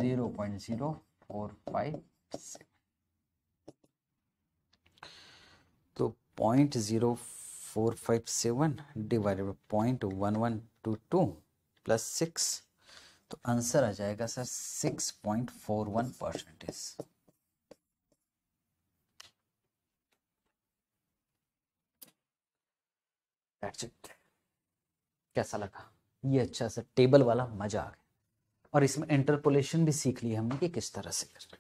zero point zero four five seven तो point zero four five seven divided by point one one two two plus six तो आंसर आ जाएगा sir six point four one percentage कैसा लगा ये अच्छा सा टेबल वाला मजा आ गया और इसमें इंटरपोलेशन भी सीख लिया हमने कि किस तरह से कर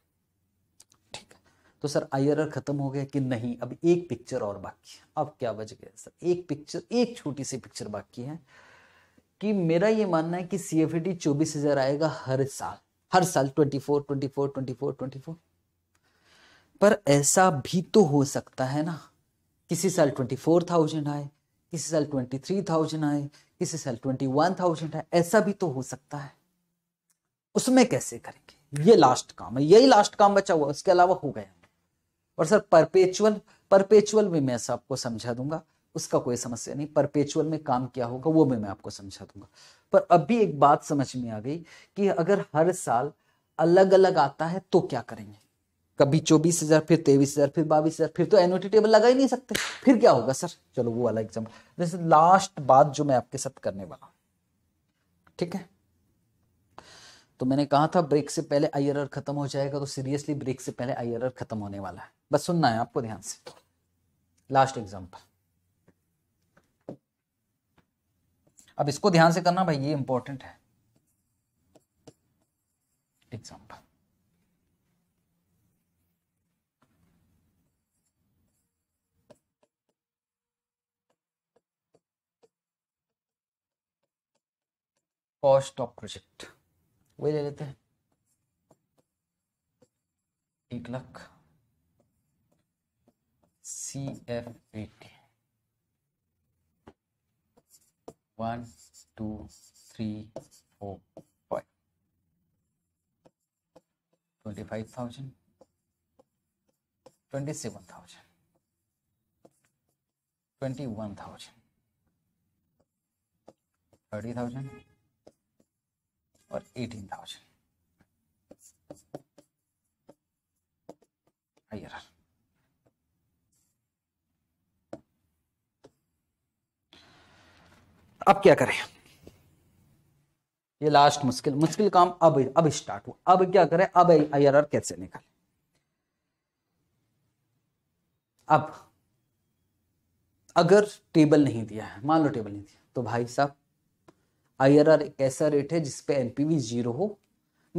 ठीक है तो सर आई खत्म हो गया कि नहीं अब एक पिक्चर और बाकी है अब क्या बच गया सर एक पिक्चर एक छोटी सी पिक्चर बाकी है कि मेरा ये मानना है कि सी एफ डी चौबीस हजार आएगा हर साल हर साल twenty four twenty four twenty four twenty four पर ऐसा भी तो हो सकता है ना किसी साल ट्वेंटी फोर थाउजेंड आए किसी साल ट्वेंटी थ्री थाउजेंड आए किसी साल ट्वेंटी वन थाउजेंड आए ऐसा भी तो हो सकता है उसमें कैसे करेंगे ये लास्ट काम है यही लास्ट काम बचा हुआ उसके अलावा हो गया और सर परपेचुअल परपेचुअल भी मैं आपको समझा दूंगा उसका कोई समस्या नहीं परपेचुअल में काम क्या होगा वो भी मैं आपको समझा दूंगा पर अभी एक बात समझ में आ गई कि अगर हर साल अलग अलग आता है तो क्या करेंगे कभी चौबीस हजार फिर तेईस हजार फिर बाईस हजार फिर तो एनुअटी टेबल लगा ही नहीं सकते फिर क्या होगा सर चलो वो वाला एग्जाम्पल जैसे लास्ट बात जो मैं आपके साथ करने वाला ठीक है तो मैंने कहा था ब्रेक से पहले आई खत्म हो जाएगा तो सीरियसली ब्रेक से पहले आई खत्म होने वाला है बस सुनना है आपको ध्यान से लास्ट एग्जाम्पल अब इसको ध्यान से करना भाई ये इंपॉर्टेंट है एग्जाम्पल कॉस्ट ऑफ प्रोजेक्ट वही ले लेते हैं एक lakh C F A T one two three four five twenty five thousand twenty seven thousand twenty one thousand thirty thousand और एटीन थाउजेंड हाँ अब क्या करें ये लास्ट मुश्किल मुश्किल काम अब अब स्टार्ट हुआ अब क्या करें अब आई आर कैसे निकाले अब अगर टेबल नहीं दिया है मान लो टेबल नहीं दिया तो भाई साहब आई एक ऐसा रेट है जिसपे एन पी जीरो हो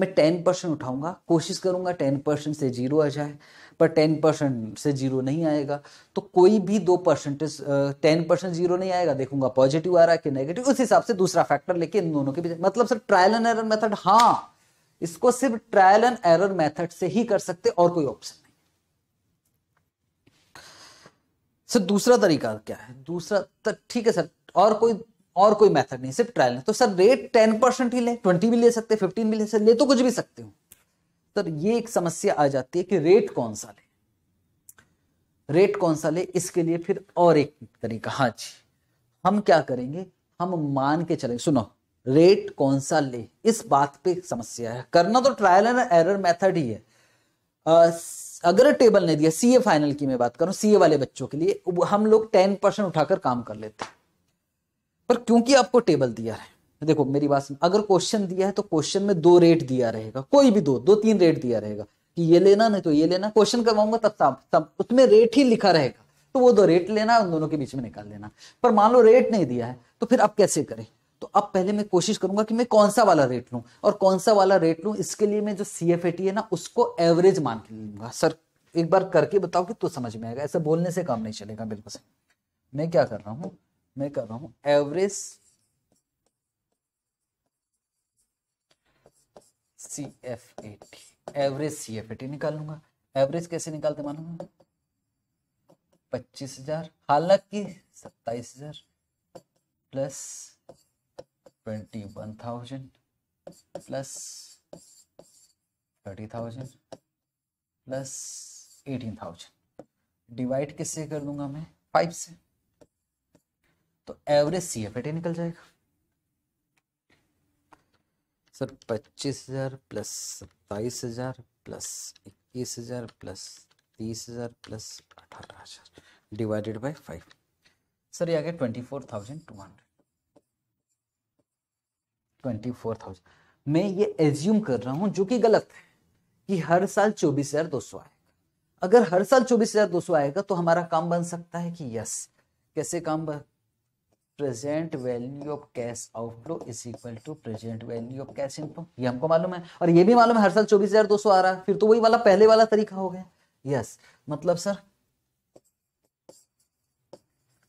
मैं टेन परसेंट उठाऊंगा कोशिश करूंगा टेन परसेंट से जीरो आ जाए पर टेन परसेंट से जीरो नहीं आएगा तो कोई भी दो परसेंटेज टेन परसेंट जीरो नहीं आएगा देखूंगा पॉजिटिव आ रहा है कि नेगेटिव उस हिसाब से दूसरा फैक्टर लेके इन दोनों के बीच मतलब sir trial and error method हाँ इसको सिर्फ ट्रायल एंड एरर मेथड से ही कर सकते और कोई ऑप्शन नहीं सर दूसरा तरीका क्या है दूसरा ठीक है सर और कोई और कोई मेथड नहीं सिर्फ ट्रायल तो सर रेट टेन परसेंट ही ले ट्वेंटी भी ले सकते हैं फिफ्टीन भी ले सकते ले तो कुछ भी सकते हो सर ये एक समस्या आ जाती है कि रेट कौन सा ले रेट कौन सा ले इसके लिए फिर और एक तरीका हाँ जी हम क्या करेंगे हम मान के चलेंगे सुनो रेट कौन सा ले इस बात पे समस्या है करना तो ट्रायल एंड एरर मेथड ही है आ, अगर टेबल ने दिया सीए फाइनल की मैं बात करूं सीए वाले बच्चों के लिए हम लोग टेन परसेंट उठाकर काम कर लेते हैं पर क्योंकि आपको टेबल दिया है देखो मेरी बात अगर क्वेश्चन दिया है तो क्वेश्चन में दो रेट दिया रहेगा कोई भी दो दो तीन रेट दिया रहेगा कि ये लेना नहीं तो ये लेना क्वेश्चन करवाऊंगा तब साफ तब उसमें रेट ही लिखा रहेगा तो वो दो रेट लेना उन दोनों के बीच में निकाल लेना पर मान लो रेट नहीं दिया है तो फिर आप कैसे करें तो अब पहले मैं कोशिश करूंगा कि मैं कौन सा वाला रेट लूँ और कौन सा वाला रेट लूँ इसके लिए मैं जो सी एफ ए टी है ना उसको एवरेज मान के लूंगा सर एक बार करके बताओ कि तो समझ में आएगा ऐसा बोलने से काम नहीं चलेगा बिल्कुल सही मैं क्या कर रहा हूँ मैं कर रहा हूं average C F A T average C F A T निकाल लूंगा एवरेज कैसे निकालते मालूम पच्चीस हजार हालांकि सत्ताईस हजार plus twenty one thousand plus thirty thousand plus eighteen thousand divide किससे कर दूंगा मैं फाइव से तो एवरेज सी एफ एटी निकल जाएगा सर पच्चीस हजार प्लस सत्ताईस हजार प्लस इक्कीस हजार प्लस तीस हजार प्लस अठारह हजार डिवाइडेड बाई फाइव सर ये आ गया twenty four thousand two hundred twenty four thousand मैं ये एज्यूम कर रहा हूं जो कि गलत है कि हर साल चौबीस हजार दो सौ आएगा अगर हर साल चौबीस हजार दो सौ आएगा तो हमारा काम बन सकता है कि यस कैसे काम बन present value of cash outflow is equal to present value of cash inflow ये हमको मालूम है और ये भी मालूम है हर साल चौबीस हजार दो सौ आ रहा है फिर तो वही वाला पहले वाला तरीका हो गया यस मतलब सर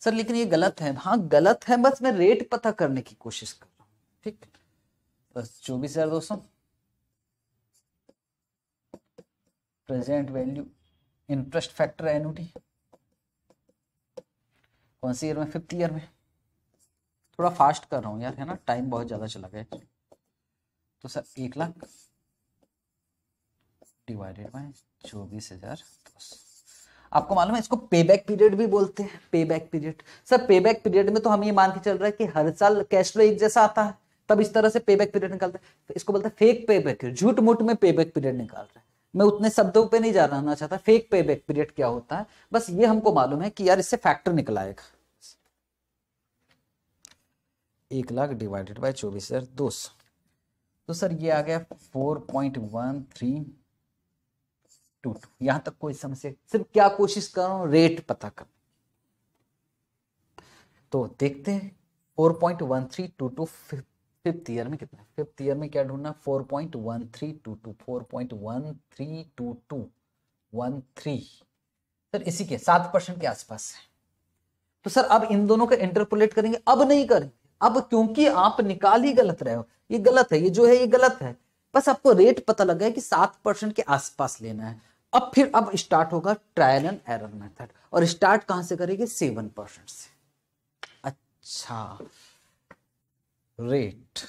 सर लेकिन ये गलत है हाँ गलत है बस मैं रेट पता करने की कोशिश कर रहा हूं ठीक बस चौबीस हजार दो सौ present value interest factor annuity कौन सी ईयर में फिफ्थ ईयर में थोड़ा फास्ट कर रहा हूँ यार है ना टाइम बहुत ज़्यादा चला गया तो सर एक लाख डिवाइडेड बाय चौबीस हज़ार आपको मालूम है इसको पे बैक पीरियड भी बोलते हैं पे बैक पीरियड सर पे बैक पीरियड में तो हम ये मान के चल रहा है कि हर साल कैश फ्लो एक जैसा आता है तब इस तरह से पे बैक पीरियड निकालते हैं तो इसको बोलते हैं फेक पे बैक झूठ मूठ में पे बैक पीरियड निकाल रहे हैं मैं उतने शब्दों पे नहीं जाना चाहता फेक पे बैक पीरियड क्या होता है बस ये हमको मालूम है कि यार इससे फैक्टर निकलाएगा एक लाख डिवाइडेड बाय चौबीस हज़ार दो सौ तो सर ये आ गया four point one three two two यहां तक कोई समस्या सिर्फ क्या कोशिश कर रहा हूं रेट पता कर तो देखते हैं four point one three two two fifth year में कितना फिफ्थ ईयर में क्या ढूंढना four point one three two two four point one three two two one three sir इसी के सात परसेंट के आसपास है तो सर अब इन दोनों का इंटरपोलेट करेंगे अब नहीं करेंगे अब क्योंकि आप निकाल ही गलत रहे हो ये गलत है ये जो है ये गलत है बस आपको रेट पता लगा है कि सात परसेंट के आसपास लेना है अब फिर अब स्टार्ट होगा ट्रायल एंड एरर मेथड और स्टार्ट कहां से करेंगे सेवन परसेंट से अच्छा रेट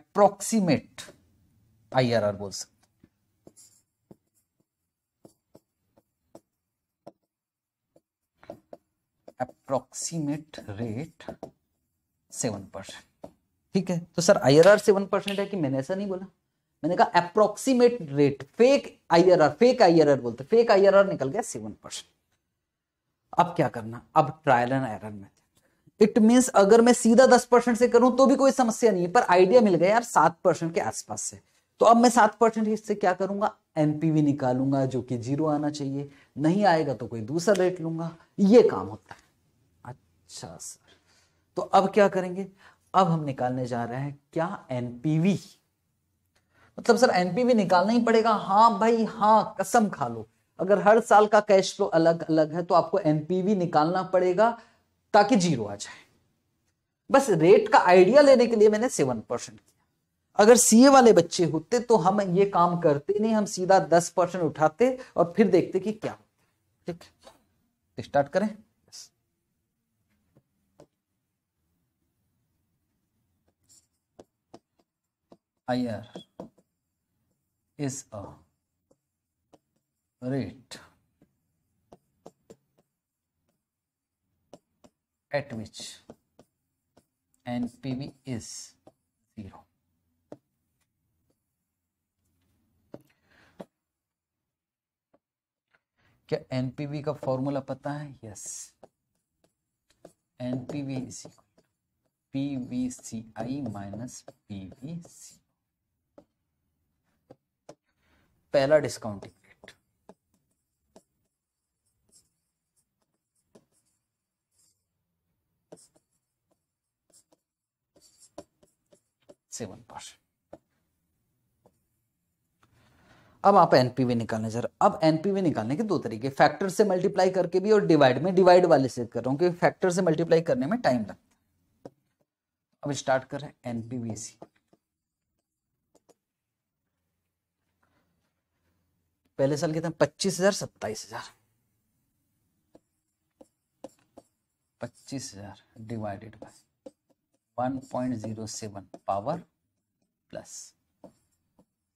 अप्रोक्सीमेट आई आर बोल सकते अप्रोक्सीमेट रेट सेवन परसेंट ठीक है तो सर आर सेवन परसेंट है कि मैंने ऐसा नहीं बोला मैंने कहा approximate rate fake R fake R बोलते फेक आर निकल गया सेवन परसेंट अब क्या करना अब ट्रायल एंड एरर में इट मीन्स अगर मैं सीधा दस परसेंट से करूं तो भी कोई समस्या नहीं है पर आइडिया मिल गया यार सात परसेंट के आसपास से तो अब मैं सात परसेंट से क्या करूंगा एनपीवी निकालूंगा जो कि जीरो आना चाहिए नहीं आएगा तो कोई दूसरा रेट लूंगा ये काम होता है अच्छा सर तो अब क्या करेंगे अब हम निकालने जा रहे हैं क्या एनपीवी मतलब सर एनपीवी निकालना ही पड़ेगा हाँ भाई हाँ कसम खा लो अगर हर साल का कैश फ्लो अलग अलग है तो आपको एनपीवी निकालना पड़ेगा ताकि जीरो आ जाए बस रेट का आइडिया लेने के लिए मैंने सेवन परसेंट किया अगर सीए वाले बच्चे होते तो हम ये काम करते नहीं हम सीधा दस परसेंट उठाते और फिर देखते कि क्या होता ठीक स्टार्ट तो करें a rate at which N P V is zero क्या एनपीवी का फॉर्मूला पता है yes NPV is equal I minus PVC पहला डिस्काउंटिंग रेट सेवन परसेंट अब आप एनपीवी निकालने सर अब एनपीवी निकालने के दो तरीके फैक्टर से मल्टीप्लाई करके भी और डिवाइड में डिवाइड वाले से कर रहा हूं क्योंकि फैक्टर से मल्टीप्लाई करने में टाइम लगता है अब स्टार्ट कर रहे हैं एनपीवीसी पहले साल कितना पच्चीस हजार सत्ताईस हजार पच्चीस हजार divided by one point zero seven power plus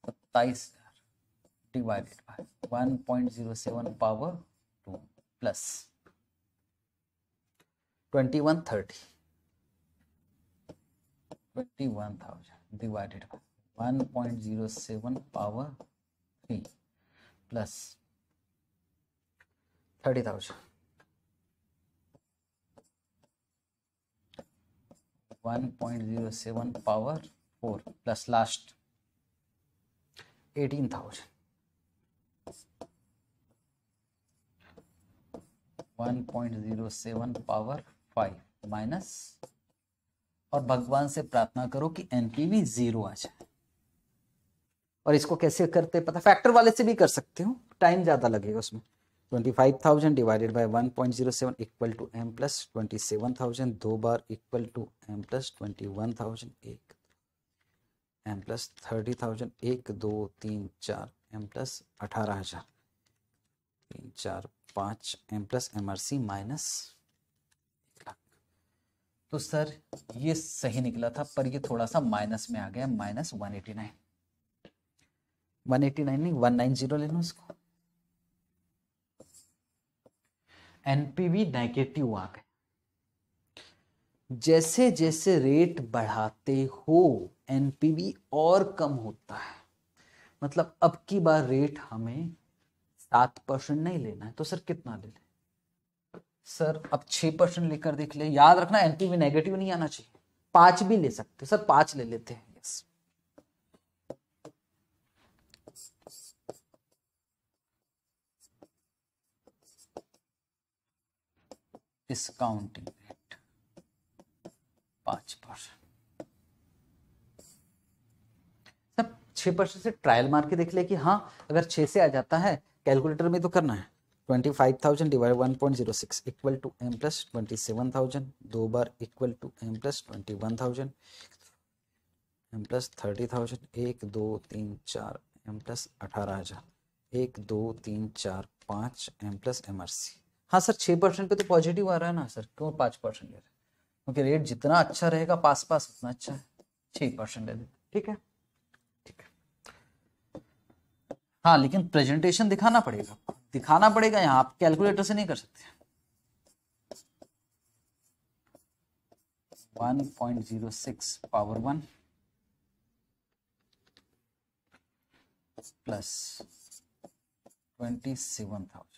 सत्ताईस हजार divided by one point zero seven power two plus twenty one thirty twenty one thousand divided by one point zero seven power three plus thirty thousand one point zero seven power four plus last eighteen thousand one point zero seven power five minus और भगवान से प्रार्थना करो कि एनपीवी जीरो आ जाए और इसको कैसे करते पता फैक्टर वाले से भी कर सकते हो टाइम ज़्यादा लगेगा उसमें twenty five thousand divided by one point zero seven equal to M plus twenty seven thousand दो बार equal to M plus twenty one thousand एक एम प्लस थर्टी थाउजेंड एक दो तीन चार एम प्लस अठारह हज़ार तीन चार पाँच M plus M R C minus तो सर ये सही निकला था पर ये थोड़ा सा माइनस में आ गया minus one eighty nine one eighty nine नहीं वन नाइन जीरो लेना उसको एनपीवी नेगेटिव आ गए जैसे जैसे रेट बढ़ाते हो एनपीवी और कम होता है मतलब अब की बार रेट हमें सात परसेंट नहीं लेना है तो सर कितना ले लें सर अब छह परसेंट लेकर देख ले याद रखना एनपीवी नेगेटिव नहीं आना चाहिए पांच भी ले सकते सर पांच ले लेते हैं डिस्काउंटिंग रेट पांच परसेंट सब छह परसेंट से ट्रायल मार के देख ले कि हाँ अगर छह से आ जाता है कैलकुलेटर में तो करना है twenty five thousand divide one point zero six equal to M plus twenty seven thousand दो बार equal to M plus twenty one thousand M plus thirty thousand एक दो तीन चार एम प्लस अठारह हजार एक दो तीन चार पाँच M plus M R C हाँ सर छः परसेंट पे तो पॉजिटिव आ रहा है ना सर क्यों पाँच परसेंट ले रहे क्योंकि रेट जितना अच्छा रहेगा पास पास उतना अच्छा है छः परसेंट ले देते ठीक है ठीक है हाँ लेकिन प्रेजेंटेशन दिखाना पड़ेगा दिखाना पड़ेगा यहाँ आप कैलकुलेटर से नहीं कर सकते one point zero six power one plus twenty seven thousand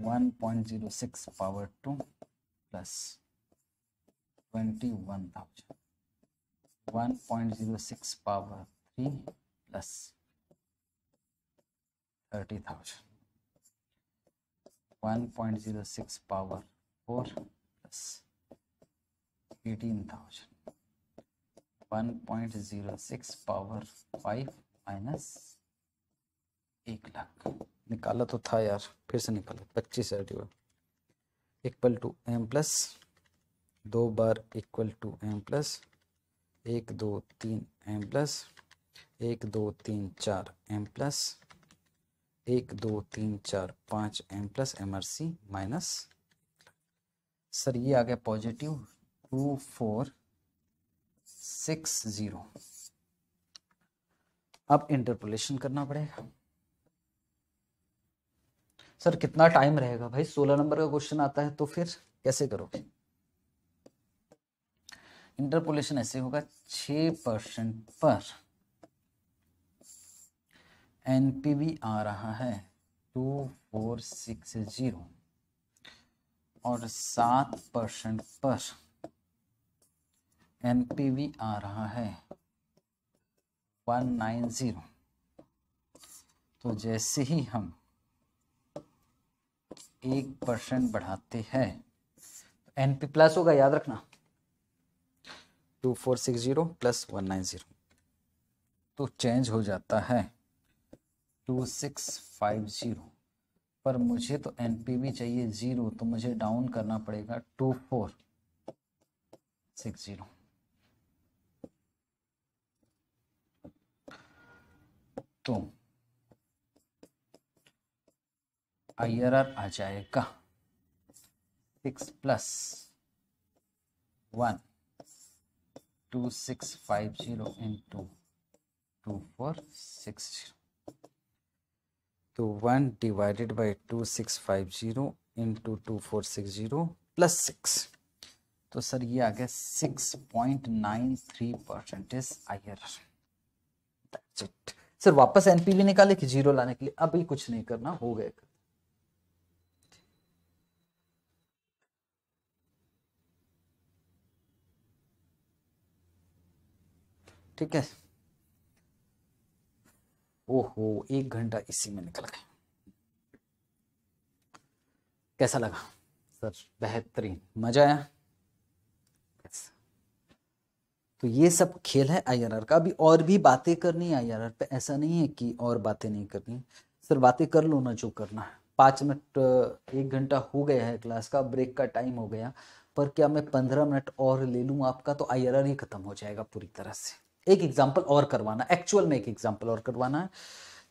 1.06 power 2 plus 21,000. 1.06 power 3 plus 30,000. 1.06 power 4 plus 18,000. 1.06 power 5 minus 1 lakh. निकाला तो था यार फिर से निकाला पच्चीस R D equal to M plus दो बार इक्वल टू एम प्लस एक दो तीन एम प्लस एक दो तीन चार एम प्लस एक दो तीन चार पाँच M plus M R C minus sir ये आ गया positive two four six zero अब इंटरपोलेशन करना पड़ेगा सर कितना टाइम रहेगा भाई सोलह नंबर का क्वेश्चन आता है तो फिर कैसे करोगे इंटरपोलेशन ऐसे होगा छ परसेंट पर एनपीवी आ रहा है टू फोर सिक्स जीरो और सात परसेंट पर एनपीवी आ रहा है वन नाइन जीरो तो जैसे ही हम एक परसेंट बढ़ाते हैं तो एन पी प्लस होगा याद रखना two four six zero plus one nine zero तो चेंज हो जाता है टू सिक्स फाइव जीरो पर मुझे तो एन पी भी चाहिए ज़ीरो तो मुझे डाउन करना पड़ेगा टू फोर सिक्स ज़ीरो तो आई आर आर आ जाएगा six plus one two six five zero in two four six zero तो one divided by two six five zero in two four six zero plus six तो सर ये आ गया six point nine three percentage I R R sir वापस एनपीवी निकाले कि जीरो लाने के लिए अभी कुछ नहीं करना हो गया ठीक है ओहो एक घंटा इसी में निकल गया कैसा लगा सर बेहतरीन मजा आया तो ये सब खेल है आईआरआर का अभी और भी बातें करनी है आईआरआर पे ऐसा नहीं है कि और बातें नहीं करनी सर बातें कर लो ना जो करना है पाँच मिनट एक घंटा हो गया है क्लास का ब्रेक का टाइम हो गया पर क्या मैं पंद्रह मिनट और ले लूँ आपका तो आई ही ख़त्म हो जाएगा पूरी तरह से एक एग्जाम्पल और करवाना एक्चुअल में एक एग्जाम्पल और करवाना है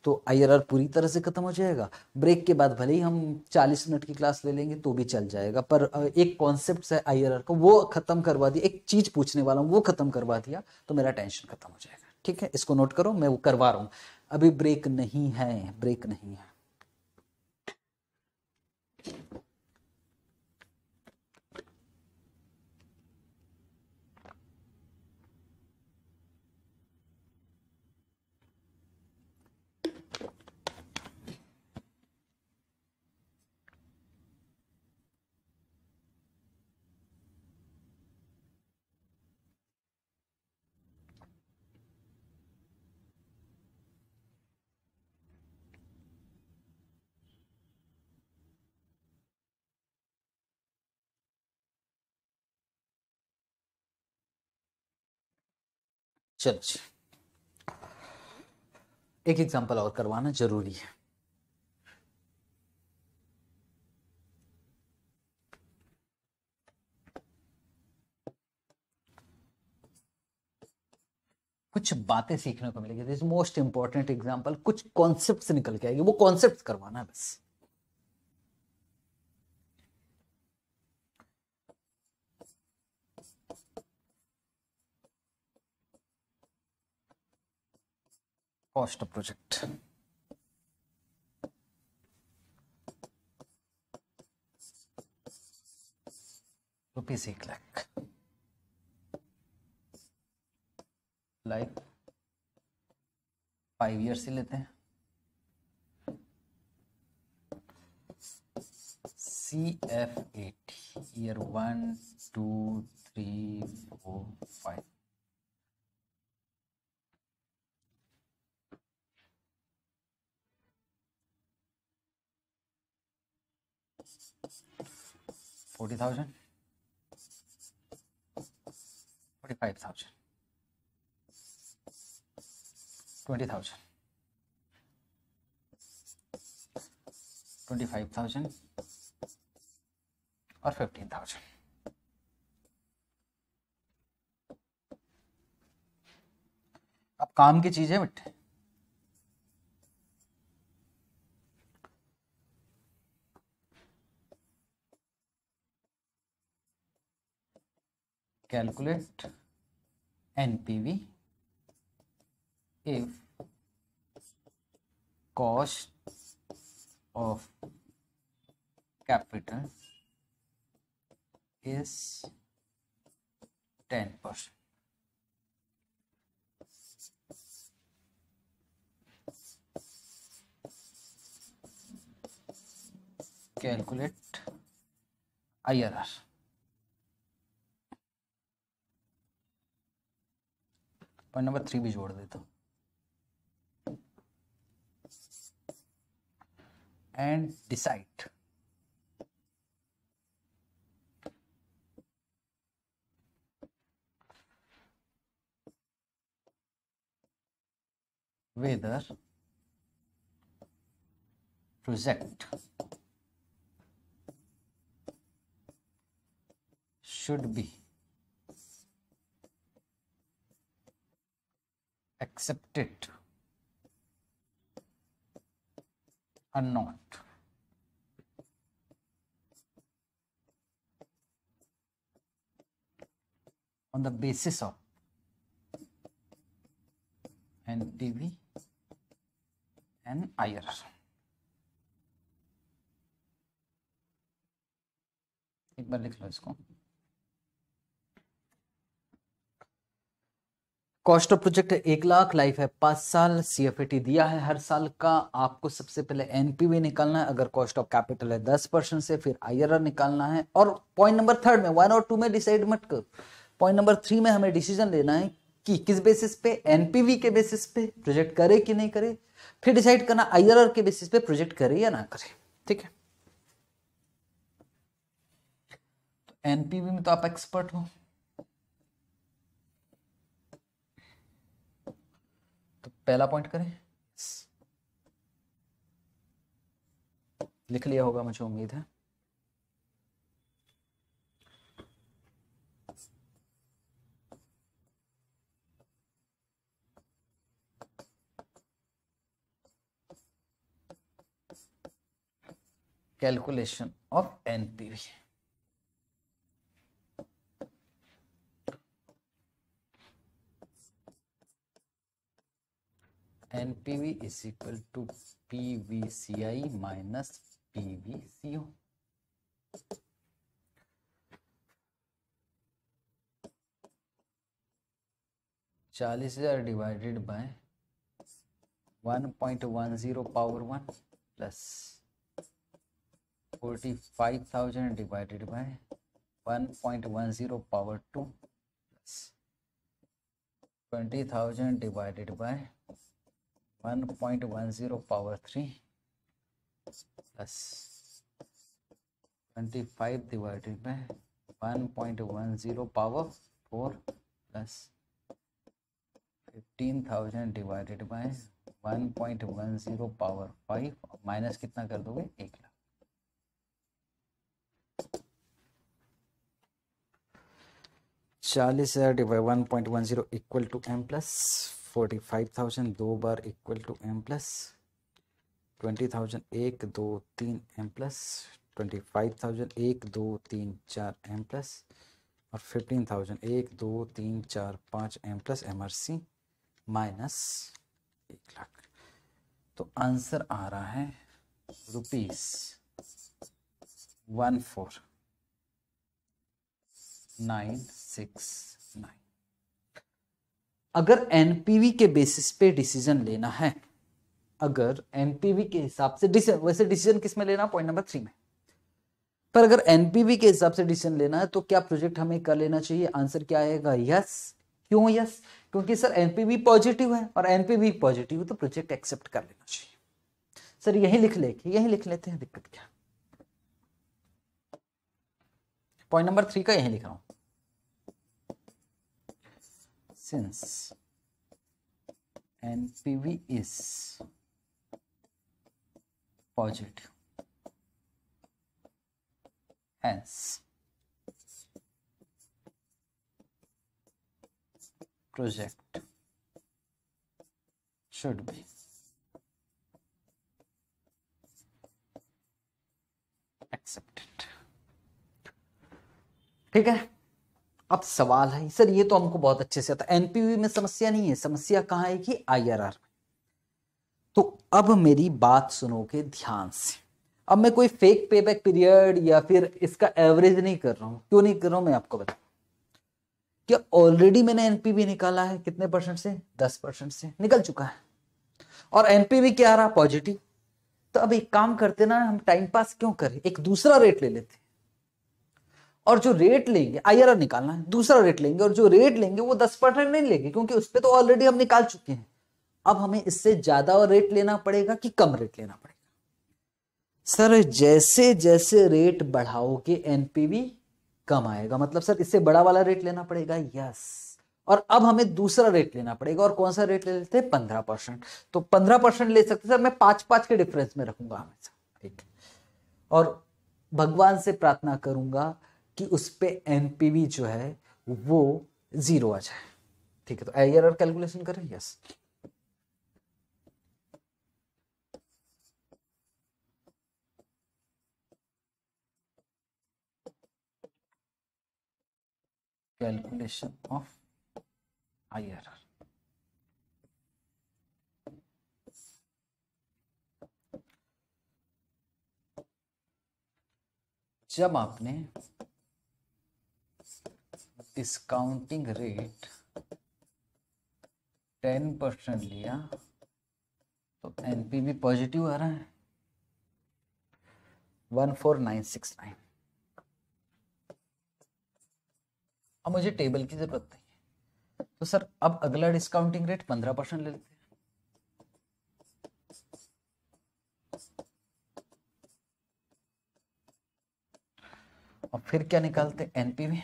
तो आई पूरी तरह से खत्म हो जाएगा ब्रेक के बाद भले ही हम 40 मिनट की क्लास ले लेंगे तो भी चल जाएगा पर एक कॉन्सेप्ट है आई का वो खत्म करवा दिया एक चीज पूछने वाला हूँ वो खत्म करवा दिया तो मेरा टेंशन खत्म हो जाएगा ठीक है इसको नोट करो मैं वो करवा रहा हूँ अभी ब्रेक नहीं है ब्रेक नहीं है चलो जी एक एग्जाम्पल और करवाना जरूरी है कुछ बातें सीखने को मिलेगी दिस मोस्ट इंपॉर्टेंट एग्जाम्पल कुछ कॉन्सेप्ट निकल के आएगी वो कॉन्सेप्ट करवाना है बस cost of project rupees 1 lakh like five year ही लेते हैं C F at year one two three four five forty thousand forty five thousand twenty thousand twenty five thousand और फिफ्टीन थाउजेंड अब काम की चीज है but calculate NPV if cost of capital is 10 percent. Calculate IRR. और नंबर थ्री भी जोड़ देता हूँ and decide whether project should be accept it or not. on the basis of NTV and IR. एक बार लिख लो इसको कॉस्ट ऑफ प्रोजेक्ट एक लाख लाइफ है पाँच साल सी दिया है हर साल का आपको सबसे पहले एनपीवी निकालना है अगर कॉस्ट ऑफ कैपिटल है दस परसेंट से फिर आई निकालना है और पॉइंट नंबर थर्ड में वन और टू में डिसाइड मत कर पॉइंट नंबर थ्री में हमें डिसीजन लेना है कि किस बेसिस पे एनपीवी के बेसिस पे प्रोजेक्ट करे कि नहीं करे फिर डिसाइड करना आई के बेसिस पे प्रोजेक्ट करे या ना करे ठीक है तो एनपीवी में तो आप एक्सपर्ट हो पहला पॉइंट करें लिख लिया होगा मुझे उम्मीद है calculation of NPV N P V is equal to P V C I minus P V C O चालीस हजार divided by one point one zero power one plus forty five thousand divided by one point one zero power two plus twenty thousand divided by one point one zero power three plus twenty five divided by one point one zero power four plus fifteen thousand divided by one point one zero power five minus कितना कर दोगे एक लाख चालीस हजार divide one point one zero equal to M plus forty five thousand दो बार equal to M plus twenty thousand एक दो तीन M plus twenty five thousand एक दो तीन चार एम प्लस और फिफ्टीन थाउजेंड एक दो तीन चार पाँच M plus M R C minus एक लाख तो आंसर आ रहा है rupees one four nine six अगर एनपीवी के बेसिस पे डिसीजन लेना है अगर एनपीवी के हिसाब से डिसीजन वैसे डिसीजन किस में लेना पॉइंट नंबर थ्री में पर अगर एनपीवी के हिसाब से डिसीजन लेना है तो क्या प्रोजेक्ट हमें कर लेना चाहिए आंसर क्या आएगा यस क्यों यस क्योंकि सर एनपीवी पॉजिटिव है और एनपीवी पॉजिटिव है तो प्रोजेक्ट एक्सेप्ट कर लेना चाहिए सर यही लिख ले यही लिख लेते हैं दिक्कत क्या पॉइंट नंबर थ्री का यही लिख रहा हूं since NPV is positive. Hence, project should be accepted. ठीक है अब सवाल है सर ये तो हमको बहुत अच्छे से आता एनपीवी में समस्या नहीं है समस्या कहां है कि आईआरआर में तो अब मेरी बात सुनो के ध्यान से अब मैं कोई फेक पेबैक पीरियड या फिर इसका एवरेज नहीं कर रहा हूं क्यों नहीं कर रहा हूं मैं आपको बताऊँ क्या ऑलरेडी मैंने एनपीवी निकाला है कितने परसेंट से दस परसेंट से निकल चुका है और एनपीवी क्या आ रहा पॉजिटिव तो अब एक काम करते ना हम टाइम पास क्यों करें एक दूसरा रेट ले लेते और जो रेट लेंगे आई निकालना है दूसरा रेट लेंगे और जो रेट लेंगे वो दस परसेंट नहीं लेंगे क्योंकि उस पर तो ऑलरेडी हम निकाल चुके हैं अब हमें इससे ज्यादा रेट लेना पड़ेगा कि कम रेट लेना पड़ेगा सर जैसे जैसे रेट बढ़ाओगे एनपीवी कम आएगा मतलब सर इससे बड़ा वाला रेट लेना पड़ेगा यस और अब हमें दूसरा रेट लेना पड़ेगा और कौन सा रेट ले लेते हैं पंद्रह परसेंट तो पंद्रह परसेंट ले सकते सर मैं पांच पांच के डिफरेंस में रखूंगा हमेशा ठीक और भगवान से प्रार्थना करूंगा कि उस पर एन जो है वो ज़ीरो आ जाए ठीक है तो आई आर कैलकुलेशन करें yes calculation of I R R जब आपने डिस्काउंटिंग रेट टेन परसेंट लिया तो एनपी भी पॉजिटिव आ रहा है one four nine six nine अब मुझे टेबल की जरूरत नहीं है तो सर अब अगला डिस्काउंटिंग रेट पंद्रह परसेंट ले लेते हैं और फिर क्या निकालते एनपीवी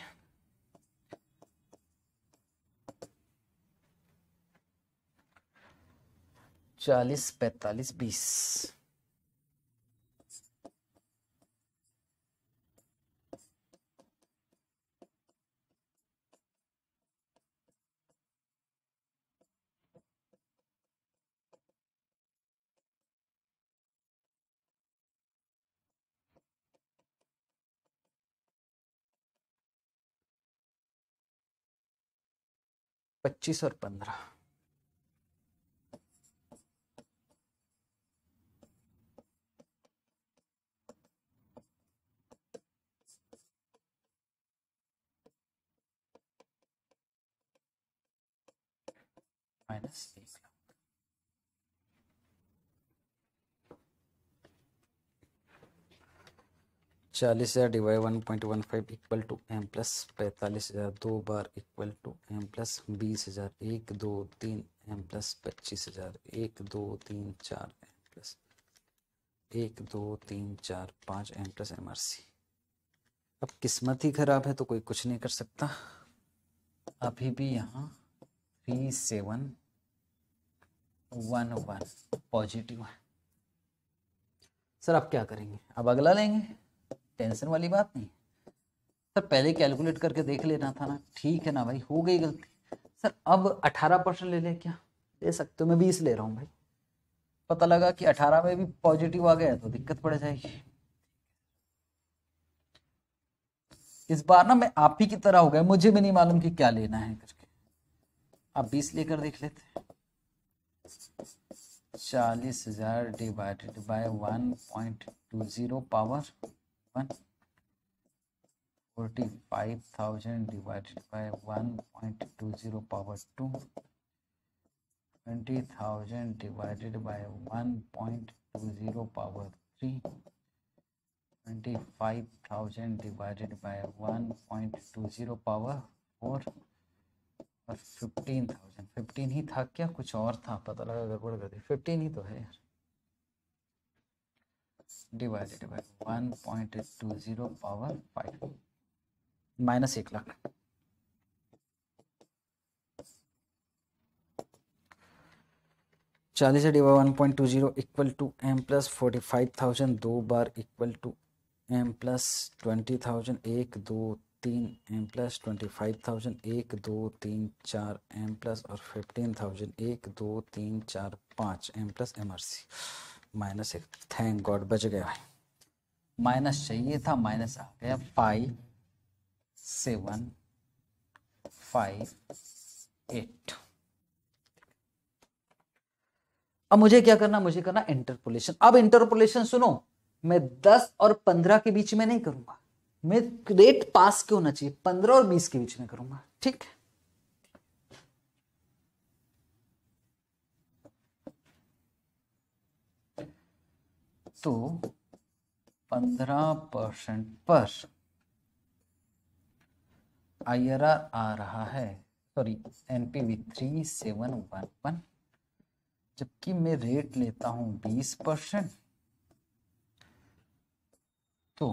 चालीस पैतालीस बीस पच्चीस और पंद्रह minus एक लाख चालीस हज़ार divide one point one five equal to M plus पैंतालीस हज़ार दो बार इक्वल टू एम प्लस बीस हज़ार एक दो तीन एम प्लस पच्चीस हज़ार एक दो तीन चार एम प्लस एक दो तीन चार पाँच M plus M R C अब किस्मत ही खराब है तो कोई कुछ नहीं कर सकता अभी भी यहाँ three seven one one positive है सर अब क्या करेंगे अब अगला लेंगे टेंशन वाली बात नहीं सर पहले कैलकुलेट करके देख लेना था ना ठीक है ना भाई हो गई गलती सर अब अठारह परसेंट ले लें क्या ले सकते हो मैं बीस ले रहा हूँ भाई पता लगा कि अठारह में भी पॉजिटिव आ गया तो दिक्कत पड़ जाएगी इस बार ना मैं आप ही की तरह हो गया मुझे भी नहीं मालूम कि क्या लेना है करके आप बीस लेकर देख लेते चालीस हजार divided by one point two zero power one forty five thousand divided by one point two zero power two twenty thousand divided by one point two zero power three twenty five thousand divided by one point two zero power four और फिफ्टीन थाउजेंड फिफ्टीन ही था क्या कुछ और था पता लगा गड़बड़ कर दी फिफ्टीन ही तो है यार divided by one point two zero power five minus एक लाख चालीस divide one point two zero equal to M plus forty five thousand दो बार equal to M plus twenty thousand एक दो तीन M plus twenty five thousand एक दो तीन चार एम प्लस और फिफ्टीन थाउजेंड एक दो तीन चार पाँच M plus M R C minus एक थैंक गॉड बच गया भाई माइनस चाहिए था माइनस आ गया फाइव सेवन फाइव एट अब मुझे क्या करना मुझे करना इंटरपोलेशन अब इंटरपोलेशन सुनो मैं दस और पंद्रह के बीच में नहीं करूंगा मैं रेट पास क्यों होना चाहिए पंद्रह और बीस के बीच में करूंगा ठीक है तो पंद्रह परसेंट पर आई आर आर आ रहा है sorry NPV three seven one one जबकि मैं रेट लेता हूं बीस परसेंट तो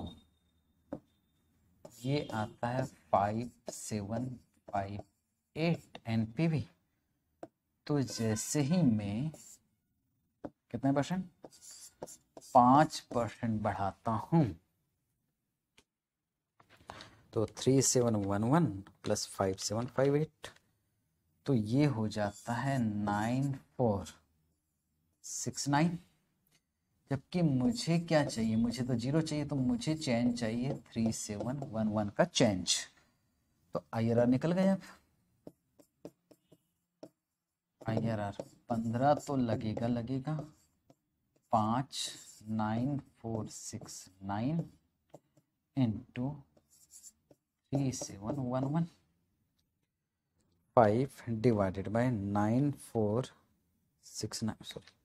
ये आता है five seven five eight N P V तो जैसे ही मैं कितने परसेंट पांच परसेंट बढ़ाता हूं तो three seven one one plus five seven five eight तो ये हो जाता है नाइन फोर सिक्स नाइन जबकि मुझे क्या चाहिए मुझे तो जीरो चाहिए तो मुझे चैन चाहिए थ्री सेवन वन वन का चेंज तो आई आर आर निकल गया आई आर आर पंद्रह तो लगेगा लगेगा पांच nine four six nine into three seven one one five divided by nine four six nine sorry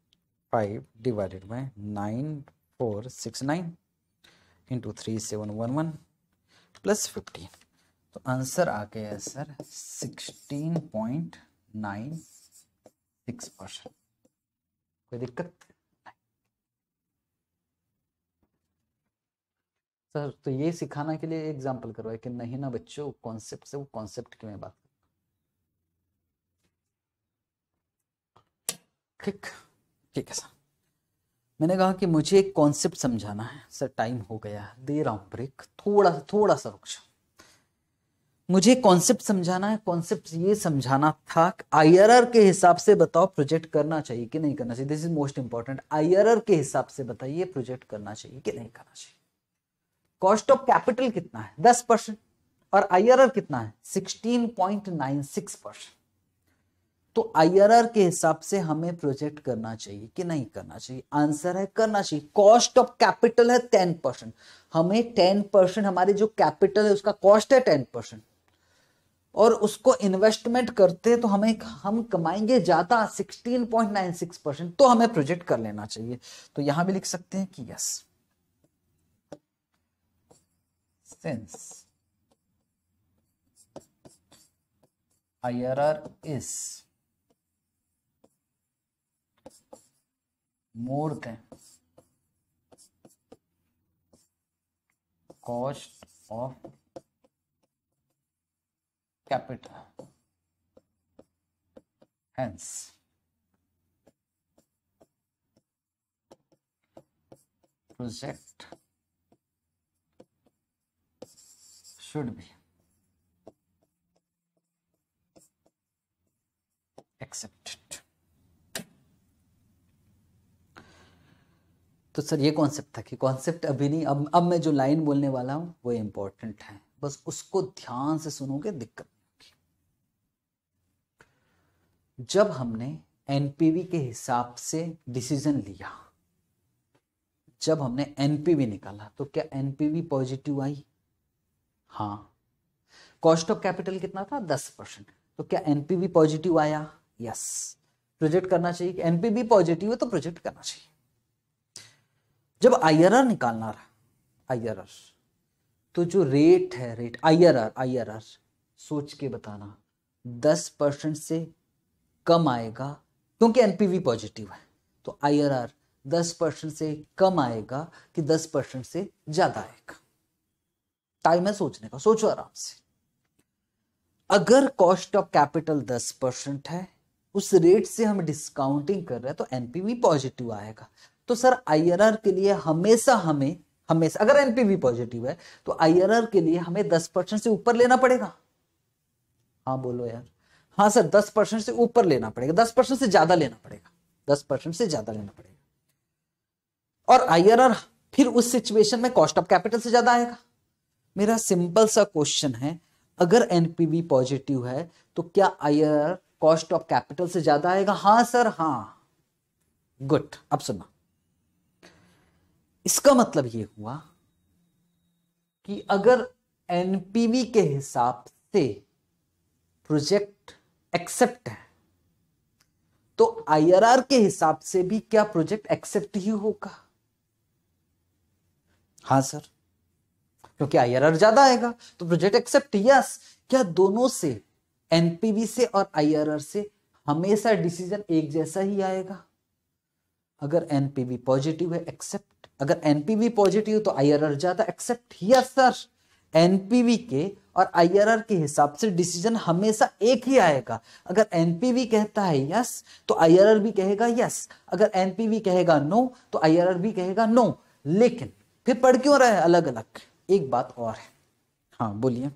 five divided by nine four six nine into three seven one one plus fifteen तो आंसर आ गया है sir sixteen point nine six percent कोई दिक्कत सर तो ये सिखाना के लिए एग्जाम्पल करवाए कि नहीं ना बच्चों कॉन्सेप्ट से वो कॉन्सेप्ट की मैं बात ठीक ठीक है सर मैंने कहा कि मुझे एक कॉन्सेप्ट समझाना है सर टाइम हो गया दे रहा हूं ब्रेक थोड़ा थोड़ा सा रुक मुझे कॉन्सेप्ट समझाना है कॉन्सेप्ट ये समझाना था आईआरआर के हिसाब से बताओ प्रोजेक्ट करना चाहिए कि नहीं करना चाहिए this is most important IRR के हिसाब से बताइए प्रोजेक्ट करना चाहिए कि नहीं करना चाहिए कॉस्ट ऑफ कैपिटल कितना है दस परसेंट और आईआरआर कितना है sixteen point nine six percent तो आईआरआर के हिसाब से हमें प्रोजेक्ट करना चाहिए कि नहीं करना चाहिए आंसर है करना चाहिए कॉस्ट ऑफ कैपिटल है टेन परसेंट हमें टेन परसेंट हमारे जो कैपिटल है उसका कॉस्ट है टेन परसेंट और उसको इन्वेस्टमेंट करते हैं तो हमें हम कमाएंगे ज्यादा sixteen point nine six percent तो हमें प्रोजेक्ट कर लेना चाहिए तो यहां भी लिख सकते हैं कि yes since IRR is more than cost of capital hence project should be accepted तो सर ये कॉन्सेप्ट था कि कॉन्सेप्ट अभी नहीं अब अब मैं जो लाइन बोलने वाला हूँ वो इम्पोर्टेंट है बस उसको ध्यान से सुनोगे दिक्कत नहीं होगी जब हमने एनपीवी के हिसाब से डिसीजन लिया जब हमने एनपीवी निकाला तो क्या एनपीवी पॉजिटिव आई हाँ कॉस्ट ऑफ कैपिटल कितना था दस परसेंट तो क्या एनपीवी पॉजिटिव आया यस प्रोजेक्ट करना चाहिए एनपीवी पॉजिटिव है तो प्रोजेक्ट करना चाहिए जब आर निकालना रहा आर तो जो रेट है रेट आर आर सोच के बताना दस परसेंट से कम आएगा क्योंकि एनपीवी पॉजिटिव है तो आई आर आर दस परसेंट से कम आएगा कि दस परसेंट से ज्यादा आएगा टाइम है सोचने का सोचो आराम से अगर कॉस्ट ऑफ कैपिटल दस परसेंट है उस रेट से हम डिस्काउंटिंग कर रहे हैं तो एनपीवी पॉजिटिव आएगा तो सर आईआरआर के लिए हमेशा हमें हमेशा अगर एनपीवी पॉजिटिव है तो आईआरआर के लिए हमें दस परसेंट से ऊपर लेना पड़ेगा हाँ बोलो यार हाँ सर दस परसेंट से ऊपर लेना पड़ेगा दस परसेंट से ज्यादा लेना पड़ेगा दस परसेंट से ज्यादा लेना पड़ेगा और आईआरआर फिर उस सिचुएशन में कॉस्ट ऑफ कैपिटल से ज्यादा आएगा मेरा सिंपल सा क्वेश्चन है अगर एनपीवी पॉजिटिव है तो क्या आईआरआर कॉस्ट ऑफ कैपिटल से ज्यादा आएगा हाँ सर हाँ गुड अब सुना इसका मतलब ये हुआ कि अगर एनपीवी के हिसाब से प्रोजेक्ट एक्सेप्ट है तो आईआरआर के हिसाब से भी क्या प्रोजेक्ट एक्सेप्ट ही होगा हाँ सर क्योंकि आईआरआर ज्यादा आएगा तो प्रोजेक्ट एक्सेप्ट यस क्या दोनों से एनपीवी से और आईआरआर से हमेशा डिसीजन एक जैसा ही आएगा अगर एनपीवी पॉजिटिव है एक्सेप्ट अगर एनपीवी पॉजिटिव तो आईआरआर ज्यादा एक्सेप्ट हियर सर एनपीवी के और आईआरआर के हिसाब से डिसीजन हमेशा एक ही आएगा अगर एनपीवी कहता है यस तो आईआरआर भी कहेगा यस अगर एनपीवी कहेगा नो तो आईआरआर भी कहेगा नो लेकिन फिर पढ़ क्यों रहे अलग अलग एक बात और है हाँ बोलिए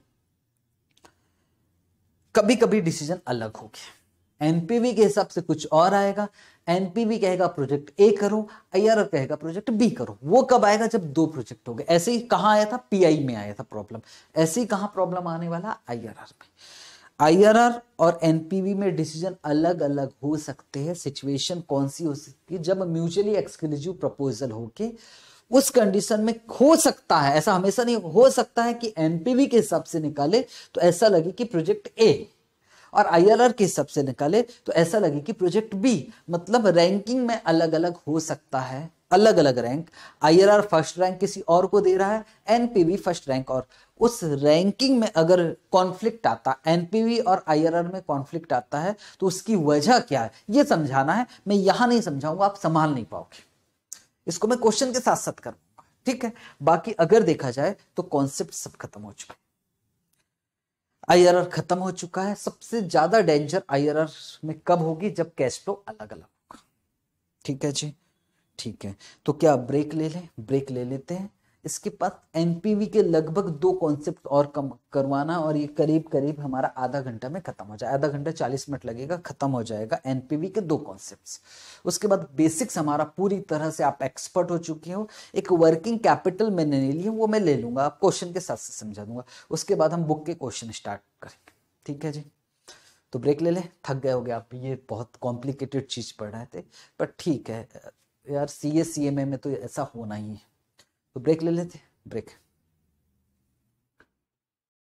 कभी कभी डिसीजन अलग हो गया एनपीवी के हिसाब से कुछ और आएगा एनपीबी कहेगा प्रोजेक्ट ए करो आईआरएफ कहेगा प्रोजेक्ट बी करो वो कब आएगा जब दो प्रोजेक्ट हो गए ऐसे ही कहाँ आया था पीआई में आया था प्रॉब्लम ऐसे ही कहाँ प्रॉब्लम आने वाला आईआरआर में आईआरआर और एनपीवी में डिसीजन अलग अलग हो सकते हैं सिचुएशन कौन सी हो सकती है जब म्यूचुअली एक्सक्लूसिव प्रपोजल होके उस कंडीशन में हो सकता है ऐसा हमेशा नहीं हो सकता है कि एनपीवी के हिसाब से निकाले तो ऐसा लगे कि प्रोजेक्ट ए और आईआरआर के हिसाब से निकाले तो ऐसा लगे कि प्रोजेक्ट बी मतलब रैंकिंग में अलग अलग हो सकता है अलग अलग रैंक आईआरआर फर्स्ट रैंक किसी और को दे रहा है एनपीवी फर्स्ट रैंक और उस रैंकिंग में अगर कॉन्फ्लिक्ट आता एनपीवी और आईआरआर में कॉन्फ्लिक्ट आता है तो उसकी वजह क्या है यह समझाना है मैं यहां नहीं समझाऊंगा आप संभाल नहीं पाओगे इसको मैं क्वेश्चन के साथ साथ करूंगा ठीक है बाकी अगर देखा जाए तो कॉन्सेप्ट सब खत्म हो चुका आईआरआर खत्म हो चुका है सबसे ज्यादा डेंजर आईआरआर में कब होगी जब कैश फ्लो अलग अलग होगा ठीक है जी ठीक है तो क्या ब्रेक ले लें ब्रेक ले लेते हैं इसके पास एनपीवी के लगभग दो कॉन्सेप्ट और कम करवाना और ये करीब करीब हमारा आधा घंटा में खत्म हो जाए आधा घंटा चालीस मिनट लगेगा खत्म हो जाएगा एन के दो कॉन्सेप्ट उसके बाद बेसिक्स हमारा पूरी तरह से आप एक्सपर्ट हो चुके हो एक वर्किंग कैपिटल मैंने ले लिया वो मैं ले लूंगा आप क्वेश्चन के साथ से समझा दूंगा उसके बाद हम बुक के क्वेश्चन स्टार्ट करेंगे ठीक है जी तो ब्रेक ले लें थक गए होगे आप ये बहुत कॉम्प्लिकेटेड चीज़ पढ़ रहे थे पर ठीक है यार सी ए सी एम ए में तो ऐसा होना ही है तो ब्रेक ले लेते ब्रेक